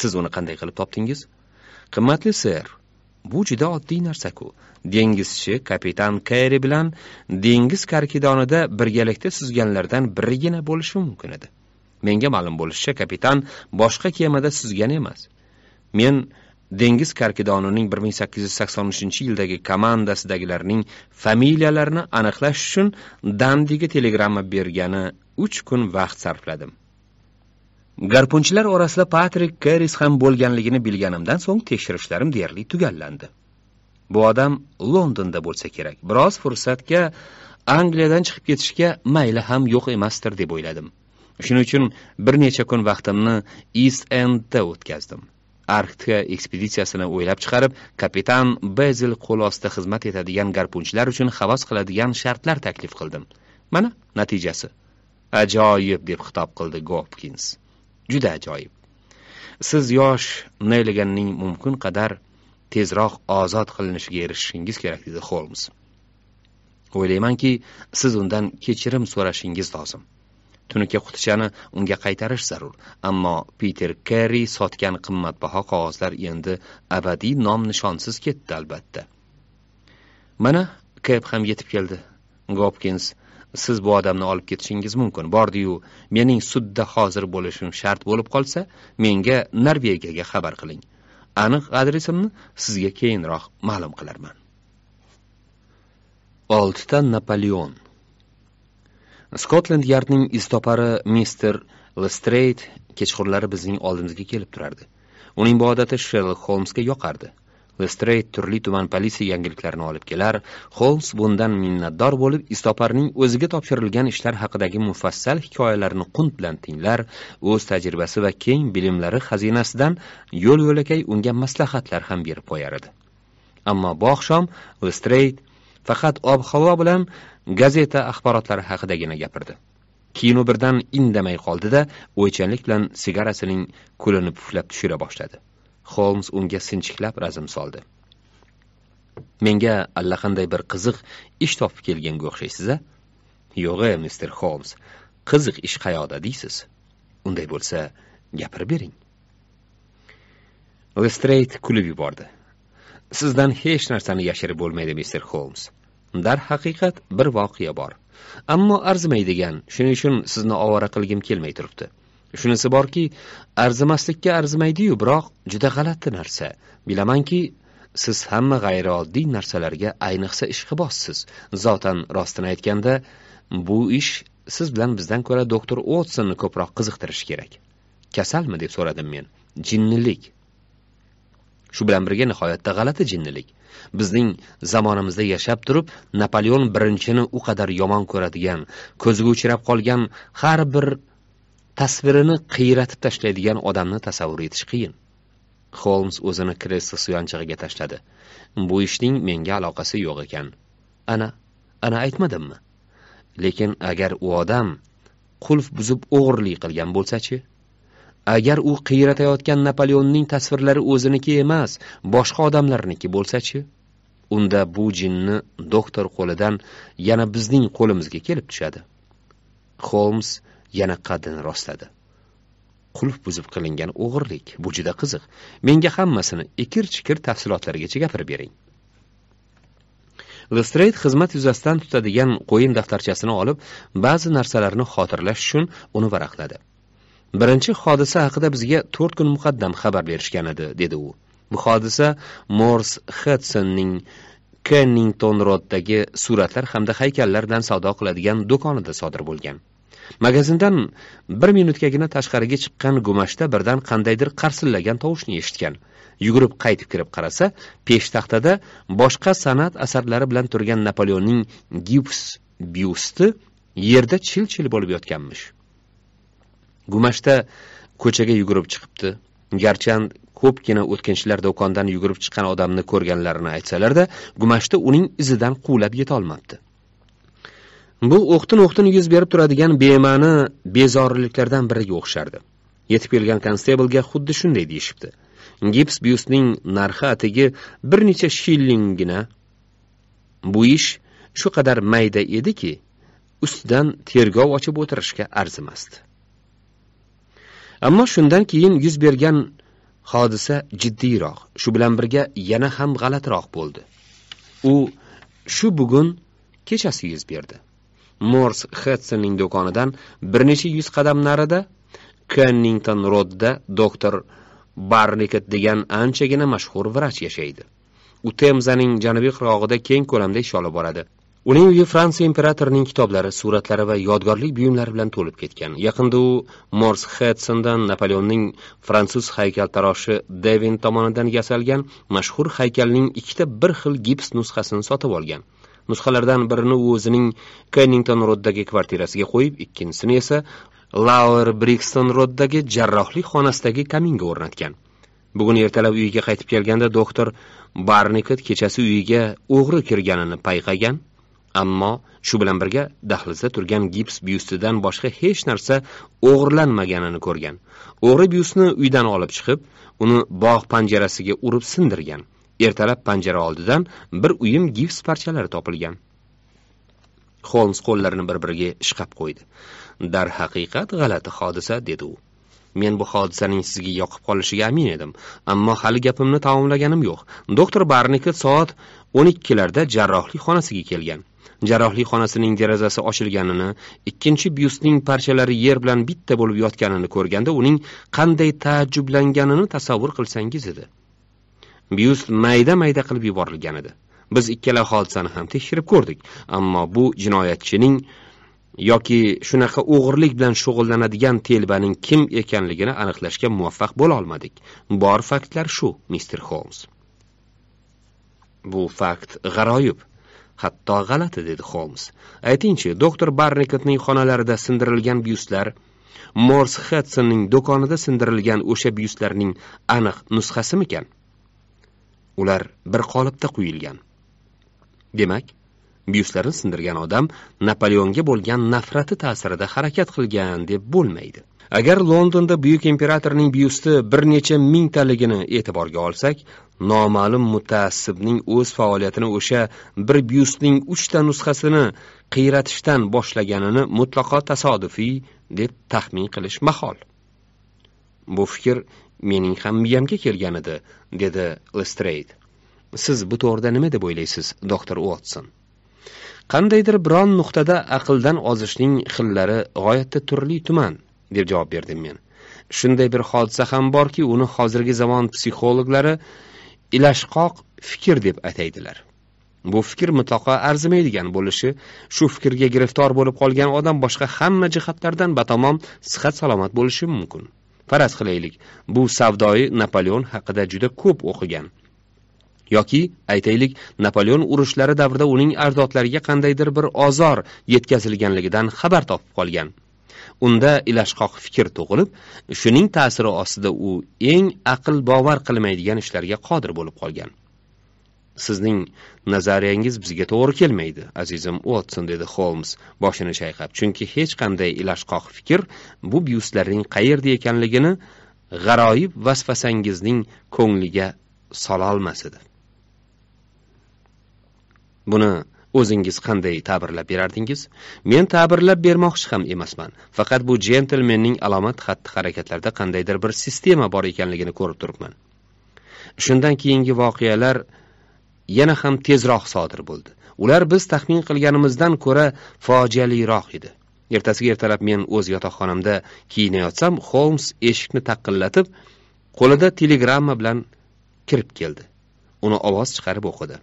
siz uni qanday qilib topdingiz qimmatli ser bu juda oddiy narsa-ku dengizchi kapitan keri bilan dengiz karkidonida birgalikda suzganlardan birigina bo'lishi mumkin edi menga ma'lum bo'lishicha kapitan boshqa kemada suzgan emas men dengiz karkidonining 1883 yildagi komandasidagilarning familiyalarini aniqlash uchun dandiga telegramma bergani 3 kun vaqt sarfladim garpunchilar orasida patrik keris ham bo'lganligini bilganimdan so'ng tekshirishlarim deyarli tugallandi bu odam londonda bo'lsa kerak biroz fursatga angliyadan chiqib ketishga mayli ham yo'q emasdir deb o'yladim shuning uchun bir necha kun vaqtimni east endda o'tkazdim arktika ekspeditsiyasini o'ylab chiqarib kapitan bezil qo'l ostida xizmat etadigan garpunchilar uchun havas qiladigan shartlar taklif qildim mana natijasi ajoyib deb xitob qildi gopkins juda ajoyib siz yosh neyliganning mumkin qadar tezroq ozod qilinishiga erishishingiz kerak dedi holms o'ylaymanki siz undan kechirim so'rashingiz lozim tunuka qutichani unga qaytarish zarur ammo piter kerri sotgan qimmatbaho qog'ozlar endi abadiy nom nishonsiz ketdi albatta mana kep ham yetib keldi gopkins siz bu odamni olib ketishingiz mumkin bordiyu mening sudda hozir bo'lishim shart bo'lib qolsa menga norvegiyaga xabar qiling aniq adresimni sizga keyinroq ma'lum qilarman oltita napoleon skotland yardning iztopari mister lestreyt kechqurunlari bizning oldimizga kelib turardi uning bu odati sherlok holmsga yoqardi Lestreyt turli-tuman politsiya yangiliklarini olib kelar, Holmes bundan minnatdor bo'lib, istoparning o'ziga topshirilgan ishlar haqidagi mufassal hikoyalarini qunt bilan tinglar, o'z tajribasi va keng bilimlari xazinasidan yo'l-yo'lakay unga maslahatlar ham berib qo'yar edi. Ammo bu oqshom Lestreyt faqat ob-havo bilan gazeta axborotlari haqidagina gapirdi. Kino birdan indamay qoldi-da, o'ychanlik bilan sigarasining kulini puflab tushira boshladi. holms unga sinchiklab razm soldi menga allaqanday bir qiziq ish topib kelganga o'xshaysiz a мистер Холмс, қизиқ qiziq ish qayoqda deysiz unday bo'lsa gapirib bering кулиб kulib yubordi sizdan hech narsani yashirib bo'lmaydi Холмс. Дар ҳақиқат bir voqea bor ammo arzimaydigan shuning uchun sizni ovora qilgim kelmay turibdi shunisi borki arzimaslikka arzimaydiyu biroq juda g'alati narsa bilamanki siz hamma g'ayrioddiy narsalarga ayniqsa ishqibozsiz zotan rostini aytganda bu ish siz bilan bizdan ko'ra doktor otsonni ko'proq qiziqtirishi kerak kasalmi deb so'radim men jinnilik shu bilan birga nihoyatda g'alati jinnilik bizning zamonamizda yashab turib napoleon birinchini u qadar yomon ko'radigan ko'ziga uchrab qolgan har bir tasvirini qiyratib tashlaydigan odamni tasavvur etish qiyin xolms o'zini kreslo suyanchig'iga tashladi bu ishning menga aloqasi yo'q ekan ana ana aytmadimmi lekin agar u odam qulf buzib o'g'irlik qilgan bo'lsachi agar u qiyratayotgan napoleonning tasvirlari o'ziniki emas boshqa odamlarniki bo'lsachi unda bu jinni doktor qo'lidan yana bizning qo'limizga kelib tushadi xolms yana qaddini rostladi qulf buzib qilingan o'g'irlik bu juda qiziq menga hammasini ikir chikir tafsilotlargacha gapirib bering lestreyt xizmat yuzasidan tutadigan qo'yin daftarchasini olib ba'zi narsalarni xotirlash uchun uni varaqladi birinchi hodisa haqida bizga to'rt kun muqaddam xabar berishgan edi dedi u bu hodisa mors hetsonning kennington roddagi suratlar hamda haykallardan savdo qiladigan do'konida sodir bo'lgan magazindan bir minutgagina tashqariga chiqqan gumashda birdan qandaydir qarsillagan tovushni eshitgan yugurib qaytib kirib qarasa peshtaxtada boshqa san'at asarlari bilan turgan napoleonning gips byusti yerda chil chil bo'lib yotganmish gumashda ko'chaga yugurib chiqibdi garchand ko'pgina o'tkinchilar do'kondan yugurib chiqqan odamni ko'rganlarini aytsalarda gumashda uning izidan quvlab yetolmabdi bu o'qtin o'qtin yuz berib turadigan bema'ni bezoriliklardan biriga o'xshardi yetib kelgan konstebelga xuddi shunday deyishibdi gips byusning narxi atigi bir necha shillinggina bu ish shu qadar mayda ediki ustidan tergov ochib o'tirishga arzimasdi ammo shundan keyin yuz bergan hodisa jiddiyroq shu bilan birga yana ham g'alatiroq bo'ldi u shu bugun kechasi yuz berdi Mors Hetsonning do'konidan bir necha yuz qadam narida Kennington Roadda doktor Barnicket degan anchagina mashhur vrach yashaydi. U Temzaning janubiy qirg'og'ida keng ko'lamda ish olib boradi. Uning uyi Fransiya imperatorining kitoblari, suratlari va yodgorlik buyumlari bilan to'lib ketgan. Yaqinda u Mors Hetsondan Napoleonning fransuz haykaltaroshi Devin tomonidan yasalgan mashhur haykalning ikkita bir xil gips nusxasini sotib olgan. nusxalardan birini u o'zining kennington roddagi kvartirasiga qo'yib ikkinchisini esa lauer brikston roddagi jarrohlik xonasidagi kaminga o'rnatgan bugun ertalab uyiga qaytib kelganda doktor barnikit kechasi uyiga o'g'ri kirganini payqagan ammo shu bilan birga dahlizda turgan gips byustidan boshqa hech narsa o'g'irlanmaganini ko'rgan o'g'ri byustni uydan olib chiqib uni bog' panjarasiga urib sindirgan ertalab panjara oldidan bir uyum gips parchalari topilgan holmes qo'llarini bir biriga ishqab qo'ydi darhaqiqat g'alati hodisa dedi u men bu hodisaning sizga yoqib qolishiga amin edim ammo hali gapimni tamomlaganim yo'q doktor barniki soat o'n ikkilarda jarrohlik xonasiga kelgan jarrohlik xonasining derazasi ochilganini ikkinchi byustning parchalari yer bilan bitta bo'lib yotganini ko'rganda uning qanday taajjublanganini tasavvur qilsangiz edi byust mayda mayda qilib yuborilgan edi biz ikkala hodisani ham tekshirib ko'rdik ammo bu jinoyatchining yoki shunaqa o'g'irlik bilan shug'ullanadigan telbaning kim ekanligini aniqlashga muvaffaq bo'la olmadik bor faktlar shu mister holms bu fakt g'aroyib hatto g'alati dedi holms aytingchi doktor barnikotning xonalarida sindirilgan byustlar mors hetsonning do'konida sindirilgan o'sha byustlarning aniq nusxasimikan ular bir qolipda quyilgan demak byuslarni sindirgan odam napoleonga bo'lgan nafrati ta'sirida harakat qilgan deb bo'lmaydi agar londonda buyuk imperatorning byusti bir necha mingtaligini e'tiborga olsak noma'lum mutaassibning o'z faoliyatini o'sha bir byustning uchta nusxasini qiyratishdan boshlaganini mutlaqo tasodifiy deb taxmin qilish mahol bu fikr mening ham miyamga kelgan edi dedi lestreyd siz bu to'g'rida nima deb o'ylaysiz doktor uotson qandaydir biron nuqtada aqldan ozishning xillari g'oyatda turli tuman deb javob berdim men shunday bir hodisa ham borki uni hozirgi zamon psixologlari ilashqoq fikr deb ataydilar bu fikr mutlaqo arzimaydigan bo'lishi shu fikrga giriftor bo'lib qolgan odam boshqa hamma jihatlardan batamom sihat salomat bo'lishi mumkin faraz qilaylik bu savdoyi napoleon haqida juda ko'p o'qigan yoki aytaylik napoleon urushlari davrida uning ardodlariga qandaydir bir ozor yetkazilganligidan xabar topib qolgan unda ilashqoq fikr tug'ilib shuning ta'siri ostida u eng aql bovar qilmaydigan ishlarga qodir bo'lib qolgan sizning nazariyangiz bizga to'g'ri kelmaydi azizim uotson dedi holms boshini chayqab chunki hech qanday ilashqoq fikr bu byustlarning qayerda ekanligini g'aroyib vasvasangizning ko'ngliga sololmas edi buni o'zingiz qanday ta'birlab berardingiz men ta'birlab bermoqchi ham emasman faqat bu jentlmenning alomat xatti harakatlarida qandaydir bir sistema bor ekanligini ko'rib turibman shundan keyingi voqealar yana ham tezroq sodir bo'ldi ular biz taxmin qilganimizdan ko'ra fojialiroq edi ertasiga ertalab men o'z yotoqxonamda kiyinayotsam holms eshikni taqillatib qo'lida telegramma bilan kirib keldi uni ovoz chiqarib o'qidi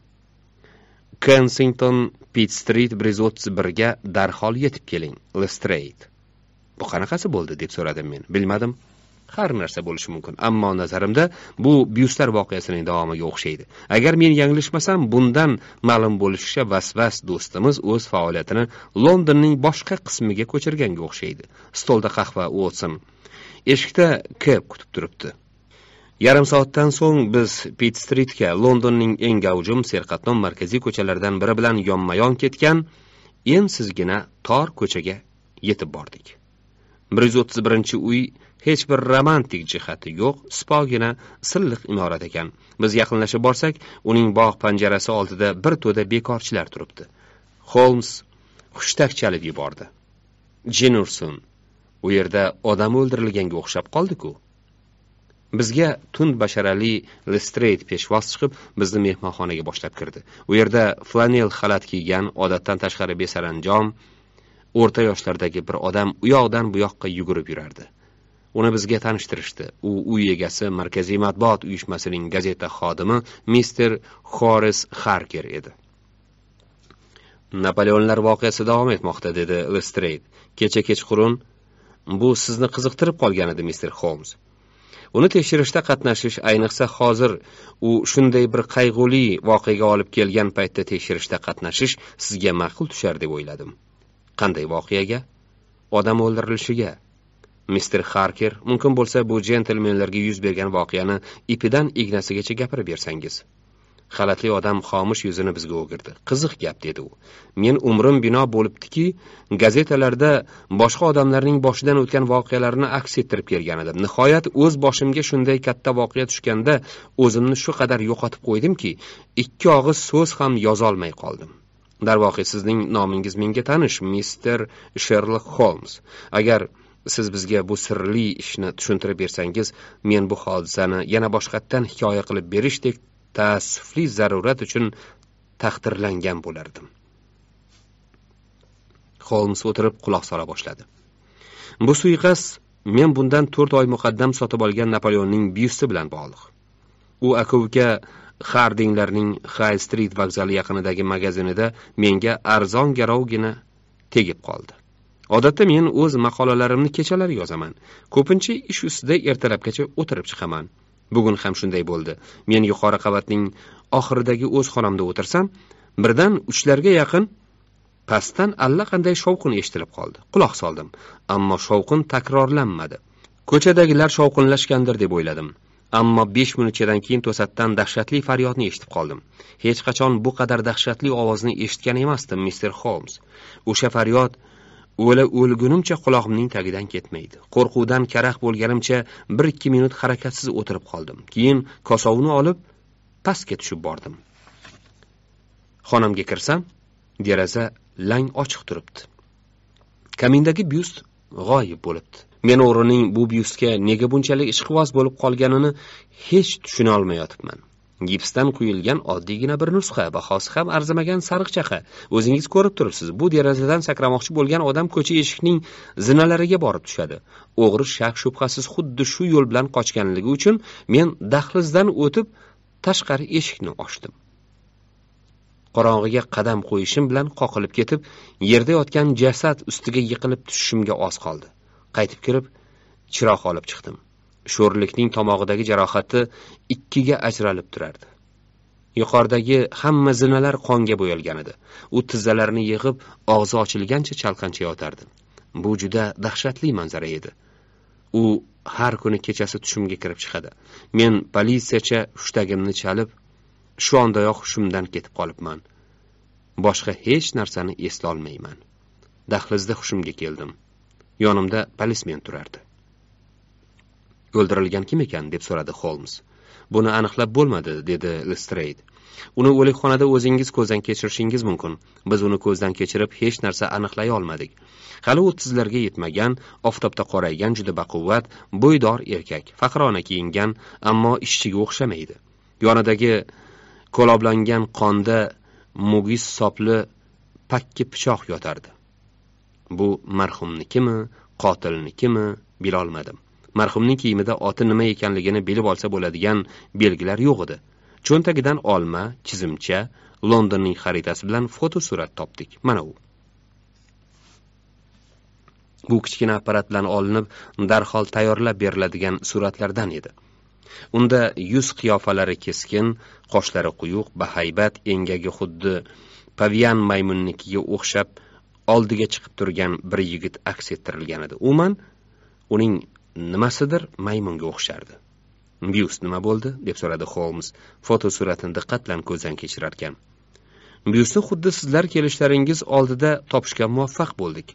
kensington pit strit bir birga darhol yetib keling lestreyt bu qanaqasi bo'ldi deb so'radim men bilmadim har narsa bo'lishi mumkin ammo nazarimda bu byustlar voqeasining davomiga o'xshaydi agar men yanglishmasam bundan ma'lum bo'lishicha vasvas do'stimiz o'z faoliyatini londonning boshqa qismiga ko'chirganga o'xshaydi stolda qahva o'tsin eshikda k kutib turibdi yarim soatdan so'ng biz pit stritga londonning eng gavjum serqatnov markaziy ko'chalaridan biri bilan yonma yon ketgan ensizgina tor ko'chaga yetib bordik bir yuz o'ttiz birinchi uy hech bir romantik jihati yo'q sipogina silliq imorat ekan biz yaqinlashib borsak uning bog' panjarasi oldida bir to'da bekorchilar turibdi holms hushtak chalib yubordi jin ursin u yerda odam o'ldirilganga o'xshab qoldi-ku. bizga tun basharali lestreyt peshvoz chiqib bizni mehmonxonaga boshlab kirdi u yerda flanel xalat kiygan odatdan tashqari besaranjom o'rta yoshlardagi bir odam u yoqdan bu yoqqa yugurib yurardi uni bizga tanishtirishdi u uy egasi markaziy matbuot uyushmasining gazeta xodimi mister xoris xarker edi napoleonlar voqeasi davom etmoqda dedi lestreyd kecha kechqurun bu sizni qiziqtirib qolgan edi mister holms uni tekshirishda qatnashish ayniqsa hozir u shunday bir qayg'uli voqeaga olib kelgan paytda tekshirishda qatnashish sizga ma'qul tushar deb o'yladim qanday voqeaga odam o'ldirilishiga mister harker mumkin bo'lsa bu jentelmenlarga yuz bergan voqeani ipidan ignasigacha gapirib bersangiz xalatli odam xomush yuzini bizga o'girdi qiziq gap dedi u men umrim bino bo'libdiki gazetalarda boshqa odamlarning boshidan o'tgan voqealarni aks ettirib kelgan edim nihoyat o'z boshimga shunday katta voqea tushganda o'zimni shu qadar yo'qotib qo'ydimki ikki og'iz so'z ham yozolmay qoldim darvoqe sizning nomingiz menga tanish mister sherlok holms agar siz bizga bu sirli ishni tushuntirib bersangiz men bu hodisani yana boshqatdan hikoya qilib berishdek taassufli zarurat uchun taqdirlangan bo'lardim holms o'tirib quloq sola boshladi bu suiqasd men bundan to'rt oy muqaddam sotib olgan napoleonning byusti bilan bog'liq u aka uka hardinglarning hay strit vokzali yaqinidagi magazinida menga arzon garovgina tegib qoldi odatda men o'z maqolalarimni kechalari yozaman ko'pincha ish ustida ertalabgacha o'tirib chiqaman bugun ham shunday bo'ldi men yuqori qavatning oxiridagi o'z xonamda o'tirsam birdan uchlarga yaqin pastdan allaqanday shovqin eshitilib qoldi quloq soldim ammo shovqin takrorlanmadi ko'chadagilar shovqinlashgandir deb o'yladim ammo besh minutchadan keyin to'satdan dahshatli faryodni eshitib qoldim hech qachon bu qadar dahshatli ovozni eshitgan emasdim mister holms o'sha faryod o'la o'lgunimcha quloqimning tagidan ketmaydi qo'rquvdan karaxt bo'lganimcha bir ikki minut harakatsiz o'tirib qoldim keyin kosovni olib pastga tushib bordim xonamga kirsam deraza lang ochiq turibdi kamindagi byust g'oyib bo'libdi men o'g'rining bu byustga nega bunchalik ishqiboz bo'lib qolganini hech tushunolmayotibman gipsdan quyilgan oddiygina bir nusxa bahosi ham arzimagan sariq chaqa o'zingiz ko'rib turibsiz bu derazadan sakramoqchi bo'lgan odam ko'cha eshikning zinalariga borib tushadi o'g'ri shak shubhasiz xuddi shu yo'l bilan qochganligi uchun men dahlizdan o'tib tashqari eshikni ochdim qorong'iga qadam qo'yishim bilan qoqilib ketib yerda yotgan jasad ustiga yiqilib tushishimga oz qoldi qaytib kirib chiroq olib chiqdim sho'rlikning tomog'idagi jarohati ikkiga ajralib turardi yuqoridagi hamma zinalar qonga bo'yalgan edi u tizzalarini yig'ib og'zi ochilgancha chalqancha yotardi bu juda dahshatli manzara edi u har kuni kechasi tushimga kirib chiqadi men politsiyacha hushtagimni chalib shu ondayoq hushimdan ketib qolibman boshqa hech narsani eslolmayman dahlizda hushimga keldim yonimda polismen turardi o'ldirilgan kim ekan deb so'radi xolms buni aniqlab bo'lmadi dedi lestreyt uni o'likxonada o'zingiz ko'zdan kechirishingiz mumkin biz uni ko'zdan kechirib hech narsa aniqlay olmadik hali o'ttizlarga yetmagan oftobda qoraygan juda baquvvat bo'ydor erkak faxrona kiyingan ammo ishchiga o'xshamaydi yonidagi ko'loblangan qonda mugis sopli pakki pichoq yotardi bu marhumnikimi qotilnikimi bilolmadim marhumning kiyimida oti nima ekanligini bilib olsa bo'ladigan belgilar yo'q edi cho'ntagidan olma chizimcha londonning xaritasi bilan fotosurat topdik mana u bu kichkina apparat bilan olinib darhol tayyorlab beriladigan suratlardan edi unda yuz qiyofalari keskin qoshlari quyuq bahaybat engagi xuddi pavian maymunnikiga o'xshab oldiga chiqib turgan bir yigit aks ettirilgan edi umuman uning nimasidir maymunga o'xshardi byust nima bo'ldi deb so'radi holms suratini diqqat bilan ko'zdan kechirarkan byustni xuddi sizlar kelishlaringiz oldida topishga muvaffaq bo'ldik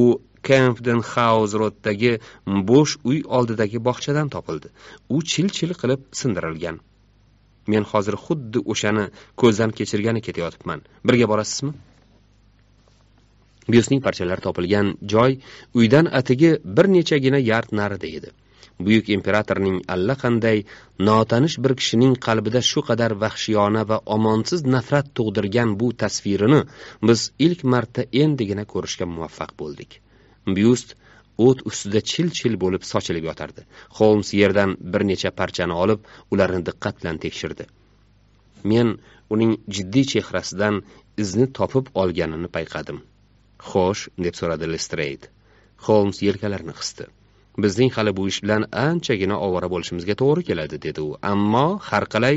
u kempden haus roddagi bo'sh uy oldidagi bog'chadan topildi u chil chil qilib sindirilgan men hozir xuddi o'shani ko'zdan kechirgani ketayotibman birga borasizmi byustning parchalari topilgan joy uydan atigi bir nechagina yard narida edi buyuk imperatorning allaqanday notanish bir kishining qalbida shu qadar vahshiyona va omonsiz nafrat tug'dirgan bu tasvirini biz ilk marta endigina ko'rishga muvaffaq bo'ldik byust o't ustida chil chil bo'lib sochilib yotardi holms yerdan bir necha parchani olib ularni diqqat bilan tekshirdi men uning jiddiy chehrasidan izni topib olganini payqadim xo'sh deb so'radi lestreyt holms yelkalarini qisdi bizning hali bu ish bilan anchagina ovora bo'lishimizga to'g'ri keladi dedi u ammo har qalay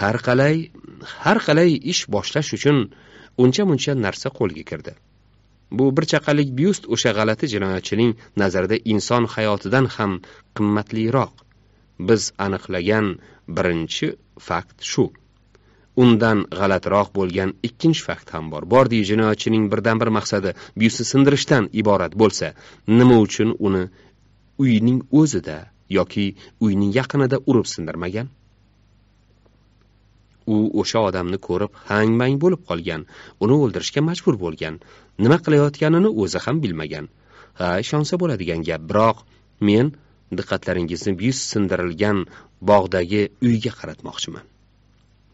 har qalay har qalay ish boshlash uchun uncha muncha narsa qo'lga kirdi bu bir chaqalik byust o'sha g'alati jinoyatchining nazarida inson hayotidan ham qimmatliroq biz aniqlagan birinchi fakt shu undan g'alatiroq bo'lgan ikkinchi fakt ham bor bordi jinoyatchining birdan bir maqsadi byustni sindirishdan iborat bo'lsa nima uchun uni uyning o'zida yoki uyning yaqinida urib sindirmagan u o'sha odamni ko'rib hang mang bo'lib qolgan uni o'ldirishga majbur bo'lgan nima qilayotganini o'zi ham bilmagan ha ishonsa bo'ladigan gap biroq men diqqatlaringizni byust sindirilgan bog'dagi uyga qaratmoqchiman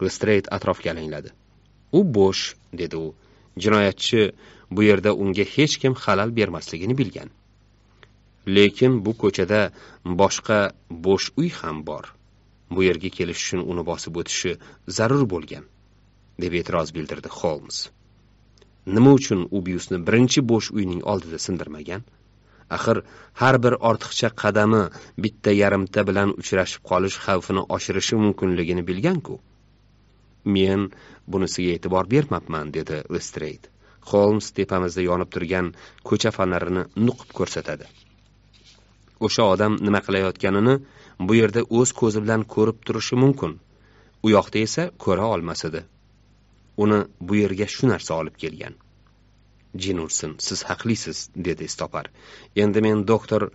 lestreyt atrofga alangladi u bo'sh dedi u jinoyatchi bu yerda unga hech kim xalal bermasligini bilgan lekin bu ko'chada boshqa bo'sh uy ham bor bu yerga kelish uchun uni bosib o'tishi zarur bo'lgan deb e'tiroz bildirdi holms nima uchun ubiusni birinchi bo'sh uyning oldida sindirmagan axir har bir ortiqcha qadami bitta yarimta bilan uchrashib qolish xavfini oshirishi mumkinligini bilganku men bunisiga e'tibor bermabman dedi lestreyd holms tepamizda yonib turgan ko'cha fonarini nuqib ko'rsatadi o'sha odam nima qilayotganini bu yerda o'z ko'zi bilan ko'rib turishi mumkin u yoqda esa ko'ra olmas edi uni bu yerga shu narsa olib kelgan jin ursin siz haqlisiz dedi istopar endi men doktor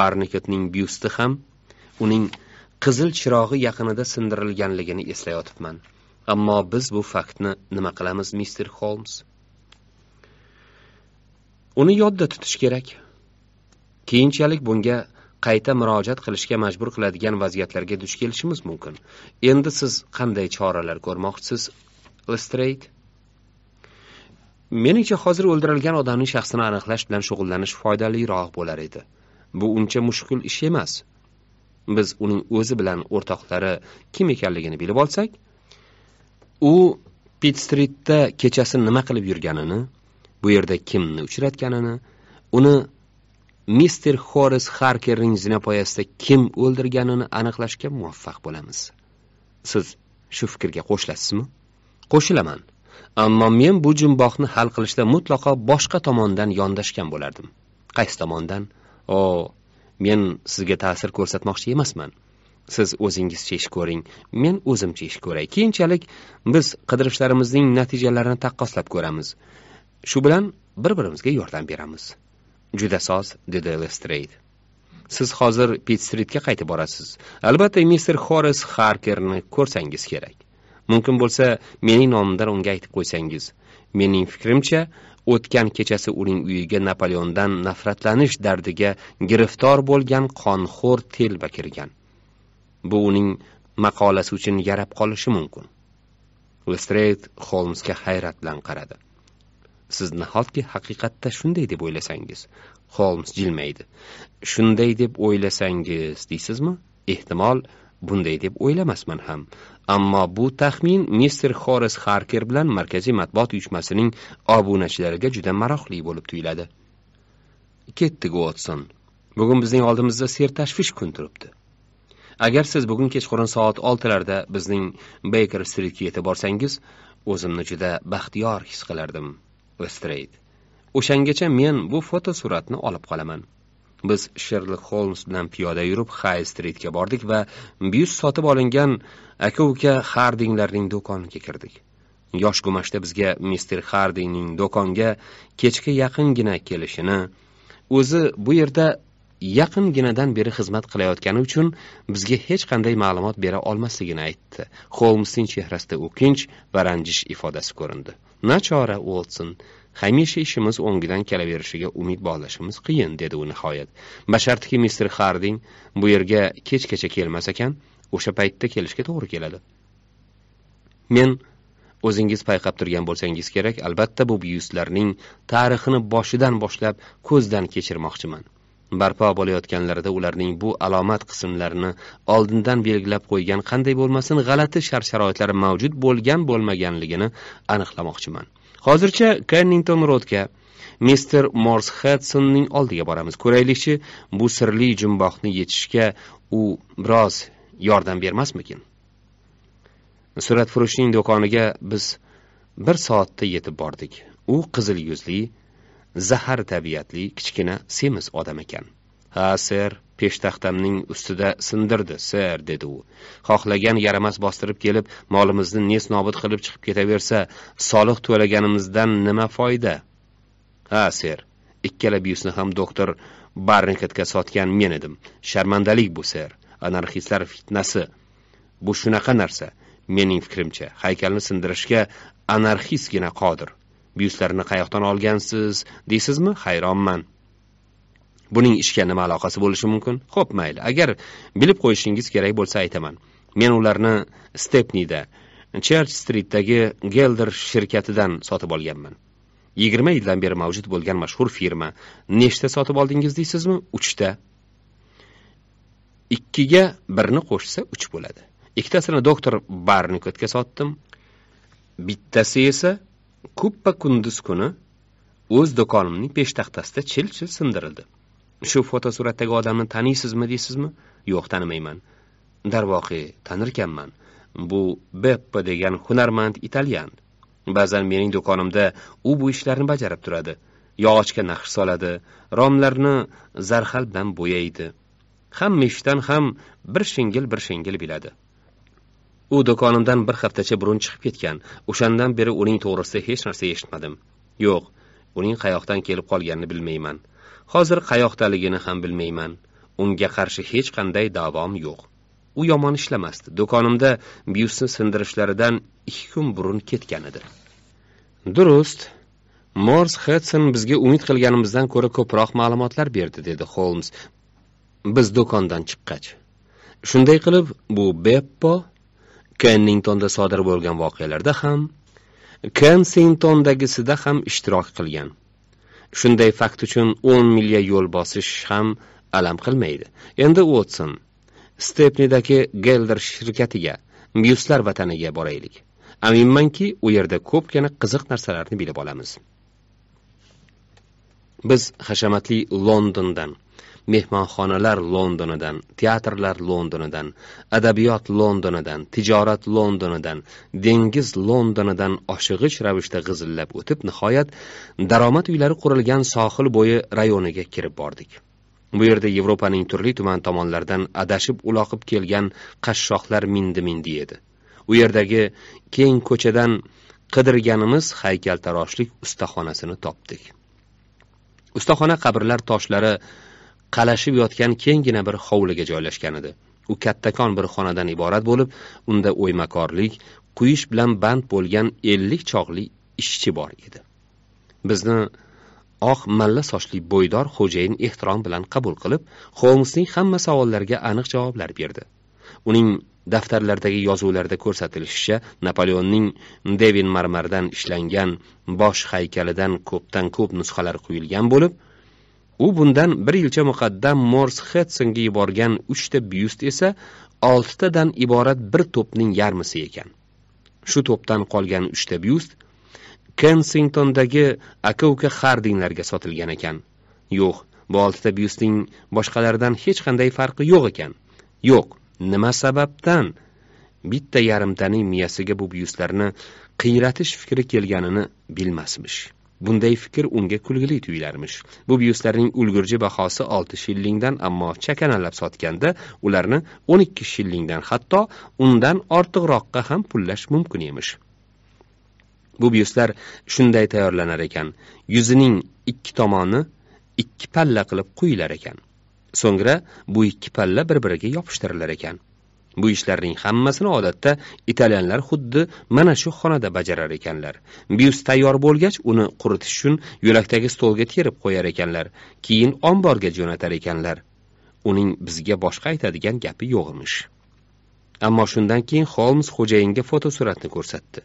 barniketning byusti ham uning qizil chirog'i yaqinida sindirilganligini eslayotibman ammo biz bu faktni nima qilamiz mister holms uni yodda tutish kerak keyinchalik bunga qayta murojaat qilishga majbur qiladigan vaziyatlarga duch kelishimiz mumkin endi siz qanday choralar ko'rmoqchisiz lestreyt meningcha hozir o'ldirilgan odamning shaxsini aniqlash bilan shug'ullanish foydaliroq bo'lar edi bu uncha mushkul ish emas biz uning o'zi bilan o'rtoqlari kim ekanligini bilib olsak u pitstritda kechasi nima qilib yurganini bu yerda kimni uchratganini uni mister xoris harkerning zinapoyasida kim o'ldirganini aniqlashga muvaffaq bo'lamiz siz shu fikrga qo'shilasizmi qo'shilaman ammo men bu jumboqni hal qilishda mutlaqo boshqa tomondan yondashgan bo'lardim qaysi tomondan o men sizga ta'sir ko'rsatmoqchi emasman siz o'zingiz ish ko'ring men o'zim ish ko'ray keyinchalik biz qidirishlarimizning natijalarini taqqoslab ko'ramiz shu bilan bir birimizga yordam beramiz juda soz dedi lestreyd siz hozir stritga qaytib borasiz albatta mister xoris harkerni ko'rsangiz kerak mumkin bo'lsa mening nomimdan unga aytib qo'ysangiz mening fikrimcha o'tgan kechasi uning uyiga napoleondan nafratlanish dardiga giriftor bo'lgan qonxo'r telba kirgan bu uning maqolasi uchun yarab qolishi mumkin uestreyt Holmesga hayrat bilan qaradi siz nahotki haqiqatda shunday deb o'ylasangiz Holmes jilmaydi shunday deb o'ylasangiz deysizmi ehtimol bunday deb o'ylamasman ham ammo bu taxmin mister xoris xarker bilan markaziy matbuot uyushmasining obunachilariga juda maroqli bo'lib tuyuladi ketdi uotson bugun bizning oldimizda sertashvish kun turibdi agar siz bugun kechqurun soat oltilarda bizning baker streetga yetib borsangiz o'zimni juda baxtiyor his qilardim lestreyt o'shangacha men bu fotosuratni olib qolaman biz sherlok holms bilan piyoda yurib hay streetga bordik va byust sotib olingan aka uka hardinglarning do'koniga kirdik yosh gumashda bizga mister hardingning do'konga kechga yaqingina kelishini o'zi bu yerda yaqinginadan beri xizmat qilayotgani uchun bizga hech qanday ma'lumot bera olmasligini aytdi xolmsning chehrasida o'kinch va ranjish ifodasi ko'rindi nachora uotson hamisha ishimiz o'ngidan kelaverishiga umid bog'lashimiz qiyin dedi u nihoyat bashartki mister harding bu yerga kechgacha kelmas ekan o'sha paytda kelishga to'g'ri keladi men o'zingiz payqab turgan bo'lsangiz kerak albatta bu byustlarning tarixini boshidan boshlab ko'zdan kechirmoqchiman barpo bo'layotganlarida ularning bu alomat qismlarini oldindan belgilab qo'ygan qanday bo'lmasin g'alati shart sharoitlar mavjud bo'lgan bo'lmaganligini aniqlamoqchiman hozircha kennington rodga mister mors hedsonning oldiga boramiz ko'raylikchi bu sirli jumboqni yechishga u biroz yordam bermasmikin suratfurushning do'koniga biz bir soatda yetib bordik u qizil yuzli zahar tabiatli kichkina semiz odam ekan ha ser peshtaxtamning ustida sindirdi ser dedi u xohlagan yaramas bostirib kelib molimizni nes nobud qilib chiqib ketaversa soliq to'laganimizdan nima foyda ha ser ikkala byusni ham doktor barnikatga sotgan men edim sharmandalik bu ser anarxistlar fitnasi bu shunaqa narsa mening fikrimcha haykalni sindirishga anarxistgina qodir byustlarni qayoqdan olgansiz deysizmi hayronman buning ishga nima aloqasi bo'lishi mumkin xo'p mayli agar bilib qo'yishingiz kerak bo'lsa aytaman men ularni stepnida cherch stritdagi gelder shirkatidan sotib olganman yigirma yildan beri mavjud bo'lgan mashhur firma nechta sotib oldingiz deysizmi uchta ikkiga birni qo'shsa uch bo'ladi ikkitasini doktor barnikotga sotdim bittasi esa kuppa kunduz kuni o'z do'konimning peshtaxtasida chil chil sindirildi shu fotosuratdagi odamni taniysizmi deysizmi yo'q tanimayman darvoqe tanirkanman bu beppa degan hunarmand italyan ba'zan mening do'konimda u bu ishlarni bajarib turadi yog'ochga naqsh soladi romlarni zarhal bilan bo'yaydi hamma ishdan ham bir shingil bir shingil biladi u do'konimdan bir haftacha burun chiqib ketgan o'shandan beri uning to'g'risida hech narsa eshitmadim yo'q uning qayoqdan kelib qolganini bilmayman hozir qayoqdaligini ham bilmayman unga qarshi hech qanday davom yo'q u yomon ishlamasdi do'konimda byusni sindirishlaridan ikki kun burun ketgan edi durust mors hetson bizga umid qilganimizdan ko'ra ko'proq ma'lumotlar berdi dedi holmes biz do'kondan chiqqach shunday qilib bu beppo Kenningtonda sodir bo'lgan voqealarda ham Kensingtondagisida ham ishtirok qilgan. Shunday fakt uchun 10 milya yo'l bosish ham alam qilmaydi. Endi Watson Stepnidagi Gelder shirkatiga, Myuslar vataniga boraylik. Aminmanki, u yerda ko'pgina qiziq narsalarni bilib olamiz. Biz hashamatli Londondan mehmonxonalar londonidan teatrlar londonidan adabiyot londonidan tijorat londonidan dengiz londonidan oshig'ich ravishda g'izillab o'tib nihoyat daromad uylari qurilgan sohil bo'yi rayoniga kirib bordik bu yerda yevropaning turli tuman tomonlaridan adashib uloqib kelgan qashshoqlar mindi mindi edi u yerdagi keng ko'chadan qidirganimiz haykaltaroshlik ustaxonasini topdik ustaxona qabrlar toshlari qalashib yotgan kenggina bir hovliga joylashgan edi u kattakon bir xonadan iborat bo'lib unda o'ymakorlik quyish bilan band bo'lgan ellik chog'li ishchi bor edi bizni oq malla sochli bo'ydor xo'jayin ehtirom bilan qabul qilib xolmsning hamma savollariga aniq javoblar berdi uning daftarlardagi yozuvlarda ko'rsatilishicha napoleonning devin marmardan ishlangan bosh haykalidan ko'pdan ko'p nusxalar quyilgan bo'lib u bundan bir yilcha muqaddam mors hetsonga yuborgan uchta byust esa oltitadan iborat bir to'pning yarmisi ekan shu to'pdan qolgan uchta byust kensingtondagi aka uka xardinglarga sotilgan ekan yo'q bu oltita byustning boshqalaridan hech qanday farqi yo'q ekan yo'q nima sababdan bitta yarimtaning miyasiga bu byustlarni qiyratish fikri kelganini bilmasmish bunday fikr unga kulgili tuyularmish bu byustlarning ulgurji bahosi olti shillingdan ammo chakanalab sotganda ularni o'n ikki shillingdan hatto undan ortiqroqqa ham pullash mumkin emish bu byustlar shunday tayyorlanar ekan yuzining ikki tomoni ikki palla qilib quyilar ekan so'ngra bu ikki palla bir biriga yopishtirilar ekan bu ishlarning hammasini odatda italyanlar xuddi mana shu xonada bajarar ekanlar byust tayyor bo'lgach uni quritish uchun yo'lakdagi stolga terib qo'yar ekanlar keyin omborga jo'natar ekanlar uning bizga boshqa aytadigan gapi yo'q ammo shundan keyin holms xo'jayinga fotosuratni ko'rsatdi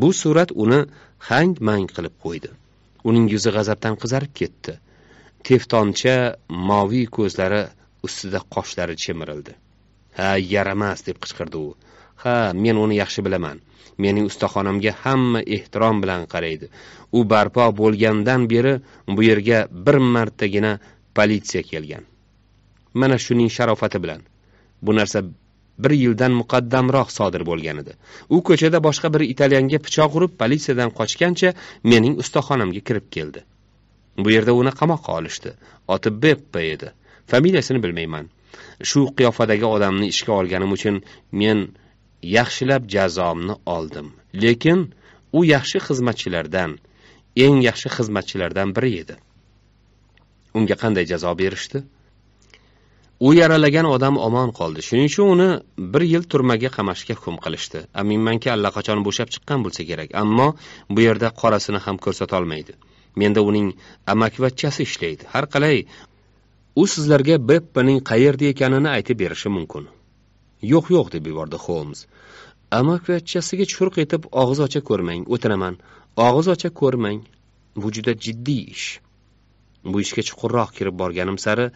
bu surat uni hang mang qilib qo'ydi uning yuzi g'azabdan qizarib ketdi teftoncha moviy ko'zlari ustida qoshlari chemirildi ha yaramas deb qichqirdi u ha men uni yaxshi bilaman mening ustaxonamga hamma ehtirom bilan qaraydi u barpo bo'lgandan beri bu yerga bir martagina politsiya kelgan mana shuning sharofati bilan bu narsa bir yildan muqaddamroq sodir bo'lgan edi u ko'chada boshqa bir italyanga pichoq urib politsiyadan qochgancha mening ustaxonamga kirib keldi bu yerda uni qamoqqa olishdi oti beppa edi familiyasini bilmayman shu qiyofadagi odamni ishga olganim uchun men yaxshilab jazomni oldim lekin u yaxshi xizmatchilardan eng yaxshi xizmatchilardan biri edi unga qanday jazo berishdi u yaralagan odam omon qoldi shuning uchun uni bir yil turmaga qamashga hukm qilishdi aminmanki allaqachon bo'shab chiqqan bo'lsa kerak ammo bu yerda qorasini ham ko'rsatolmaydi menda uning amakivachchasi ishlaydi har qalay u sizlarga beppaning qayerda ekanini aytib berishi mumkin yo'q yo'q deb yubordi holms amakivachchasiga churq etib og'iz ocha ko'rmang o'tiraman og'iz ocha ko'rmang bu juda jiddiy ish bu ishga chuqurroq kirib borganim sari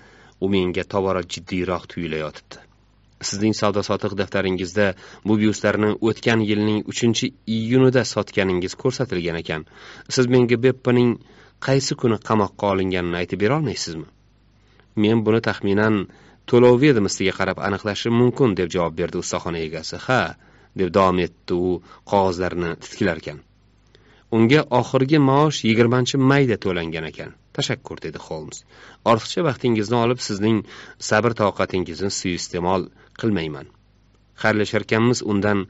u menga tobora jiddiyroq tuyulayotibdi sizning savdo sotiq daftaringizda bu byuslarni o'tgan yilning uchinchi iyunida sotganingiz ko'rsatilgan ekan siz menga beppaning qaysi kuni qamoqqa olinganini aytib berolmaysizmi men buni taxminan to'lov vedomstiga qarab aniqlashim mumkin deb javob berdi ustaxona egasi ha deb davom etdi u qog'ozlarni titkilarkan unga oxirgi maosh yigirmanchi mayda to'langan ekan tashakkur dedi holms ortiqcha vaqtingizni olib sizning sabr toqatingizni suiiste'mol qilmayman xayrlasharkanmiz undan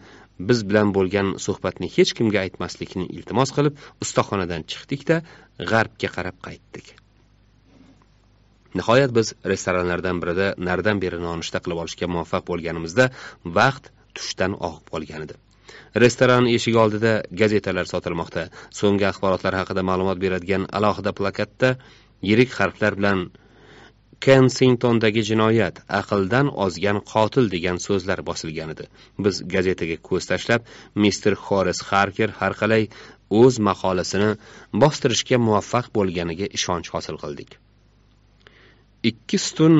biz bilan bo'lgan suhbatni hech kimga aytmaslikni iltimos qilib ustaxonadan chiqdikda g'arbga qarab qaytdik nihoyat biz restoranlardan birida naridan beri nonushta qilib olishga muvaffaq bo'lganimizda vaqt tushdan og'ib qolgan edi restoran eshigi oldida gazetalar sotilmoqda so'nggi axborotlar haqida ma'lumot beradigan alohida plakatda yirik harflar bilan kensingtondagi jinoyat aqldan ozgan qotil degan so'zlar bosilgan edi biz gazetaga ko'z tashlab mister xoris harker har qalay o'z maqolasini bostirishga muvaffaq bo'lganiga ishonch hosil qildik ikki stun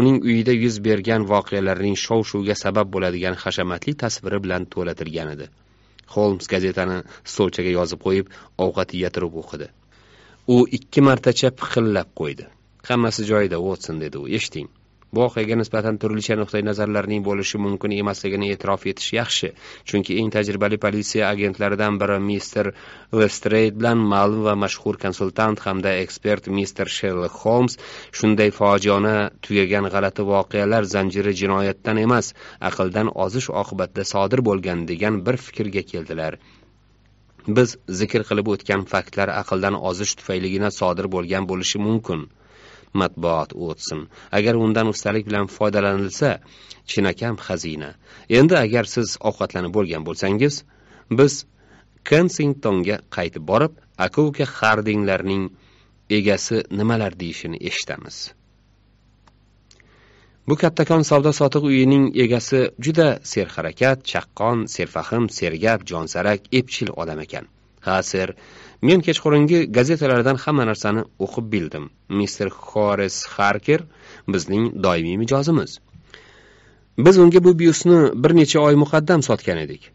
uning uyida yuz bergan voqealarning shov shuvga sabab bo'ladigan hashamatli tasviri bilan to'latilgan edi holms gazetani stolchaga yozib qo'yib ovqat yatirib o'qidi u ikki martacha piqillab qo'ydi hammasi joyida votson dedi u eshiting voqeaga nisbatan turlicha nuqtai nazarlarning bo'lishi mumkin emasligini e'tirof etish yaxshi chunki eng tajribali politsiya agentlaridan biri mister vestreyt bilan ma'lum va mashhur konsultant hamda ekspert mister sherlok holms shunday fojiona tugagan g'alati voqealar zanjiri jinoyatdan emas aqldan ozish oqibatida sodir bo'lgan degan bir fikrga keldilar biz zikr qilib o'tgan faktlar aqldan ozish tufayligina sodir bo'lgan bo'lishi mumkin matbuot o'tsin agar undan ustalik bilan foydalanilsa chinakam xazina endi agar siz ovqatlanib bo'lgan bo'lsangiz biz kensingtonga qaytib borib aka uka hardinglarning egasi nimalar deyishini eshitamiz bu kattakon savdo sotiq uyining egasi juda serharakat chaqqon serfahm sergap jonsarak epchil odam ekan ha ser men kechqurungi gazetalardan hamma narsani o'qib bildim mister xoris xarker bizning doimiy mijozimiz biz unga bu byusni bir necha oy muqaddam sotgan edik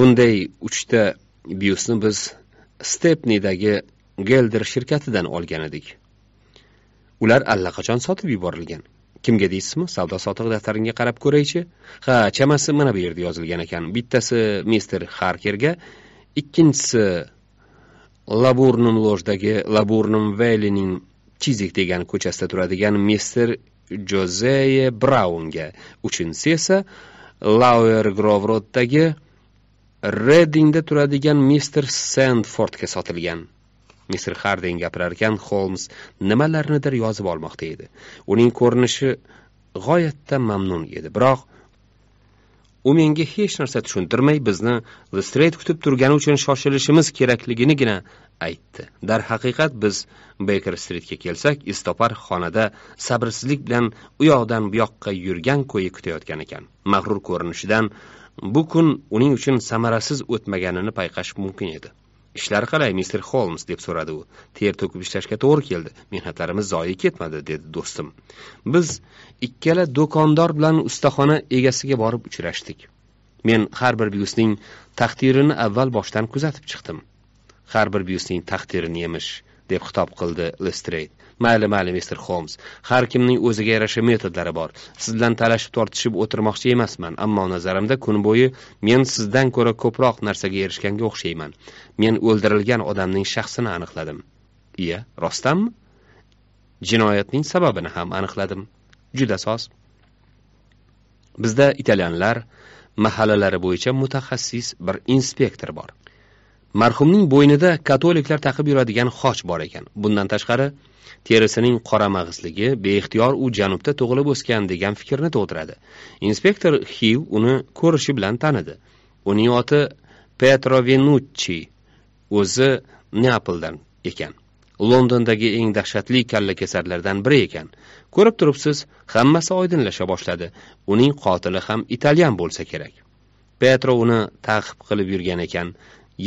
bunday uchta byusni biz stepnidagi gelder shirkatidan olgan edik ular allaqachon sotib yuborilgan kimga deysizmi savdo sotiq daftaringga qarab ko'raychi ha chamasi mana bu yerda yozilgan ekan bittasi mister xarkerga ikkinchisi laburnum lojdagi laburnum velining chizik degan ko'chasida turadigan mister jozeye braunga uchinchisi esa lauer grovroddagi reddingda turadigan mister sendfordga sotilgan mister xarden gapirarkan holms nimalarnidir yozib olmoqda edi uning ko'rinishi g'oyatda mamnun edi biroq u menga hech narsa tushuntirmay bizni lestreyd kutib turgani uchun shoshilishimiz kerakliginigina aytdi darhaqiqat biz beker stritga kelsak istopar xonada sabrsizlik bilan u yoqdan bu yoqqa yurgan ko'yi kutayotgan ekan mag'rur ko'rinishidan bu kun uning uchun samarasiz o'tmaganini payqash mumkin edi ishlar qalay mister holms deb so'radi u ter to'kib ishlashga to'g'ri keldi mehnatlarimiz zoyi ketmadi dedi do'stim biz ikkala do'kondor bilan ustaxona egasiga borib uchrashdik men har bir byusning taqdirini avval boshdan kuzatib chiqdim har bir byusning taqdirini yemish deb xitob qildi lestreyd mayli mayli mister holms har kimning o'ziga yarasha metodlari bor siz bilan talashib tortishib o'tirmoqchi emasman ammo nazarimda kun bo'yi men sizdan ko'ra ko'proq narsaga erishganga o'xshayman men o'ldirilgan odamning shaxsini aniqladim iya rostdanmi jinoyatning sababini ham aniqladim juda soz bizda italyanlar mahallalari bo'yicha mutaxassis bir inspektor bor marhumning bo'ynida katoliklar taqib yuradigan xoch bor ekan bundan tashqari terisining qoramag'izligi beixtiyor u janubda tug'ilib o'sgan degan fikrni tug'diradi inspektor xiv uni ko'rishi bilan tanidi uning oti petro Venucci, o'zi neapldan ekan londondagi eng dahshatli kallakesarlardan biri ekan ko'rib turibsiz hammasi oydinlasha boshladi uning qotili ham italyan bo'lsa kerak petro uni ta'qib qilib yurgan ekan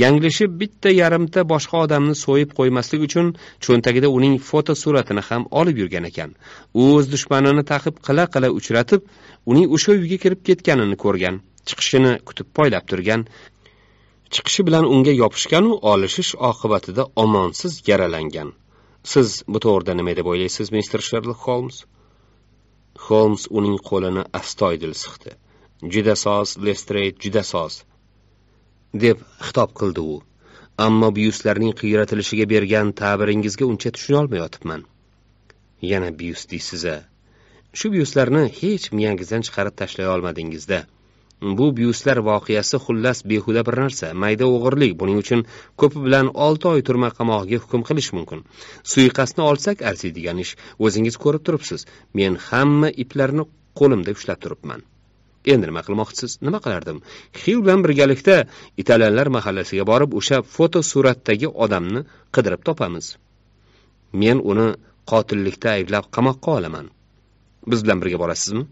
yanglishib bitta yarimta boshqa odamni so'yib qo'ymaslik uchun cho'ntagida uning fotosuratini ham olib yurgan ekan u o'z dushmanini taqib qila qila uchratib uning o'sha uyga kirib ketganini ko'rgan chiqishini kutib poylab turgan chiqishi bilan unga yopishganu olishish oqibatida omonsiz yaralangan siz bu to'g'rida nima deb o'ylaysiz mister sherlok holms holms uning qo'lini astoydil siqdi juda soz lestreyd juda soz deb xitob qildi u ammo byustlarning qiyratilishiga bergan ta'biringizga uncha tushunolmayotibman yana byus deysiz a shu byuslarni hech miyangizdan chiqarib tashlay olmadingizda bu byuslar voqeasi xullas behuda bir narsa mayda o'g'irlik buning uchun ko'pi bilan olti oy turma qamog'iga hukm qilish mumkin suiqasdni olsak arziydigan ish o'zingiz ko'rib turibsiz men hamma iplarni qo'limda ushlab turibman endi nima qilmoqchisiz nima qilardim xiu bilan birgalikda italyanlar mahallasiga borib o'sha fotosuratdagi odamni qidirib topamiz men uni qotillikda ayblab qamoqqa olaman biz bilan birga borasizmi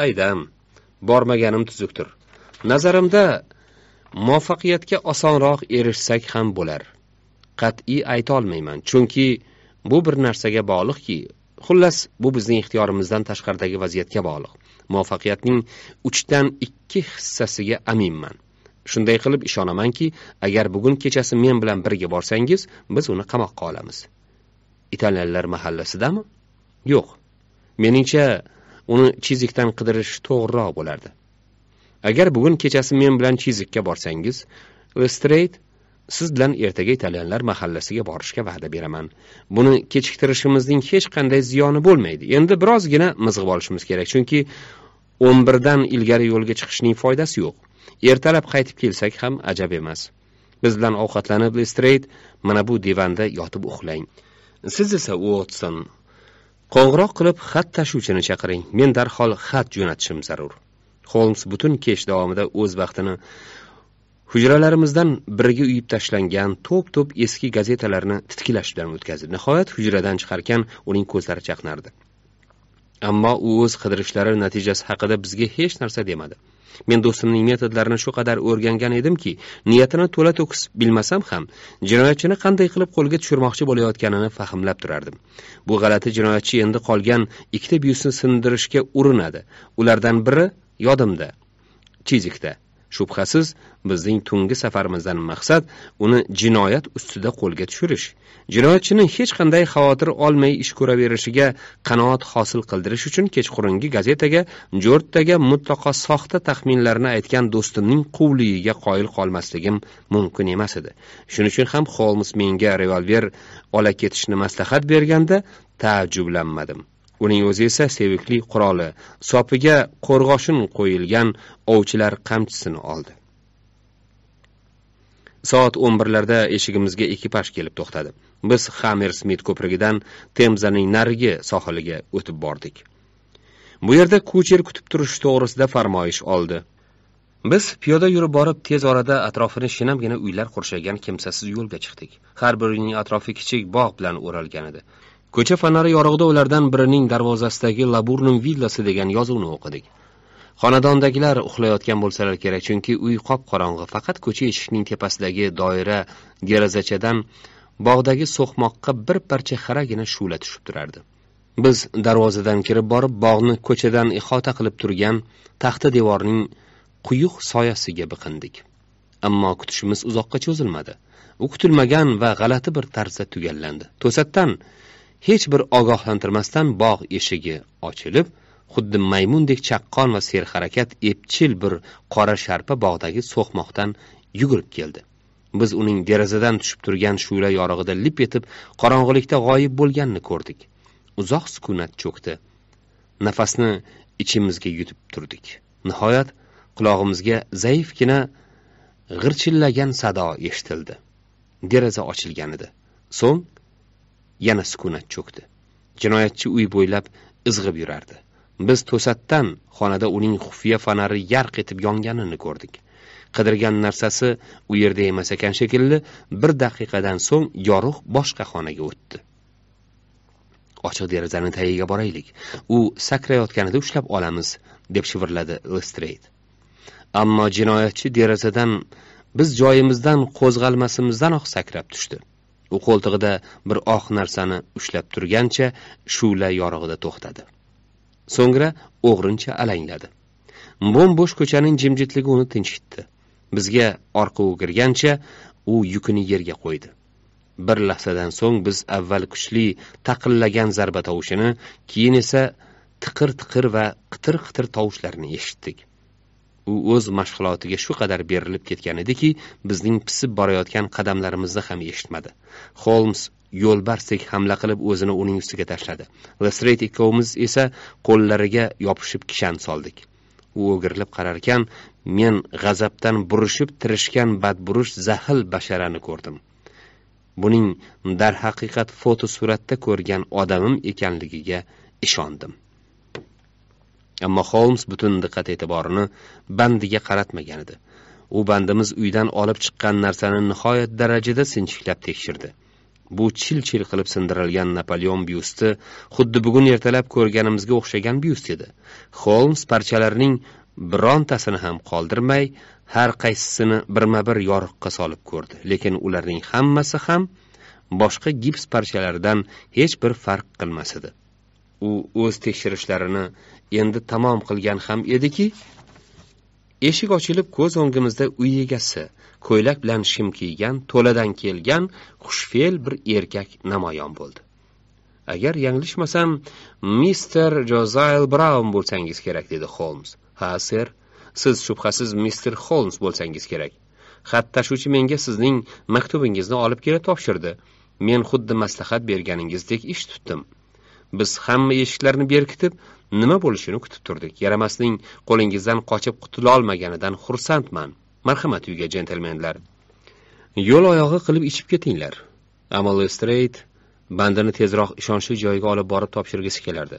qaydam bormaganim tuzukdir nazarimda muvaffaqiyatga osonroq erishsak ham bo'lar qat'iy aytolmayman chunki bu bir narsaga bog'liqki xullas bu bizning ixtiyorimizdan tashqaridagi vaziyatga bog'liq muvaffaqiyatning uchdan ikki hissasiga aminman shunday qilib ishonamanki agar bugun kechasi men bilan birga borsangiz biz uni qamoqqa olamiz italyanlar mahallasidami yo'q meningcha uni chizikdan qidirish to'g'riroq bo'lardi agar bugun kechasi men bilan chizikka borsangiz lestreyt siz bilan ertaga italyanlar mahallasiga borishga va'da beraman buni kechiktirishimizning hech qanday ziyoni bo'lmaydi endi birozgina mizg'ib olishimiz kerak chunki o'n birdan ilgari yo'lga chiqishning foydasi yo'q ertalab qaytib kelsak ham ajab emas biz bilan ovqatlanib lestreyt mana bu divanda yotib uxlang siz esa uotson qo'ng'iroq qilib xat tashuvchini chaqiring men darhol xat jo'natishim zarur xolms butun kech davomida o'z vaqtini hujralarimizdan biriga uyib tashlangan to'p to'p eski gazetalarni titkilashdan o'tkazdi nihoyat hujradan chiqarkan uning ko'zlari chaqnardi ammo u o'z qidirishlari natijasi haqida bizga hech narsa demadi men do'stimning metodlarini shu qadar o'rgangan edimki niyatini to'la to'kis bilmasam ham jinoyatchini qanday qilib qo'lga tushirmoqchi bo'layotganini fahmlab turardim bu g'alati jinoyatchi endi qolgan ikkita byusni sindirishga urinadi ulardan biri yodimda chizikda shubhasiz bizning tungi safarimizdan maqsad uni jinoyat ustida qo'lga tushirish jinoyatchini hech qanday xavotir olmay ish ko'raverishiga qanoat hosil qildirish uchun kechqurungi gazetaga jo'rttaga mutlaqo soxta taxminlarni aytgan do'stimning quvligiga qoyil qolmasligim mumkin emas edi shuning uchun ham xolms menga revolver ola ketishni maslahat berganda taajjublanmadim uning o'zi esa sevikli quroli sopiga qo'rg'oshin qo'yilgan ovchilar qamchisini oldi soat o'n birlarda eshigimizga ekipaj kelib to'xtadi biz smit ko'prigidan temzaning narigi sohiliga o'tib bordik bu yerda kucher kutib turish to'g'risida farmoyish oldi biz piyoda yurib borib tez orada atrofini shinamgina uylar qurshagan kimsasiz yo'lga chiqdik har birining atrofi kichik bog' bilan o'ralgan edi ko'cha fonari yorug'ida ulardan birining darvozasidagi laburnum villasi degan yozuvni o'qidik xonadondagilar uxlayotgan bo'lsalar kerak chunki uy qop qorong'i faqat ko'cha eshikning tepasidagi doira derazachadan bog'dagi so'qmoqqa bir parcha xiragina shu'la tushib turardi biz darvozadan kirib borib bog'ni ko'chadan ihota qilib turgan taxta devorning quyuq soyasiga biqindik ammo kutishimiz uzoqqa cho'zilmadi u kutilmagan va g'alati bir tarzda tugallandi to'satdan hech bir ogohlantirmasdan bog' eshigi ochilib xuddi maymundek chaqqon va serharakat epchil bir qora sharpa bog'dagi so'qmoqdan yugurib keldi biz uning derazadan tushib turgan shu'la yorug'ida lip etib qorong'ulikda g'oyib bo'lganini ko'rdik uzoq sukunat cho'kdi nafasni ichimizga yutib turdik nihoyat qulog'imizga zaifgina g'irchillagan sado eshitildi deraza ochilgan edi so'ng yana sukunat cho'kdi jinoyatchi uy bo'ylab izg'ib yurardi biz to'satdan xonada uning xufiya fonari yarq etib yonganini ko'rdik qidirgan narsasi u yerda emas ekan shekilli bir daqiqadan so'ng yorug' boshqa xonaga o'tdi ochiq derazani tagiga boraylik u sakrayotganida ushlab olamiz deb shivirladi lestreyd ammo jinoyatchi derazadan biz joyimizdan qo'zg'almasimizdanoq sakrab tushdi u qo'ltig'ida bir oq narsani ushlab turgancha shu'la yorug'ida to'xtadi so'ngra o'g'rincha alangladi bo'm bo'sh ko'chaning jimjitligi uni tinchitdi bizga orqa o'girgancha u yukini yerga qo'ydi bir lahzadan so'ng biz avval kuchli taqillagan zarba tovushini keyin esa tiqir tiqir va qitir qitir tovushlarni eshitdik u o'z mashg'ulotiga shu qadar berilib ketgan ediki bizning pisib borayotgan qadamlarimizni ham eshitmadi holms yo'lbarsdek hamla qilib o'zini uning ustiga tashladi lesreyt ikkovimiz esa qo'llariga yopishib kishan soldik u o'girilib qararkan men g'azabdan burishib tirishgan badburush zahil basharani ko'rdim buning darhaqiqat fotosuratda ko'rgan odamim ekanligiga ishondim ammo holms butun diqqat e'tiborini bandiga qaratmagan edi u bandimiz uydan olib chiqqan narsani nihoyat darajada sinchiklab tekshirdi bu chil chil qilib sindirilgan napoleon byusti xuddi bugun ertalab ko'rganimizga o'xshagan byust edi holms parchalarining birontasini ham qoldirmay har qaysisini birma bir yoriqqa solib ko'rdi lekin ularning hammasi ham boshqa gips parchalaridan hech bir farq qilmas edi u o'z tekshirishlarini endi tamom qilgan ham ediki eshik ochilib ko'z o'ngimizda uy egasi ko'ylak bilan shim kiygan to'ladan kelgan xushfe'l bir erkak namoyon bo'ldi agar yanglishmasam mister jozayl braun bo'lsangiz kerak dedi holms ha ser siz shubhasiz mister holms bo'lsangiz kerak xat tashuvchi menga sizning maktubingizni olib kela topshirdi men xuddi maslahat berganingizdek ish tutdim biz hamma eshiklarni berkitib nima bo'lishini kutib turdik yaramasning qo'lingizdan qochib qutula olmaganidan xursandman marhamat uyga jentelmenlar yo'l oyog'i qilib ichib ketinglar ammo lestreyt bandini tezroq ishonchli joyga olib borib topshirgisi kelardi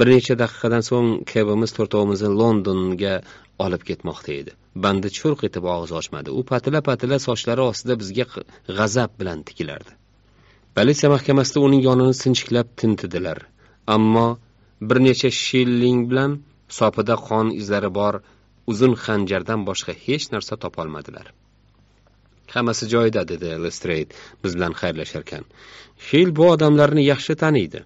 bir necha daqiqadan so'ng kebimiz to'rtovimizni londonga olib ketmoqda edi bandi churq etib og'iz ochmadi u patila patila sochlari ostida bizga g'azab bilan tikilardi politsiya mahkamasida uning yonini sinchiklab tintidilar ammo bir necha shilling bilan sopida qon izlari bor uzun xanjardan boshqa hech narsa topolmadilar hammasi joyida dedi Lestrade biz bilan xayrlasharkan fil bu odamlarni yaxshi taniydi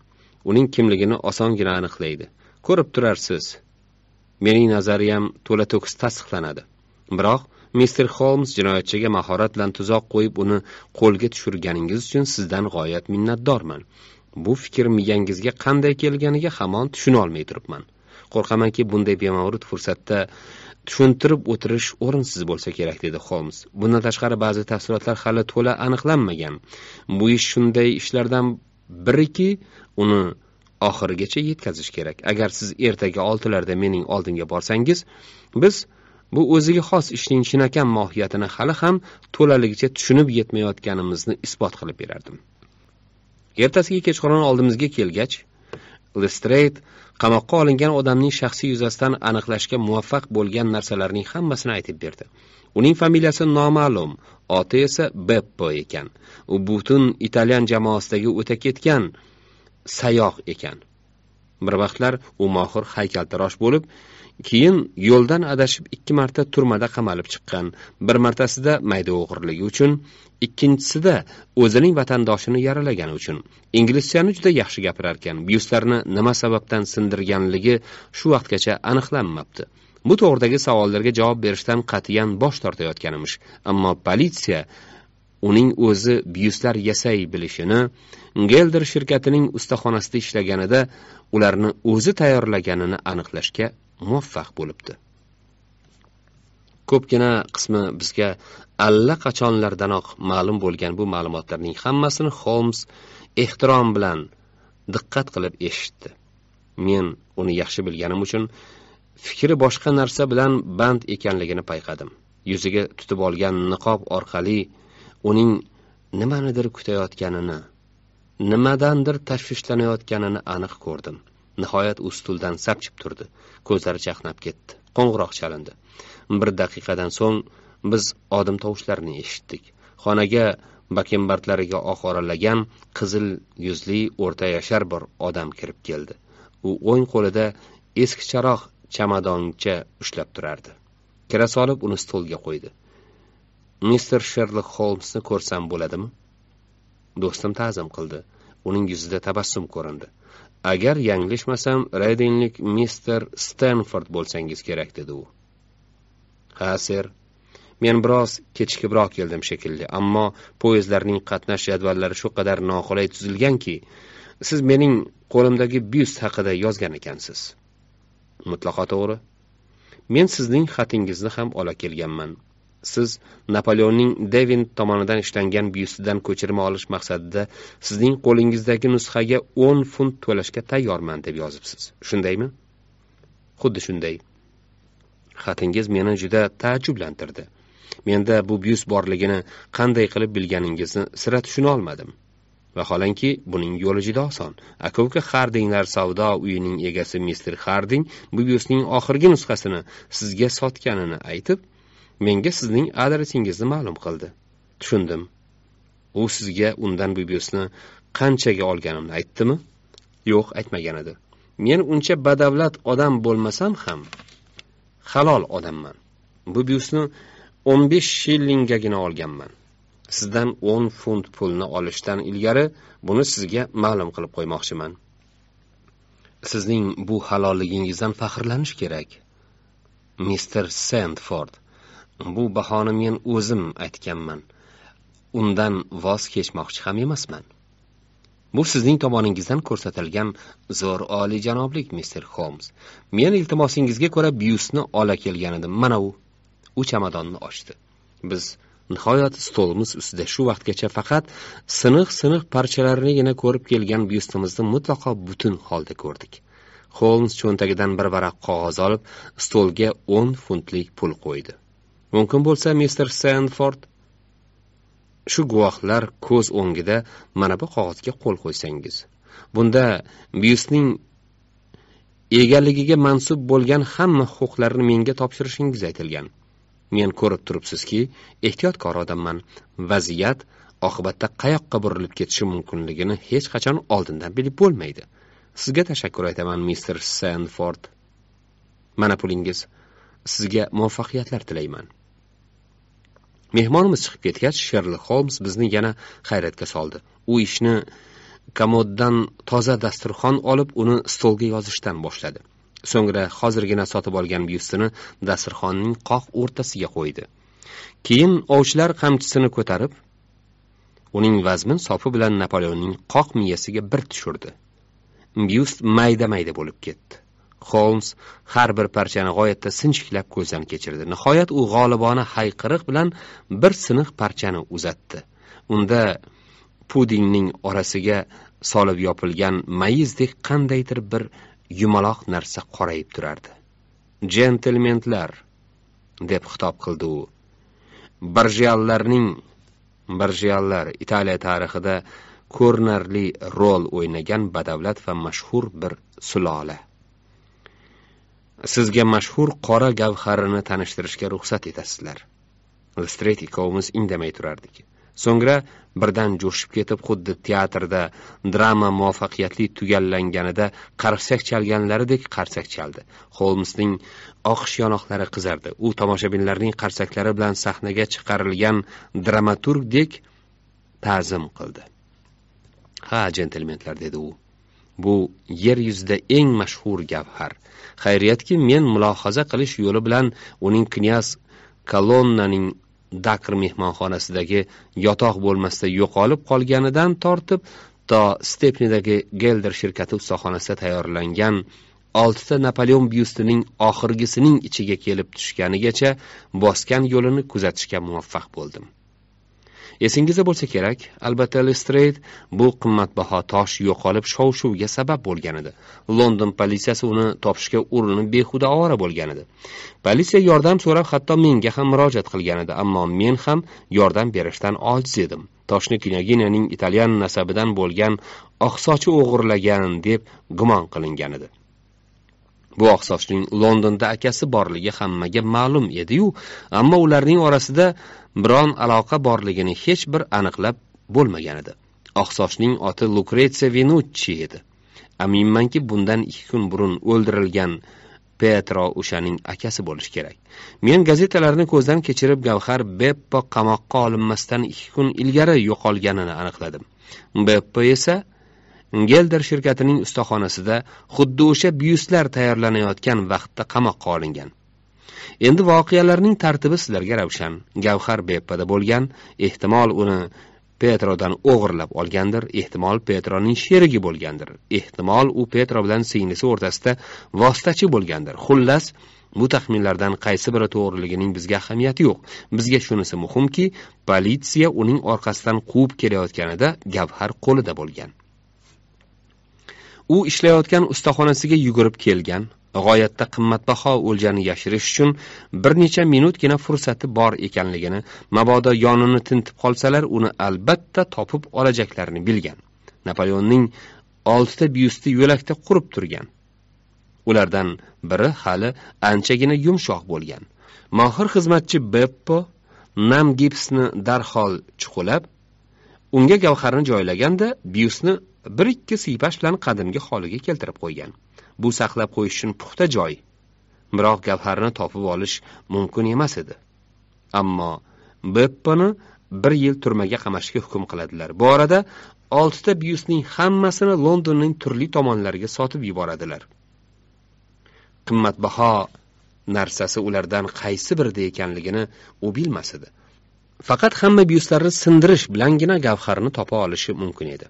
uning kimligini osongina aniqlaydi ko'rib turarsiz mening nazariyam to'la to'kis tasdiqlanadi biroq mister holms jinoyatchiga mahorat bilan tuzoq qo'yib uni qo'lga tushirganingiz uchun sizdan g'oyat minnatdorman bu fikr miyangizga qanday kelganiga hamon tushunolmay turibman qo'rqamanki bunday bemavrid fursatda tushuntirib o'tirish o'rinsiz bo'lsa kerak dedi holms bundan tashqari ba'zi tafsilotlar hali to'la aniqlanmagan bu ish shunday ishlardan biriki uni oxirigacha yetkazish kerak agar siz ertaga oltilarda mening oldimga borsangiz biz bu o'ziga xos ishning chinakam mohiyatini hali ham to'laligicha tushunib yetmayotganimizni isbot qilib berardim ertasiga kechqurun oldimizga kelgach lestreyt qamoqqa olingan odamning shaxsiy yuzasidan aniqlashga muvaffaq bo'lgan narsalarning hammasini aytib berdi uning familiyasi noma'lum oti esa beppo ekan u butun italyan jamoasidagi o'ta ketgan sayoq ekan bir vaqtlar u mohir haykaltarosh bo'lib keyin yo'ldan adashib ikki marta turmada qamalib chiqqan bir martasida mayda o'g'irligi uchun ikkinchisida o'zining vatandoshini yaralagani uchun inglizchani juda yaxshi gapirarkan byustlarni nima sababdan sindirganligi shu vaqtgacha aniqlanmabdi bu to'g'ridagi savollarga javob berishdan qatiyan bosh tortayotgan emish ammo politsiya uning o'zi byustlar yasay bilishini gelder shirkatining ustaxonasida ishlaganida ularni o'zi tayyorlaganini aniqlashga muvaffaq bo'libdi ko'pgina qismi bizga allaqachonlardanoq ma'lum bo'lgan bu ma'lumotlarning hammasini holms ehtirom bilan diqqat qilib eshitdi men uni yaxshi bilganim uchun fikri boshqa narsa bilan band ekanligini payqadim yuziga tutib olgan niqob orqali uning nimanidir kutayotganini nimadandir tashvishlanayotganini aniq ko'rdim nihoyat u stuldan sapchib turdi ko'zlari chaqnab ketdi qo'ng'iroq chalindi bir daqiqadan so'ng biz odim tovushlarini eshitdik xonaga bakembartlariga oq oralagan qizil yuzli o'rta yashar bir odam kirib keldi u o'ng qo'lida eski charoq chamadoncha ushlab turardi kira solib uni stolga qo'ydi mister sherlok holmsni ko'rsam bo'ladimi do'stim ta'zim qildi uning yuzida tabassum ko'rindi agar yanglishmasam raydenlik mister stenford bo'lsangiz kerak dedi u ha ser men biroz kechikibroq keldim shekilli ammo poyezdlarning qatnash jadvallari shu qadar noqulay tuzilganki siz mening qo'limdagi byust haqida yozgan ekansiz mutlaqo to'g'ri men sizning xatingizni ham ola kelganman siz napoleonning devin tomonidan ishlangan byustidan ko'chirma olish maqsadida sizning qo'lingizdagi nusxaga o'n funt to'lashga tayyorman deb yozibsiz shundaymi xuddi shunday xatingiz meni juda taajjublantirdi menda bu byust borligini qanday qilib bilganingizni sira tushuna olmadim vaholanki buning yo'li juda oson aka uka xardinglar savdo uyining egasi mister xarding bu byustning oxirgi nusxasini sizga sotganini aytib menga sizning adresingizni ma'lum qildi tushundim u sizga undan bibisini qanchaga olganimni aytdimi yo'q aytmagan edi men uncha badavlat odam bo'lmasam ham halol odamman bibisini o'n besh shillinggagina olganman sizdan o'n funt pulni olishdan ilgari buni sizga ma'lum qilib qo'ymoqchiman sizning bu halolligingizdan faxrlanish kerak mister sendford bu bahoni men o'zim aytganman undan voz kechmoqchi ham emasman bu sizning tomoningizdan ko'rsatilgan zo'r oliyjanoblik mister holms men iltimosingizga ko'ra byusni ola kelgan edim mana u u chamadonni ochdi biz nihoyat stolimiz ustida shu vaqtgacha faqat siniq siniq parchalarinigina ko'rib kelgan byustimizni mutlaqo butun holda ko'rdik holms cho'ntagidan bir varaq qog'oz olib stolga o'n funtlik pul qo'ydi mumkin bo'lsa mister sandford shu guvohlar ko'z o'ngida mana bu qog'ozga qo'l qo'ysangiz bunda byusning egaligiga mansub bo'lgan hamma huquqlarni menga topshirishingiz aytilgan men ko'rib turibsizki ehtiyotkor odamman vaziyat oqibatda qayoqqa burilib ketishi mumkinligini hech qachon oldindan bilib bo'lmaydi sizga tashakkur aytaman mister sandford mana pulingiz sizga muvaffaqiyatlar tilayman mehmonimiz chiqib ketgach sherli holms bizni yana hayratga soldi u ishni komoddan toza dasturxon olib uni stolga yozishdan boshladi so'ngra hozirgina sotib olgan byustini dasturxonning qoq o'rtasiga qo'ydi keyin ovchilar qamchisini ko'tarib uning vazmin sopi bilan napoleonning qoq miyasiga bir tushirdi byust mayda mayda bo'lib ketdi holms har bir parchani g'oyatda sinchiklab ko'zdan kechirdi nihoyat u g'olibona hayqiriq bilan bir siniq parchani uzatdi unda pudingning orasiga solib yopilgan mayizdek qandaydir bir yumaloq narsa qorayib turardi "Джентлменлар" deb xitob qildi u barjiallarning barjiallar italiya tarixida ko'rinarli rol o'ynagan badavlat va mashhur bir sulola sizga mashhur qora gavharini tanishtirishga ruxsat etasizlar lestret ikkovimiz indamay turardik so'ngra birdan jo'shib ketib xuddi teatrda drama muvaffaqiyatli tugallanganida qarsak chalganlaridek qarsak chaldi holmsning oqish yonoqlari qizardi u tomoshabinlarning qarsaklari bilan sahnaga chiqarilgan dramaturgdek ta'zim qildi ha jentelmenlar dedi u bu yer yuzida eng mashhur gavhar xayriyatki men mulohaza qilish yo'li bilan uning knyaz kolonnaning dakr mehmonxonasidagi yotoq bo'lmasda yo'qolib qolganidan tortib to stepnidagi gelder shirkati ustaxonasida tayyorlangan oltita napoleon byustining oxirgisining ichiga kelib tushganigacha bosgan yo'lini kuzatishga muvaffaq bo'ldim esingizda bo'lsa kerak albatta Lestrade bu qimmatbaho tosh yo'qolib shov shuvga sabab bo'lgan edi london politsiyasi uni topishga urinib behuda ovora bo'lgan edi politsiya yordam so'rab hatto menga ham murojaat qilgan edi ammo men ham yordam berishdan ojiz edim toshni knyaginyaning italyan nasabidan bo'lgan oqsochi o'g'irlagan deb gumon qilingan edi bu oqsochning londonda akasi borligi hammaga ma'lum ediyu ammo ularning orasida biron aloqa borligini hech bir aniqlab bo'lmagan edi oqsochning oti lukretsiya vinucci edi aminmanki bundan ikki kun burun o'ldirilgan petro o'shaning akasi bo'lishi kerak men gazetalarni ko'zdan kechirib gavhar beppo qamoqqa olinmasdan ikki kun ilgari yo'qolganini aniqladim beppo esa gelder shirkatining ustaxonasida xuddi o'sha byustlar tayyorlanayotgan vaqtda qamoqqa olingan endi voqealarning tartibi sizlarga ravshan gavhar beppada bo'lgan ehtimol uni petrodan o'g'irlab olgandir ehtimol petroning sherigi bo'lgandir ehtimol u petro bilan singlisi o'rtasida vositachi bo'lgandir xullas bu taxminlardan qaysi biri to'g'riligining bizga ahamiyati yo'q bizga shunisi muhimki politsiya uning orqasidan quvib kelayotganida gavhar qo'lida bo'lgan u ishlayotgan ustaxonasiga yugurib kelgan g'oyatda qimmatbaho o'ljani yashirish uchun bir necha minutgina fursati bor ekanligini mabodo yonini tintib qolsalar uni albatta topib olajaklarini bilgan napoleonning oltita byusti yo'lakda qurib turgan ulardan biri hali anchagina yumshoq bo'lgan mohir xizmatchi beppo nam gipsni darhol chuqulab unga gavharni joylaganda byusni bir ikki siypash bilan qadimgi holiga keltirib qo'ygan bu saqlab qo'yish uchun puxta joy biroq gavharni topib olish mumkin emas edi ammo bepponi bir yil turmaga qamashga hukm qiladilar bu orada oltita byusning hammasini londonning turli tomonlariga sotib yuboradilar qimmatbaho narsasi ulardan qaysi birida ekanligini u bilmas edi faqat hamma byuslarni sindirish bilangina gavharni topa olishi mumkin edi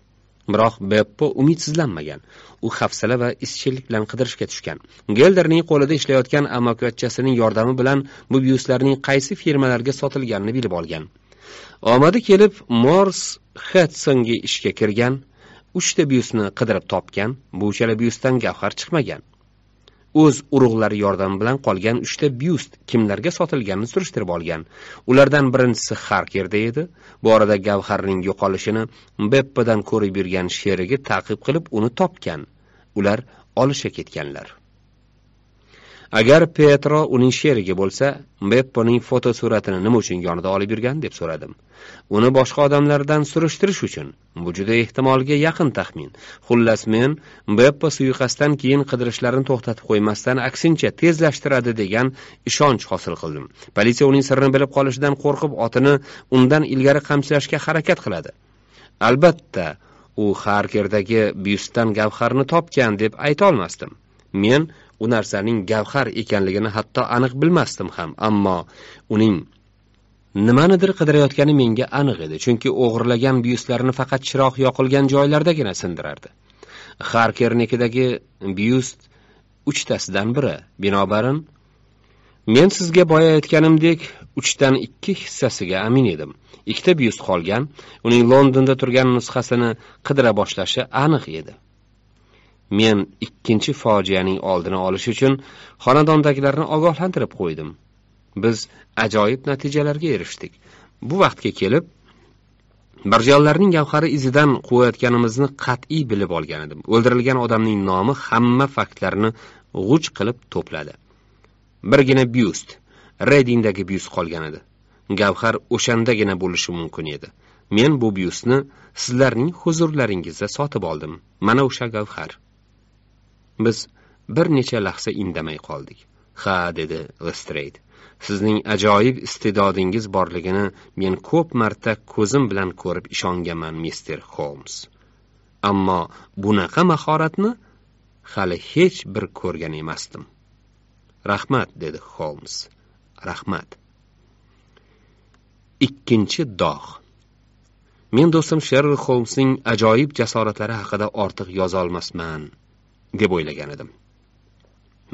biroq beppo umidsizlanmagan u hafsala va izchillik bilan qidirishga tushgan gelderning qo'lida ishlayotgan amakivachchasining yordami bilan bu byuslarning qaysi firmalarga sotilganini bilib olgan omadi kelib mors hetsonga ishga kirgan uchta byusni qidirib topgan bu uchala byusdan gavhar chiqmagan o'z urug'lari yordami bilan qolgan uchta byust kimlarga sotilganini surishtirib olgan ulardan birinchisi xarkerda edi bu orada gavharning yo'qolishini beppadan ko'rib yurgan sherigi taqib qilib uni topgan ular olisha ketganlar agar petro uning sherigi bo'lsa bepponing fotosuratini nima uchun yonida olib yurgan deb so'radim uni boshqa odamlardan surishtirish uchun bu juda ehtimolga yaqin taxmin xullas men beppo suiqasddan keyin qidirishlarini to'xtatib qo'ymasdan aksincha tezlashtiradi degan ishonch hosil qildim politsiya uning sirrini bilib qolishidan qo'rqib otini undan ilgari qamchilashga harakat qiladi albatta u xarkerdagi byustdan gavharni topgan deb aytolmasdim men u narsaning gavhar ekanligini hatto aniq bilmasdim ham ammo uning nimanidir qidirayotgani menga aniq edi chunki o'g'irlagan byustlarini faqat chiroq yoqilgan joylardagina sindirardi xarkernikidagi byust uchtasidan biri binobarin men sizga boya aytganimdek uchdan ikki hissasiga amin edim ikkita byust qolgan uning londonda turgan nusxasini qidira boshlashi aniq edi men ikkinchi fojianing oldini olish uchun xonadondagilarni ogohlantirib qo'ydim biz ajoyib natijalarga erishdik bu vaqtga kelib barjallarining gavhari izidan quvayotganimizni qat'iy bilib olgan edim o'ldirilgan odamning nomi hamma faktlarni g'uj qilib to'pladi birgina byust redingdagi byust qolgan edi gavhar o'shandagina bo'lishi mumkin edi men bu byustni sizlarning huzurlaringizda sotib oldim mana o'sha gavhar biz bir necha lahza indamay qoldik ha dedi lestreyd sizning ajoyib iste'dodingiz borligini men ko'p marta ko'zim bilan ko'rib ishonganman mister holms ammo bunaqa mahoratni hali hech bir ko'rgan emasdim rahmat dedi holms rahmat ikkinchi dog' men do'stim sherl holmsning ajoyib jasoratlari haqida ortiq yozolmasman deb o'ylagan edim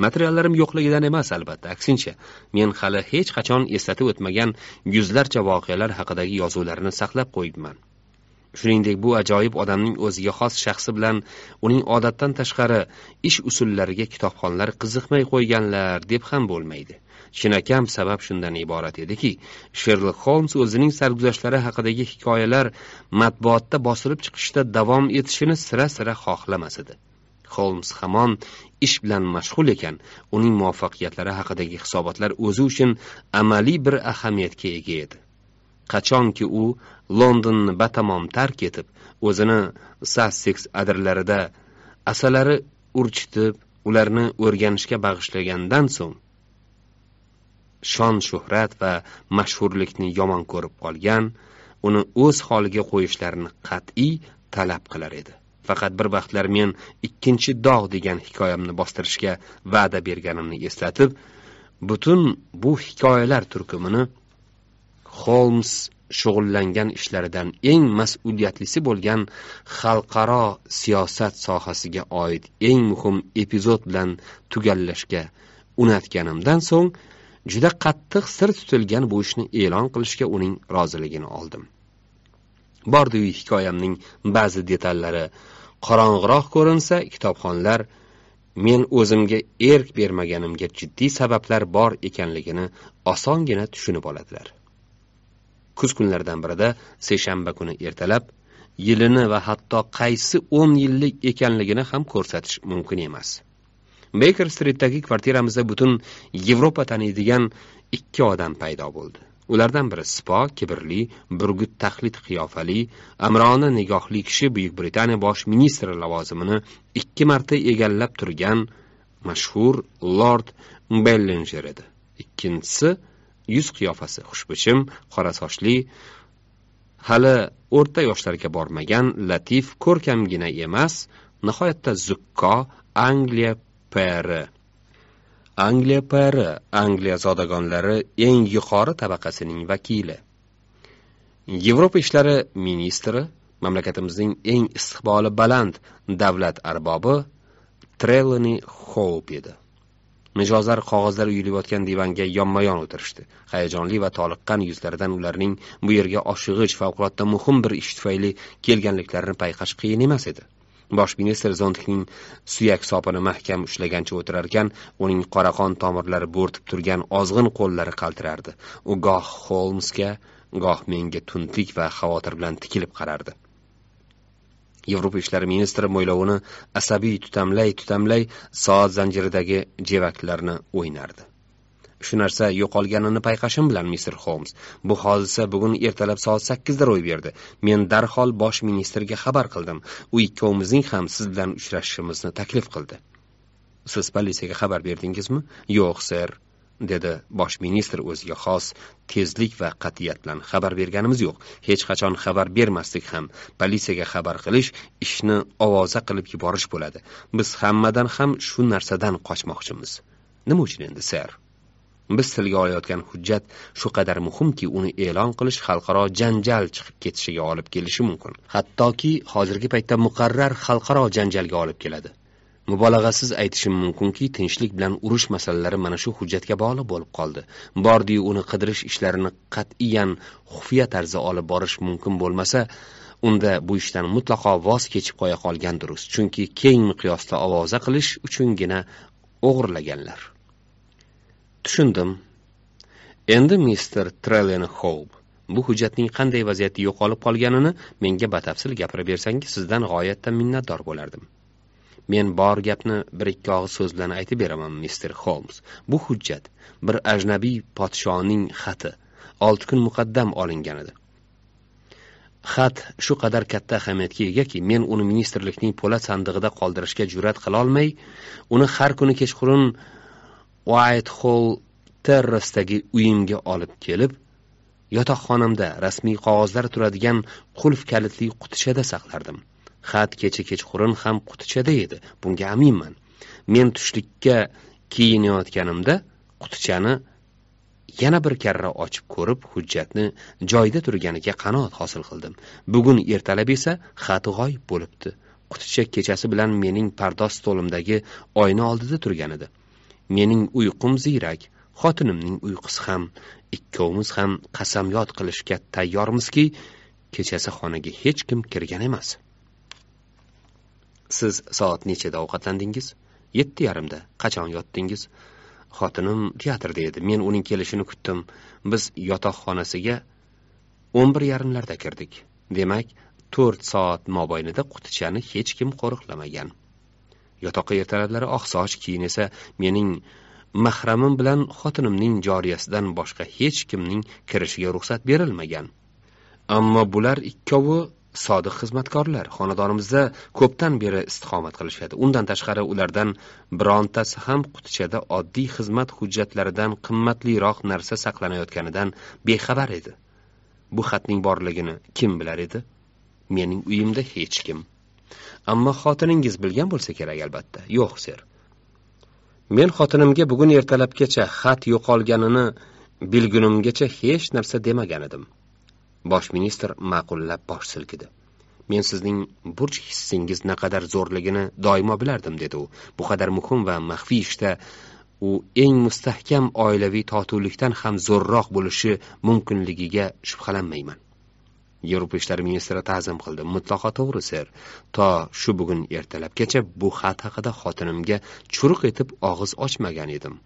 materiallarim yo'qligidan emas albatta aksincha men hali hech qachon eslatib o'tmagan yuzlarcha voqealar haqidagi yozuvlarni saqlab qo'yibman shuningdek bu ajoyib odamning o'ziga xos shaxsi bilan uning odatdan tashqari ish usullariga kitobxonlar qiziqmay qo'yganlar deb ham bo'lmaydi chinakam sabab shundan iborat ediki sherlok holms o'zining sarguzashtlari haqidagi hikoyalar matbuotda bosilib chiqishda davom etishini sira sira xohlamas edi holms hamon ish bilan mashg'ul ekan uning muvaffaqiyatlari haqidagi hisobotlar o'zi uchun amaliy bir ahamiyatga ega edi qachonki u londonni batamom tark etib o'zini sasseks adirlarida asalari urchitib ularni o'rganishga bag'ishlagandan so'ng shon shuhrat va mashhurlikni yomon ko'rib qolgan uni o'z holiga qo'yishlarini qat'iy talab qilar edi faqat bir vaqtlar men ikkinchi dog' degan hikoyamni bostirishga va'da berganimni eslatib butun bu hikoyalar turkumini holms shug'ullangan ishlaridan eng mas'uliyatlisi bo'lgan xalqaro siyosat sohasiga oid eng muhim epizod bilan tugallashga unatganimdan so'ng juda qattiq sir tutilgan bu ishni e'lon qilishga uning roziligini oldim bordiyu hikoyamning ba'zi detallari qorong'iroq ko'rinsa kitobxonlar men o'zimga erk bermaganimga jiddiy sabablar bor ekanligini osongina tushunib oladilar kuz kunlaridan birida seshanba kuni ertalab yilini va hatto qaysi o'n yillik ekanligini ham ko'rsatish mumkin emas beker stritdagi kvartiramizda butun yevropa taniydigan ikki odam paydo bo'ldi ulardan biri sipo kibrli burgut taqlid qiyofali amroni nigohli kishi buyuk britaniya bosh ministri lavozimini ikki marta egallab turgan mashhur lord bellinger edi ikkinchisi yuz qiyofasi xushbichim qora sochli hali o'rta yoshlarga bormagan latif ko'rkamgina emas nihoyatda zukko angliya peri angliya pari angliya zodagonlari eng yuqori tabaqasining vakili yevropa ishlari ministri mamlakatimizning eng istiqboli baland davlat arbobi treloni xoup edi mijozlar qog'ozlar uyilib yotgan divanga yonma yon o'tirishdi hayajonli va toliqqan yuzlaridan ularning bu yerga oshig'ich favqulodda muhim bir ish tufayli kelganliklarini payqash qiyin emas edi bosh ministr zondikning suyak sopini mahkam ushlagancha o'tirarkan uning qoraqon tomirlari bo'rtib turgan ozg'in qo'llari qaltirardi u goh holmsga goh menga tundlik va xavotir bilan tikilib qarardi yevropa ishlari ministri mo'ylovini asabiy tutamlay tutamlay soat zanjiridagi jevaklarni o'ynardi shu narsa yo'qolganini payqashim bilan mister holms bu hodisa bugun ertalab soat sakkizda ro'y berdi men darhol bosh ministrga xabar qildim u ikkovimizning ham siz bilan uchrashishimizni taklif qildi siz politsiyaga xabar berdingizmi yo'q ser dedi bosh ministr o'ziga xos tezlik va qat'iyat bilan xabar berganimiz yo'q hech qachon xabar bermasdik ham politsiyaga xabar qilish ishni ovoza qilib yuborish bo'ladi biz hammadan ham shu narsadan qochmoqchimiz nima uchun endi ser biz tilga olayotgan hujjat shu qadar muhimki uni e'lon qilish xalqaro janjal chiqib ketishiga olib kelishi mumkin hattoki hozirgi paytda muqarrar xalqaro janjalga olib keladi mubolag'asiz aytishim mumkinki tinchlik bilan urush masalalari mana shu hujjatga bog'liq bo'lib qoldi bordiyu uni qidirish ishlarini qat'iyan xufiya tarzda olib borish mumkin bo'lmasa unda bu ishdan mutlaqo voz kechib qo'ya qolgan durust chunki keng miqyosda ovoza qilish uchungina o'g'irlaganlar tushundim endi mister houb bu hujjatning qanday vaziyatda yo'qolib qolganini menga batafsil gapirib bersangiz sizdan g'oyatda minnatdor bo'lardim men bor gapni bir ikki og'iz so'z bilan aytib beraman mister holms bu hujjat bir ajnabiy podshoning xati olti kun muqaddam olingan edi xat shu qadar katta ahamiyatga egaki men uni ministrlikning po'lat sandig'ida qoldirishga jur'at qilolmay uni har kuni kechqurun Whitehall xoll terrasidagi uyimga olib kelib yotoqxonamda rasmiy qog'ozlar turadigan qulf kalitli qutichada saqlardim xat kecha kechqurun ham qutichada edi bunga aminman men tushlikka kiyinayotganimda qutichani yana bir karra ochib ko'rib hujjatni joyida turganiga qanoat hosil qildim bugun ertalab esa xat g'oyib bo'libdi quticha kechasi bilan mening pardoz stolimdagi oyna oldida turgan edi mening uyqum ziyrak xotinimning uyqusi ham ikkovimiz ham qasamyod qilishga tayyormizki kechasi xonaga hech kim kirgan emas siz soat nechada ovqatlandingiz yetti yarimda qachon yotdingiz xotinim teatrda edi men uning kelishini kutdim biz yotoqxonasiga o'n bir yarimlarda kirdik demak to'rt soat mobaynida qutichani hech kim qo'riqlamagan yotoqqa ertalablari oqsoch keyin esa mening mahramim bilan xotinimning joriyasidan boshqa hech kimning kirishiga ruxsat berilmagan ammo bular ikkovi sodiq xizmatkorlar xonadonimizda ko'pdan beri istiqomat qilishadi undan tashqari ulardan birontasi ham qutichada oddiy xizmat hujjatlaridan qimmatliroq narsa saqlanayotganidan bexabar edi bu xatning borligini kim bilar edi mening uyimda hech kim ammo xotiningiz bilgan bo'lsa kerak albatta yo'q ser men xotinimga bugun ertalabgacha xat yo'qolganini bilgunimgacha hech narsa demagan edim bosh ministr ma'qullab bosh silkidi men sizning burch hissingiz naqadar zo'rligini doimo bilardim dedi u bu qadar muhim va maxfiy ishda u eng mustahkam oilaviy totuvlikdan ham zo'rroq bo'lishi mumkinligiga shubhalanmayman yevropa ishlari ministri ta'zim qildi mutlaqo to'g'ri ser to shu bugun ertalabgacha bu xat haqida xotinimga churuq etib og'iz ochmagan edim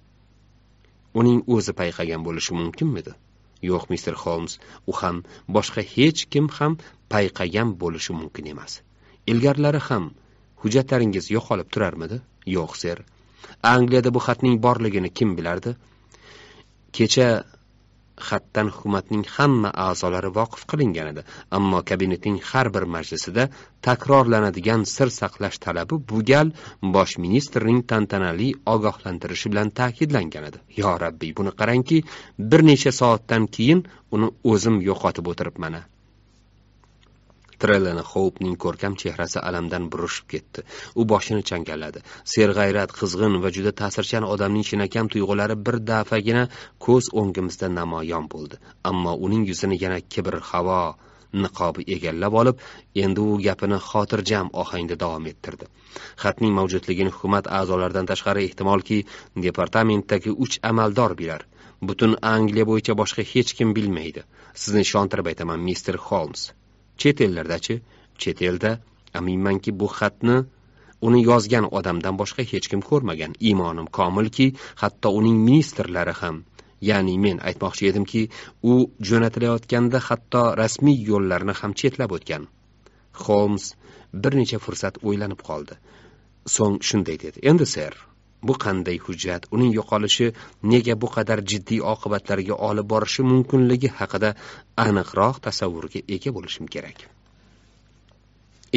uning o'zi payqagan bo'lishi mumkinmidi yo'q mister holms u ham boshqa hech kim ham payqagan bo'lishi mumkin emas ilgarilari ham hujjatlaringiz yo'qolib turarmidi yo'q ser angliyada bu xatning borligini kim bilardi kecha xatdan hukumatning hamma a'zolari voqif qilingan edi ammo kabinetning har bir majlisida takrorlanadigan sir saqlash talabi bu gal bosh ministrning tantanali ogohlantirishi bilan ta'kidlangan edi yo rabbiy buni qarangki bir necha soatdan keyin uni o'zim yo'qotib o'tiribman tiralini houpning ko'rkam chehrasi alamdan burishib ketdi u boshini changalladi serg'ayrat qizg'in va juda ta'sirchan odamning chinakam tuyg'ulari bir dafagina ko'z o'ngimizda namoyon bo'ldi ammo uning yuzini yana kibr havo niqobi egallab olib endi u gapini xotirjam ohangda davom ettirdi xatning mavjudligini hukumat a'zolaridan tashqari ehtimolki departamentdagi uch amaldor bilar butun angliya bo'yicha boshqa hech kim bilmaydi sizni ishontirib aytaman mister holms chet ellardachi chet elda aminmanki bu xatni uni yozgan odamdan boshqa hech kim ko'rmagan iymonim komilki hatto uning ministrlari ham ya'ni men aytmoqchi edimki u jo'natilayotganda hatto rasmiy yo'llarni ham chetlab o'tgan holms bir necha fursat o'ylanib qoldi so'ng shunday dedi endi ser bu qanday hujjat uning yo'qolishi nega bu qadar jiddiy oqibatlarga olib borishi mumkinligi haqida aniqroq tasavvurga ega bo'lishim kerak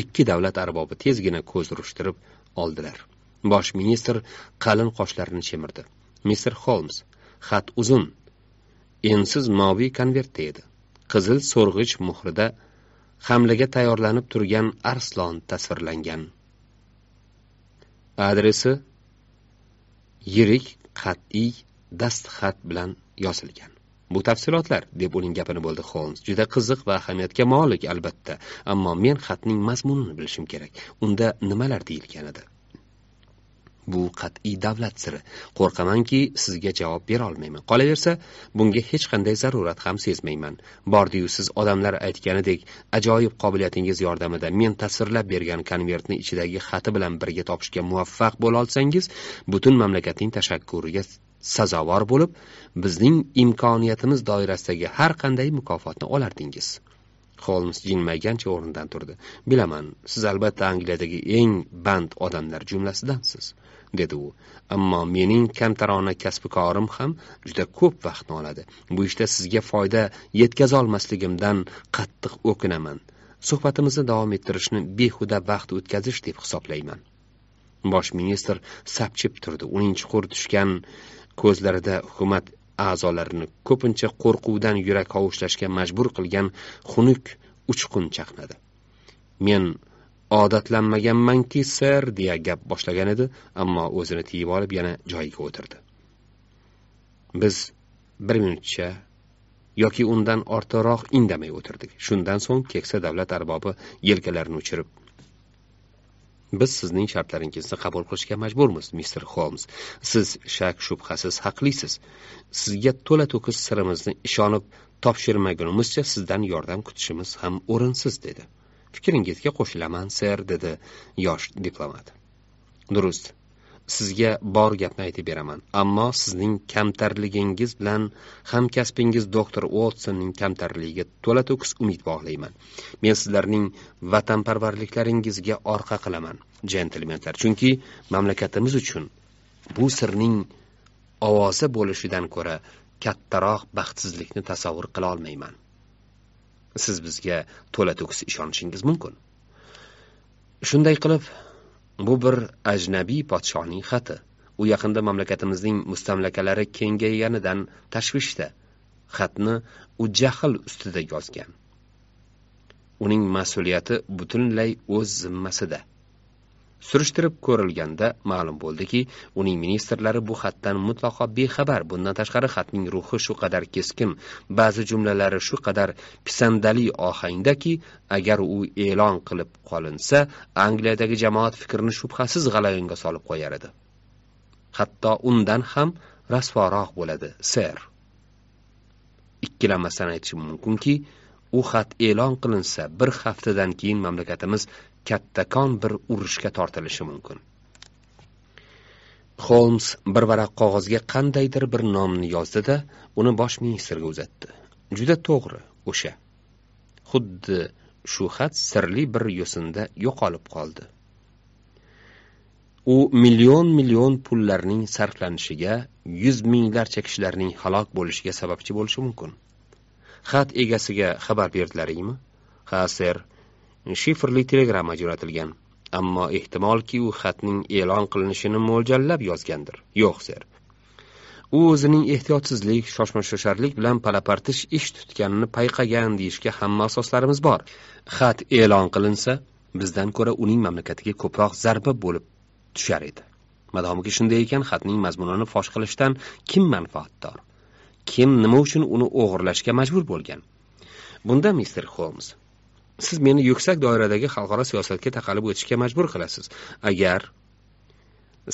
ikki davlat arbobi tezgina ko'z urishtirib oldilar bosh ministr qalin qoshlarini chemirdi mister holms xat uzun ensiz moviy konvertda edi qizil so'rg'ich muhrida hamlaga tayyorlanib turgan arslon tasvirlangan adresi yirik qat'iy dastxat bilan yozilgan bu tafsilotlar deb uning gapini bo'ldi holms juda qiziq va ahamiyatga molik albatta ammo men xatning mazmunini bilishim kerak unda nimalar deyilgan edi bu qat'iy davlat siri qo'rqamanki sizga javob berolmayman qolaversa bunga hech qanday zarurat ham sezmayman bordiyu siz odamlar aytganidek ajoyib qobiliyatingiz yordamida men tasvirlab bergan konvertni ichidagi xati bilan birga topishga muvaffaq bo'la olsangiz butun mamlakatning tashakkuriga sazovor bo'lib bizning imkoniyatimiz doirasidagi har qanday mukofotni olardingiz holms jilmaygancha o'rnidan turdi bilaman siz albatta angliyadagi eng band odamlar jumlasidansiz dedi u ammo mening kamtarona kasbikorim ham juda ko'p vaqtni oladi bu ishda sizga foyda yetkazolmasligimdan qattiq o'kinaman suhbatimizni davom ettirishni behuda vaqt o'tkazish deb hisoblayman bosh ministr sapchib turdi uning chuqur tushgan ko'zlarida hukumat a'zolarini ko'pincha qo'rquvdan yurak hovuchlashga majbur qilgan xunuk uchqun chaqnadi men odatlanmaganmanki sir deya gap boshlagan edi ammo o'zini tiyib olib yana joyiga o'tirdi biz bir minutcha yoki undan ortiqroq indamay o'tirdik shundan so'ng keksa davlat arbobi yelkalarini uchirib biz sizning shartlaringizni qabul qilishga majburmiz mister holms siz shak shubhasiz haqlisiz sizga to'la to'kis sirimizni ishonib topshirmagunimizcha sizdan yordam kutishimiz ham o'rinsiz dedi fikringizga qo'shilaman ser dedi yosh diplomat durust sizga bor gapni aytib beraman ammo sizning kamtarligingiz bilan hamkasbingiz doktor uotsonning kamtarligiga to'la to'kis umid bog'layman men sizlarning vatanparvarliklaringizga orqa qilaman jentlmenlar chunki mamlakatimiz uchun bu sirning ovozi bo'lishidan ko'ra kattaroq baxtsizlikni tasavvur qilolmayman siz bizga to'la to'kis ishonishingiz mumkin shunday qilib bu bir ajnabiy podshohning xati u yaqinda mamlakatimizning mustamlakalari kengayganidan tashvishda xatni u jahl ustida yozgan uning mas'uliyati butunlay o'z zimmasida surishtirib ko'rilganda ma'lum bo'ldiki uning ministrlari bu xatdan mutlaqo bexabar bundan tashqari xatning ruhi shu qadar keskin ba'zi jumlalari shu qadar pisandali ohangdaki agar u e'lon qilib qolinsa angliyadagi jamoat fikrini shubhasiz g'alayonga solib qo'yar edi hatto undan ham rasvoroq bo'ladi ser ikkilanmasdan aytishim mumkinki u xat e'lon qilinsa bir haftadan keyin mamlakatimiz kattakon bir urushga tortilishi mumkin holms bir varaq qog'ozga qandaydir bir nomni yozdi da uni bosh ministrga uzatdi juda to'g'ri o'sha xuddi shu xat sirli bir yo'sinda yo'qolib qoldi u million million pullarning sarflanishiga yuz minglarcha kishilarning halok bo'lishiga sababchi bo'lishi mumkin xat egasiga xabar berdilaringmi ha ser shifrli telegramma jo'natilgan ammo ehtimolki u xatning e'lon qilinishini mo'ljallab yozgandir yo'q ser u o'zining ehtiyotsizlik shoshma shosharlik bilan palapartish ish tutganini payqagan deyishga hamma asoslarimiz bor xat e'lon qilinsa bizdan ko'ra uning mamlakatiga ko'proq zarba bo'lib tushar edi madomiki shunday ekan xatning mazmunini fosh qilishdan kim manfaatdor kim nima uchun uni o'g'irlashga majbur bo'lgan bunda mister holms siz meni yuksak doiradagi xalqaro siyosatga taqalib o'tishga majbur qilasiz agar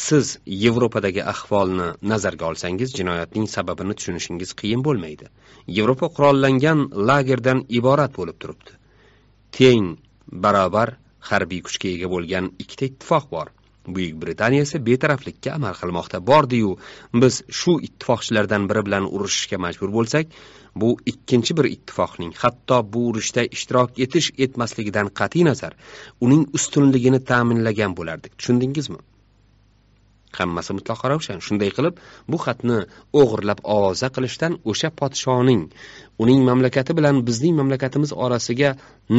siz yevropadagi ahvolni nazarga olsangiz jinoyatning sababini tushunishingiz qiyin bo'lmaydi yevropa qurollangan lagerdan iborat bo'lib turibdi teng barobar harbiy kuchga ega bo'lgan ikkita ittifoq bor buyuk britaniya esa betaraflikka amal qilmoqda bordiyu biz shu ittifoqchilardan biri bilan urushishga majbur bo'lsak bu ikkinchi bir ittifoqning hatto bu urushda ishtirok etish etmasligidan qat'iy nazar uning ustunligini ta'minlagan bo'lardik tushundingizmi hammasi mutlaqo ravshan shunday qilib bu xatni o'g'irlab ovoza qilishdan o'sha podshoning uning mamlakati bilan bizning mamlakatimiz orasiga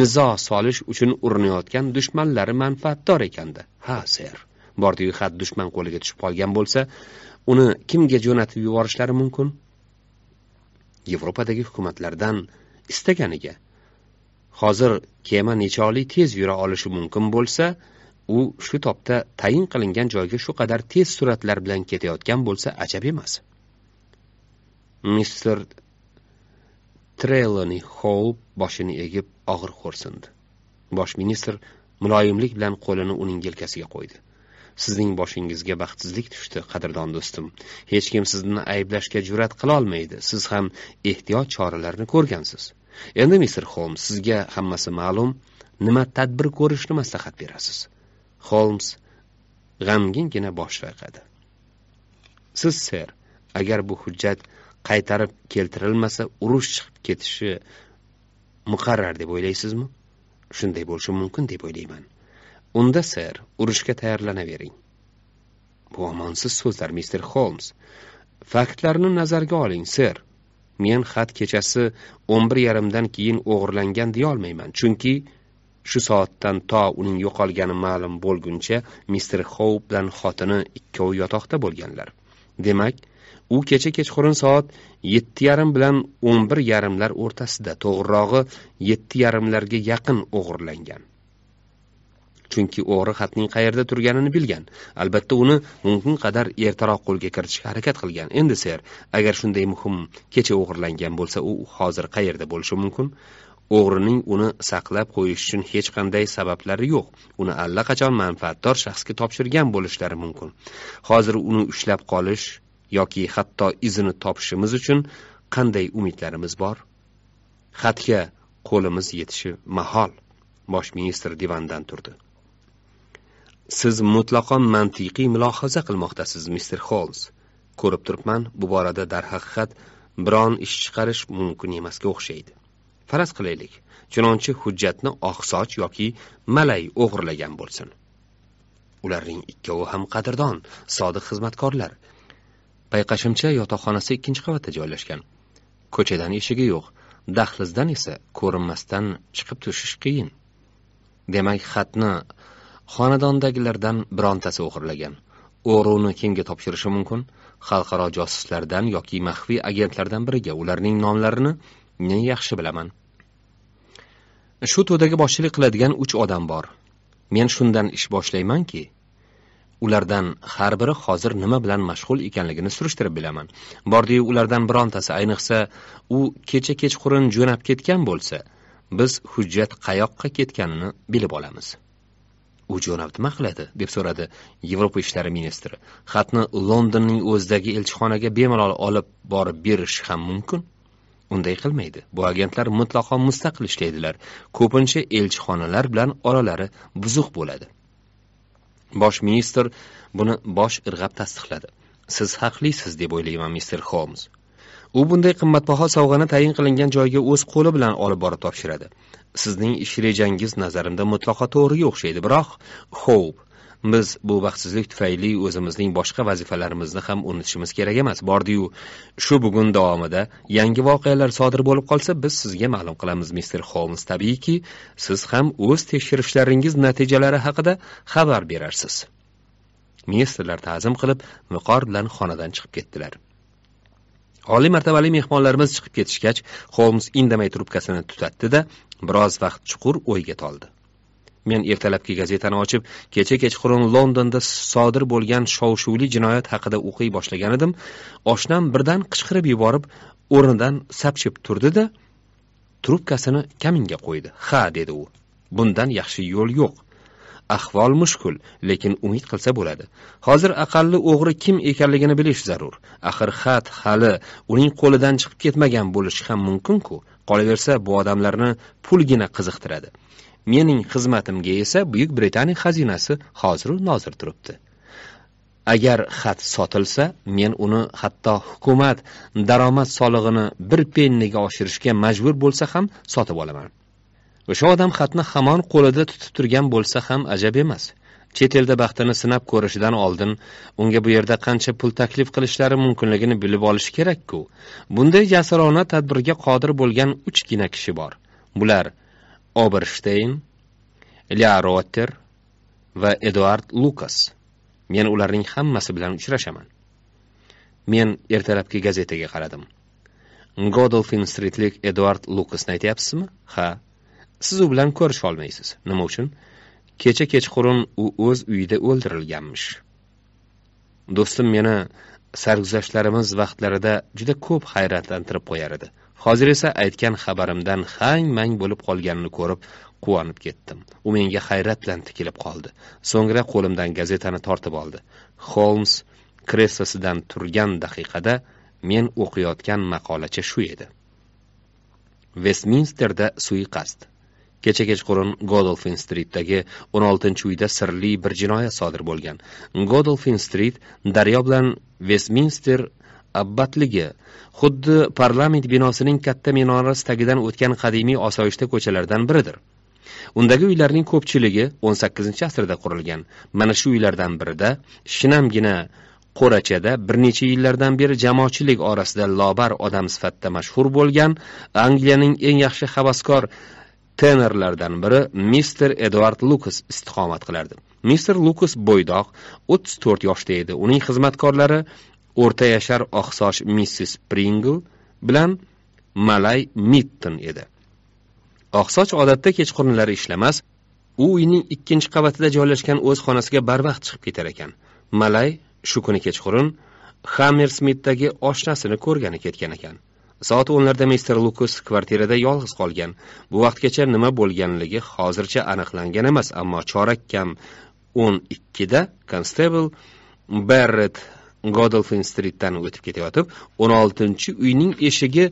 nizo solish uchun urinayotgan dushmanlari manfaatdor ekanda ha ser bordiyu xat dushman qo'liga tushib qolgan bo'lsa uni kimga jo'natib yuborishlari mumkin yevropadagi hukumatlardan istaganiga hozir kema nechog'li tez yura olishi mumkin bo'lsa u shu topda tayin qilingan joyga shu qadar tez suratlar bilan ketayotgan bo'lsa ajab emas mister Treloni hol boshini egib og'ir xo'rsindi. Bosh ministr muloyimlik bilan qo'lini uning yelkasiga qo'ydi. sizning boshingizga baxtsizlik tushdi qadrdon do'stim hech kim sizni ayblashga jur'at qilolmaydi siz ham ehtiyot choralarini ko'rgansiz endi mister holms sizga hammasi ma'lum nima tadbir ko'rishni maslahat berasiz holms g'amgingina bosh chayqadi siz ser agar bu hujjat qaytarib keltirilmasa urush chiqib ketishi muqarrar deb o'ylaysizmi shunday bo'lishi mumkin deb o'ylayman unda ser urushga tayyorlanavering bu omonsiz so'zlar Mr. Holmes. faktlarni nazarga oling ser men xat kechasi 11:30 dan yarimdan keyin o'g'irlangan deya olmayman, chunki shu soatdan to uning yo'qolgani ma'lum bo'lguncha Mr. Hope bilan xotini ikkovi yotoqda bo'lganlar demak u kecha kechqurun soat 7:30 yarim bilan 11:30 lar yarimlar o'rtasida to'g'rirog'i 7:30 yarimlarga yaqin o'g'irlangan chunki o'g'ri xatning qayerda turganini bilgan albatta uni mumkin qadar ertaroq qo'lga kiritishga harakat qilgan endi ser agar shunday muhim kecha o'g'irlangan bo'lsa u hozir qayerda bo'lishi mumkin o'g'rining uni saqlab qo'yish uchun hech qanday sabablari yo'q uni allaqachon manfaatdor shaxsga topshirgan bo'lishlari mumkin hozir uni ushlab qolish yoki hatto izini topishimiz uchun qanday umidlarimiz bor xatga qo'limiz yetishi mahol bosh ministr divandan turdi siz mutlaqo mantiqiy mulohaza qilmoqdasiz mister xolms ko'rib turibman bu borada darhaqiqat biron ish chiqarish mumkin emasga o'xshaydi faraz qilaylik chunonchi hujjatni oqsoch yoki malay o'g'irlagan bo'lsin ularning ikkovi ham qadrdon sodiq xizmatkorlar payqashimcha yotoqxonasi ikkinchi qavatda joylashgan ko'chadan eshigi yo'q dahlizdan esa ko'rinmasdan chiqib turishish qiyin demak xatni xonadondagilardan birontasi o'g'irlagan o'g'rini kimga topshirishi mumkin xalqaro josuslardan yoki maxfiy agentlardan biriga ularning nomlarini men yaxshi bilaman shu to'daga boshchilik qiladigan uch odam bor men shundan ish boshlaymanki ulardan har biri hozir nima bilan mashg'ul ekanligini surishtirib bilaman bordiyu ulardan birontasi ayniqsa u kecha kechqurun jo'nab ketgan bo'lsa biz hujjat qayoqqa ketganini bilib olamiz u jo'nab nima qiladi deb so'radi yevropa ishlari ministri xatni londonning o'zidagi elchixonaga bemalol olib borib berish ham mumkin unday qilmaydi bu agentlar mutlaqo mustaqil ishlaydilar ko'pincha elchixonalar bilan oralari buzuq bo'ladi bosh minister buni bosh irg'ab tasdiqladi siz haqlisiz deb o'ylayman mister holms u bunday qimmatbaho sovg'ani tayin qilingan joyga o'z qo'li bilan olib borib topshiradi sizning ish rejangiz nazarimda mutlaqo to'g'riga o'xshaydi biroq hop biz bu baxtsizlik tufayli o'zimizning boshqa vazifalarimizni ham unutishimiz kerak emas bordiyu shu bugun davomida yangi voqealar sodir bo'lib qolsa biz sizga ma'lum qilamiz mister holms tabiiyki siz ham o'z tekshirishlaringiz natijalari haqida xabar berarsiz misterlar ta'zim qilib viqor bilan xonadan chiqib ketdilar oliy martabali mehmonlarimiz chiqib ketishgach holms indamay trubkasini tutatdi da biroz vaqt chuqur o'yga toldi men ertalabki gazetani ochib kecha kechqurun londonda sodir bo'lgan shov shuvli jinoyat haqida o'qiy boshlagan edim oshnam birdan qichqirib yuborib o'rnidan sapchib turdi da trubkasini kaminga qo'ydi ha dedi u bundan yaxshi yo'l yo'q ahvol mushkul lekin umid qilsa bo'ladi hozir aqalli o'g'ri kim ekanligini bilish zarur axir xat hali uning qo'lidan chiqib ketmagan bo'lishi ham mumkinku qolaversa bu odamlarni pulgina qiziqtiradi mening xizmatimga esa buyuk britaniya xazinasi hoziru nozir turibdi agar xat sotilsa men uni hatto hukumat daromad solig'ini bir penniga oshirishga majbur bo'lsa ham sotib olaman o'sha odam xatni hamon qo'lida tutib turgan bo'lsa ham ajab emas chet elda baxtini sinab ko'rishidan oldin unga bu yerda qancha pul taklif qilishlari mumkinligini bilib olishi kerakku bunday jasorona tadbirga qodir bo'lgan uchgina kishi bor bular oberstein lea va eduard lukas men ularning hammasi bilan uchrashaman men ertalabki gazetaga qaradim godolfin stritlik eduard lukasni aytyapsizmi ha siz u bilan ko'risha olmaysiz nima uchun kecha kechqurun u o'z uyida o'ldirilganmish do'stim meni sarguzashtlarimiz vaqtlarida juda ko'p hayratlantirib qo'yar edi hozir esa aytgan xabarimdan hang mang bo'lib qolganini ko'rib quvonib ketdim u menga hayrat bilan tikilib qoldi so'ngra qo'limdan gazetani tortib oldi holms kreslosidan turgan daqiqada men o'qiyotgan maqolacha shu edi vestminsterda suiqasd kecha kechqurun godolfin stritdagi 16 uyda sirli bir jinoyat sodir bo'lgan godolfin strit daryo bilan vestminster abbatligi xuddi parlament binosining katta minorasi tagidan o'tgan qadimiy osoyishta ko'chalardan biridir undagi uylarning ko'pchiligi 18 asrda qurilgan mana shu uylardan birida shinamgina qo'rachada bir necha yillardan beri jamoatchilik orasida lobar odam sifatida mashhur bo'lgan angliyaning eng yaxshi havaskor tenorlardan biri mister eduard lukas istiqomat qilardi mister lukas bo'ydoq o'ttiz to'rt yoshda edi uning xizmatkorlari o'rta yashar oqsoch missis pringl bilan malay mitton edi oqsoch odatda kechqurunlari ishlamas u uyning ikkinchi qavatida joylashgan o'z xonasiga barvaqt chiqib ketar ekan malay shu kuni kechqurun hammersmitdagi oshnasini ko'rgani ketgan ekan soat o'nlarda mister lukus kvartirada yolg'iz qolgan bu vaqtgacha nima bo'lganligi hozircha aniqlangan emas ammo kam o'n ikkida konstebl berret godolfin stritdan o'tib ketayotib o'n oltinchi uyning eshigi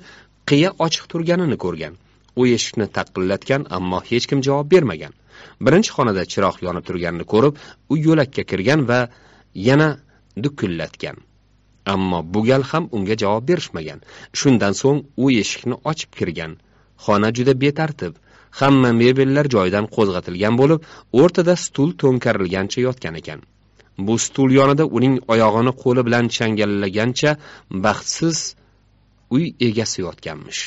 qiya ochiq turganini ko'rgan u eshikni taqillatgan ammo hech kim javob bermagan birinchi xonada chiroq yonib turganini ko'rib u yo'lakka kirgan va yana dukullatgan ammo bu gal ham unga javob berishmagan shundan so'ng u eshikni ochib kirgan xona juda betartib hamma mebellar joyidan qo'zg'atilgan bo'lib o'rtada stul to'nkarilgancha yotgan ekan bu stul yonida uning oyog'ini qo'li bilan changallagancha baxtsiz uy egasi yotganmish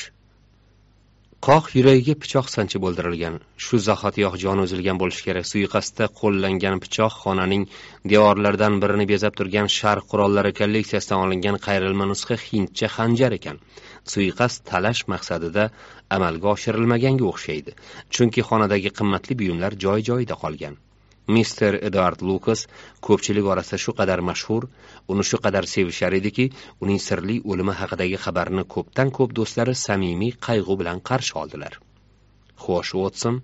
qoq yuragiga pichoq sanchib o'ldirilgan shu zahotiyoq joni uzilgan bo'lishi kerak suiqasdda qo'llangan pichoq xonaning devorlaridan birini bezab turgan sharq qurollari kolleksiyasidan olingan qayrilma nusxa hindcha xanjar ekan suiqasd talash maqsadida amalga oshirilmaganga o'xshaydi chunki xonadagi qimmatli buyumlar joy joyida qolgan mister edvard lukas ko'pchilik orasida shu qadar mashhur uni shu qadar sevishar ediki uning sirli o'limi haqidagi xabarni ko'pdan ko'p do'stlari samimiy qayg'u bilan qarshi oldilar xo'sh uotson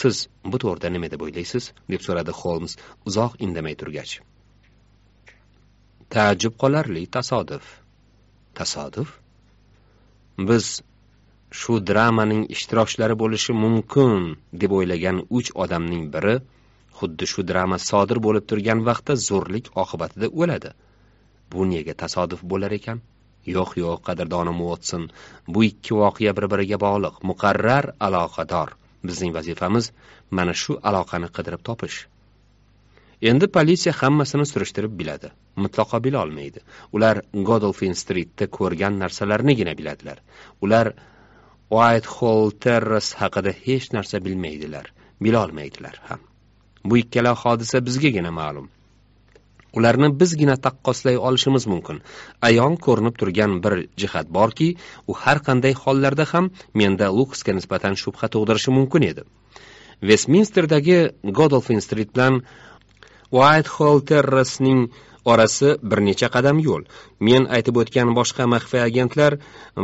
siz bu to'g'rida nima deb o'ylaysiz deb so'radi holms uzoq indamay turgach taajjub qolarli tasodif tasodif biz shu dramaning ishtirokchilari bo'lishi mumkin deb o'ylagan uch odamning biri xuddi shu drama sodir bo'lib turgan vaqtda zo'rlik oqibatida o'ladi bu nega tasodif bo'lar ekan yo'q yo'q qadrdonim o'tsin bu ikki voqea bir biriga bog'liq muqarrar aloqador bizning vazifamiz mana shu aloqani qidirib topish endi politsiya hammasini surishtirib biladi mutlaqo bilolmaydi ular godolfin stritda ko'rgan narsalarnigina biladilar ular uaytxoll terras haqida hech narsa bilmaydilar bilolmaydilar ham bu ikkala hodisa bizgagina ma'lum ularni bizgina taqqoslay olishimiz mumkin ayon ko'rinib turgan bir jihat borki u har qanday hollarda ham menda luksga nisbatan shubha tug'dirishi mumkin edi vestminsterdagi godolfin street bilan uaytxol terrasning orasi bir necha qadam yo'l men aytib o'tgan boshqa maxfiy agentlar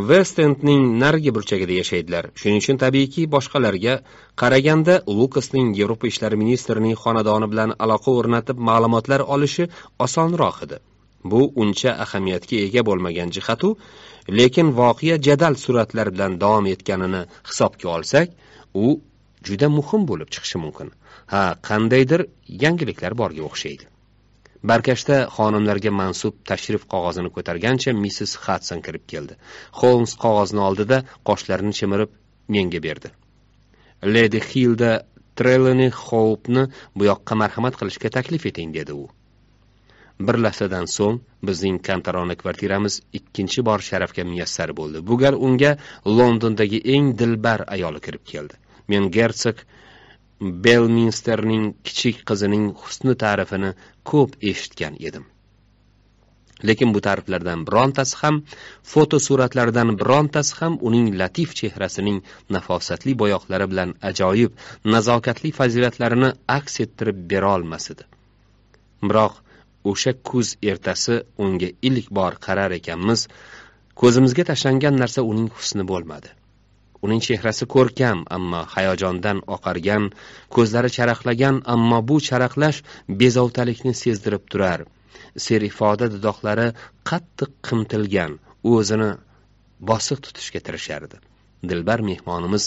vestendning narigi burchagida yashaydilar shuning uchun tabiiyki boshqalarga qaraganda lukasning yevropa ishlari ministrining xonadoni bilan aloqa o'rnatib ma'lumotlar olishi osonroq edi bu uncha ahamiyatga ega bo'lmagan jihatu lekin voqea jadal sur'atlar bilan davom etganini hisobga olsak u juda muhim bo'lib chiqishi mumkin ha qandaydir yangiliklar borga o'xshaydi barkashda xonimlarga mansub tashrif qog'ozini ko'targancha missis hatson kirib keldi holms qog'ozni oldida qoshlarini chimirib menga berdi ledi hilda treloni houpni bu yoqqa marhamat qilishga taklif eting dedi u bir lahzadan so'ng bizning kamtarona kvartiramiz ikkinchi bor sharafga muyassar bo'ldi bu gal unga londondagi eng dilbar ayoli kirib keldi men gersog belminsterning kichik qizining husni ta'rifini ko'p eshitgan edim lekin bu ta'riflardan birontasi ham fotosuratlardan birontasi ham uning latif chehrasining nafosatli bo'yoqlari bilan ajoyib nazokatli fazilatlarini aks ettirib berolmas edi biroq o'sha kuz ertasi unga ilk bor qarar ekanmiz ko'zimizga tashlangan narsa uning husni bo'lmadi uning chehrasi ko'rkam ammo hayajondan oqargan ko'zlari charaqlagan ammo bu charaqlash bezovtalikni sezdirib turar serifoda didoqlari qattiq qimtilgan u o'zini bosiq tutishga tirishardi dilbar mehmonimiz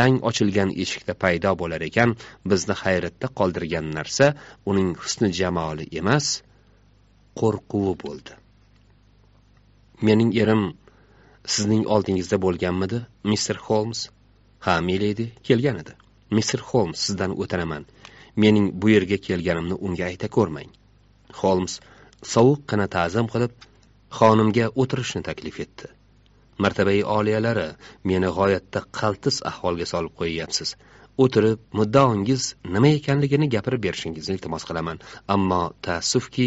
lang ochilgan eshikda paydo bo'lar ekan bizni hayratda qoldirgan narsa uning husni jamoli emas qo'rquvi bo'ldi mening erim sizning oldingizda bo'lganmidi mister holms ha mileydi kelgan edi mister holms sizdan o'tiraman mening bu yerga kelganimni unga ayta ko'rmang holms sovuqqina ta'zim qilib xonimga o'tirishni taklif etdi martabai oliyalari meni g'oyatda qaltis ahvolga solib qo'yyapsiz o'tirib muddaongiz nima ekanligini gapirib berishingizni iltimos qilaman ammo taassufki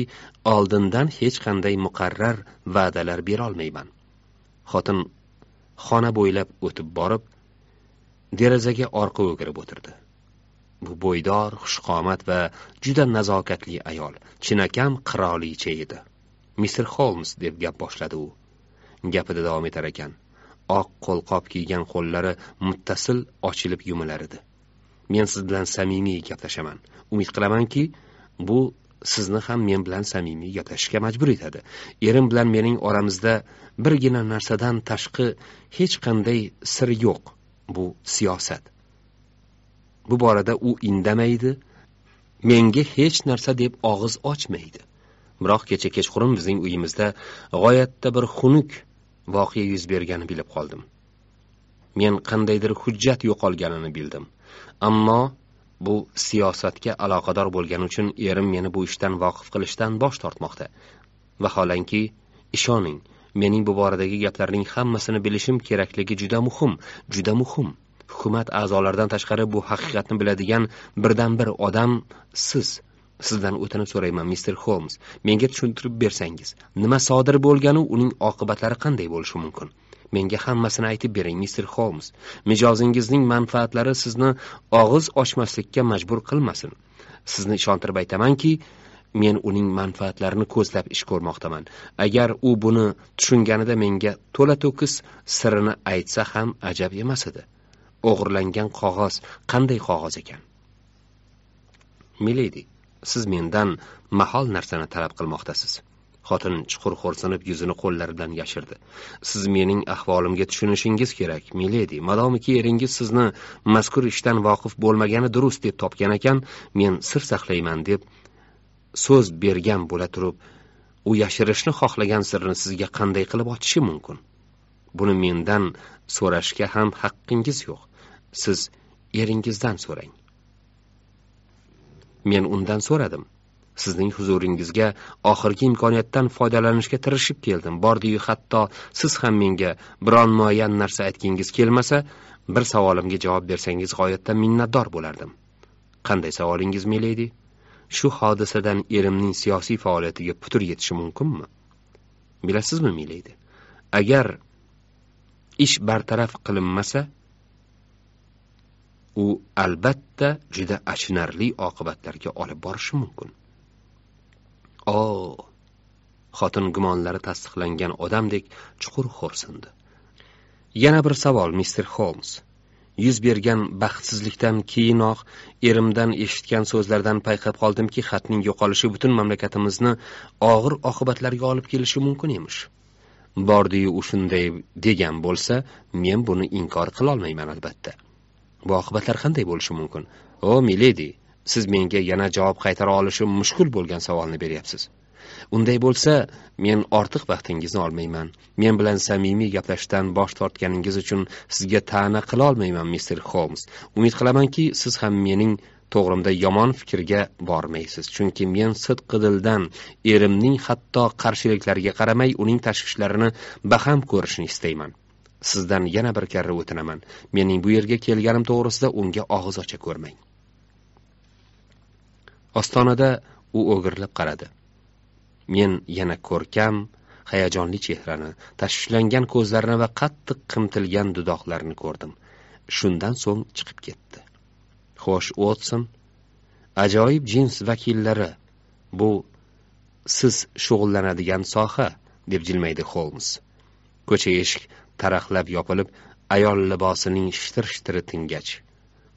oldindan hech qanday muqarrar va'dalar berolmayman xotin xona bo'ylab o'tib borib derazaga orqa o'girib o'tirdi bu bo'ydor xushqomat va juda nazokatli ayol chinakam qirolicha edi mister holms deb gap boshladi u gapida davom etar ekan oq qo'lqop kiygan qo'llari muttasil ochilib yumilar edi men siz bilan samimiy gaplashaman umid qilamanki bu sizni ham men bilan samimiy gaplashishga majbur etadi erim bilan mening oramizda birgina narsadan tashqi hech qanday sir yo'q bu siyosat bu borada u indamaydi menga hech narsa deb og'iz ochmaydi biroq kecha kechqurun bizning uyimizda g'oyatda bir xunuk voqea yuz bergani bilib qoldim men qandaydir hujjat yo'qolganini bildim ammo bu siyosatga aloqador bo'lgani uchun erim meni bu ishdan voqif qilishdan bosh tortmoqda vaholanki ishoning mening bu boradagi gaplarning hammasini bilishim kerakligi juda muhim juda muhim hukumat a'zolaridan tashqari bu haqiqatni biladigan birdan bir odam siz sizdan o'tinib so'rayman mister holms menga tushuntirib bersangiz nima sodir bo'lganu uning oqibatlari qanday bo'lishi mumkin menga hammasini aytib bering mister holms mijozingizning manfaatlari sizni og'iz ochmaslikka majbur qilmasin sizni ishontirib aytamanki men uning manfaatlarini ko'zlab ish ko'rmoqdaman agar u buni tushunganida menga to'la to'kis sirini aytsa ham ajab emas edi o'g'irlangan qog'oz qanday qog'oz ekan miledi siz mendan mahol narsani talab qilmoqdasiz xotin chuqur xo'rsinib yuzini qo'llari bilan yashirdi siz mening ahvolimga tushunishingiz kerak miledi madomiki eringiz sizni mazkur ishdan voqif bo'lmagani durust deb topgan ekan men sir saqlayman deb so'z bergan bo'la turib u yashirishni xohlagan sirni sizga qanday qilib ochishi mumkin buni mendan so'rashga ham haqqingiz yo'q siz eringizdan so'rang men undan so'radim sizning huzuringizga oxirgi imkoniyatdan foydalanishga tirishib keldim bordiyu hatto siz ham menga biron muayyan narsa aytgingiz kelmasa bir savolimga javob bersangiz g'oyatda minnatdor bo'lardim qanday savolingiz mileydi shu hodisadan erimning siyosiy faoliyatiga putur yetishi mumkinmi bilasizmi mileydi agar ish bartaraf qilinmasa u albatta juda achinarli oqibatlarga olib borishi mumkin o oh, xotin gumonlari tasdiqlangan odamdek chuqur xo'rsindi yana bir savol mister holms yuz bergan baxtsizlikdan keyinoq erimdan eshitgan so'zlardan payqab qoldimki xatning yo'qolishi butun mamlakatimizni og'ir oqibatlarga olib kelishi mumkin emish bordiyu u shunday degan bo'lsa men buni inkor qilolmayman albatta bu oqibatlar qanday bo'lishi mumkin o oh, milady, siz menga yana javob qaytara olishim mushkul bo'lgan savolni beryapsiz unday bo'lsa men ortiq vaqtingizni olmayman men bilan samimiy gaplashishdan bosh tortganingiz uchun sizga ta'na qilolmayman mister holms umid qilamanki siz ham mening to'g'rimda yomon fikrga bormaysiz chunki men dildan erimning hatto qarshiliklariga qaramay uning tashvishlarini baham ko'rishni istayman sizdan yana bir karra o'tinaman mening bu yerga kelganim to'g'risida unga og'iz ocha ko'rmang ostonada u o'girilib qaradi men yana ko'rkam hayajonli chehrani tashvishlangan ko'zlarini va qattiq qimtilgan dudoqlarini ko'rdim shundan so'ng chiqib ketdi xo'sh o'tsin. ajoyib jins vakillari bu siz shug'ullanadigan soha deb jilmaydi Holmes. ko'cha eshik taraqlab yopilib ayol libosining shitir shitiri tingach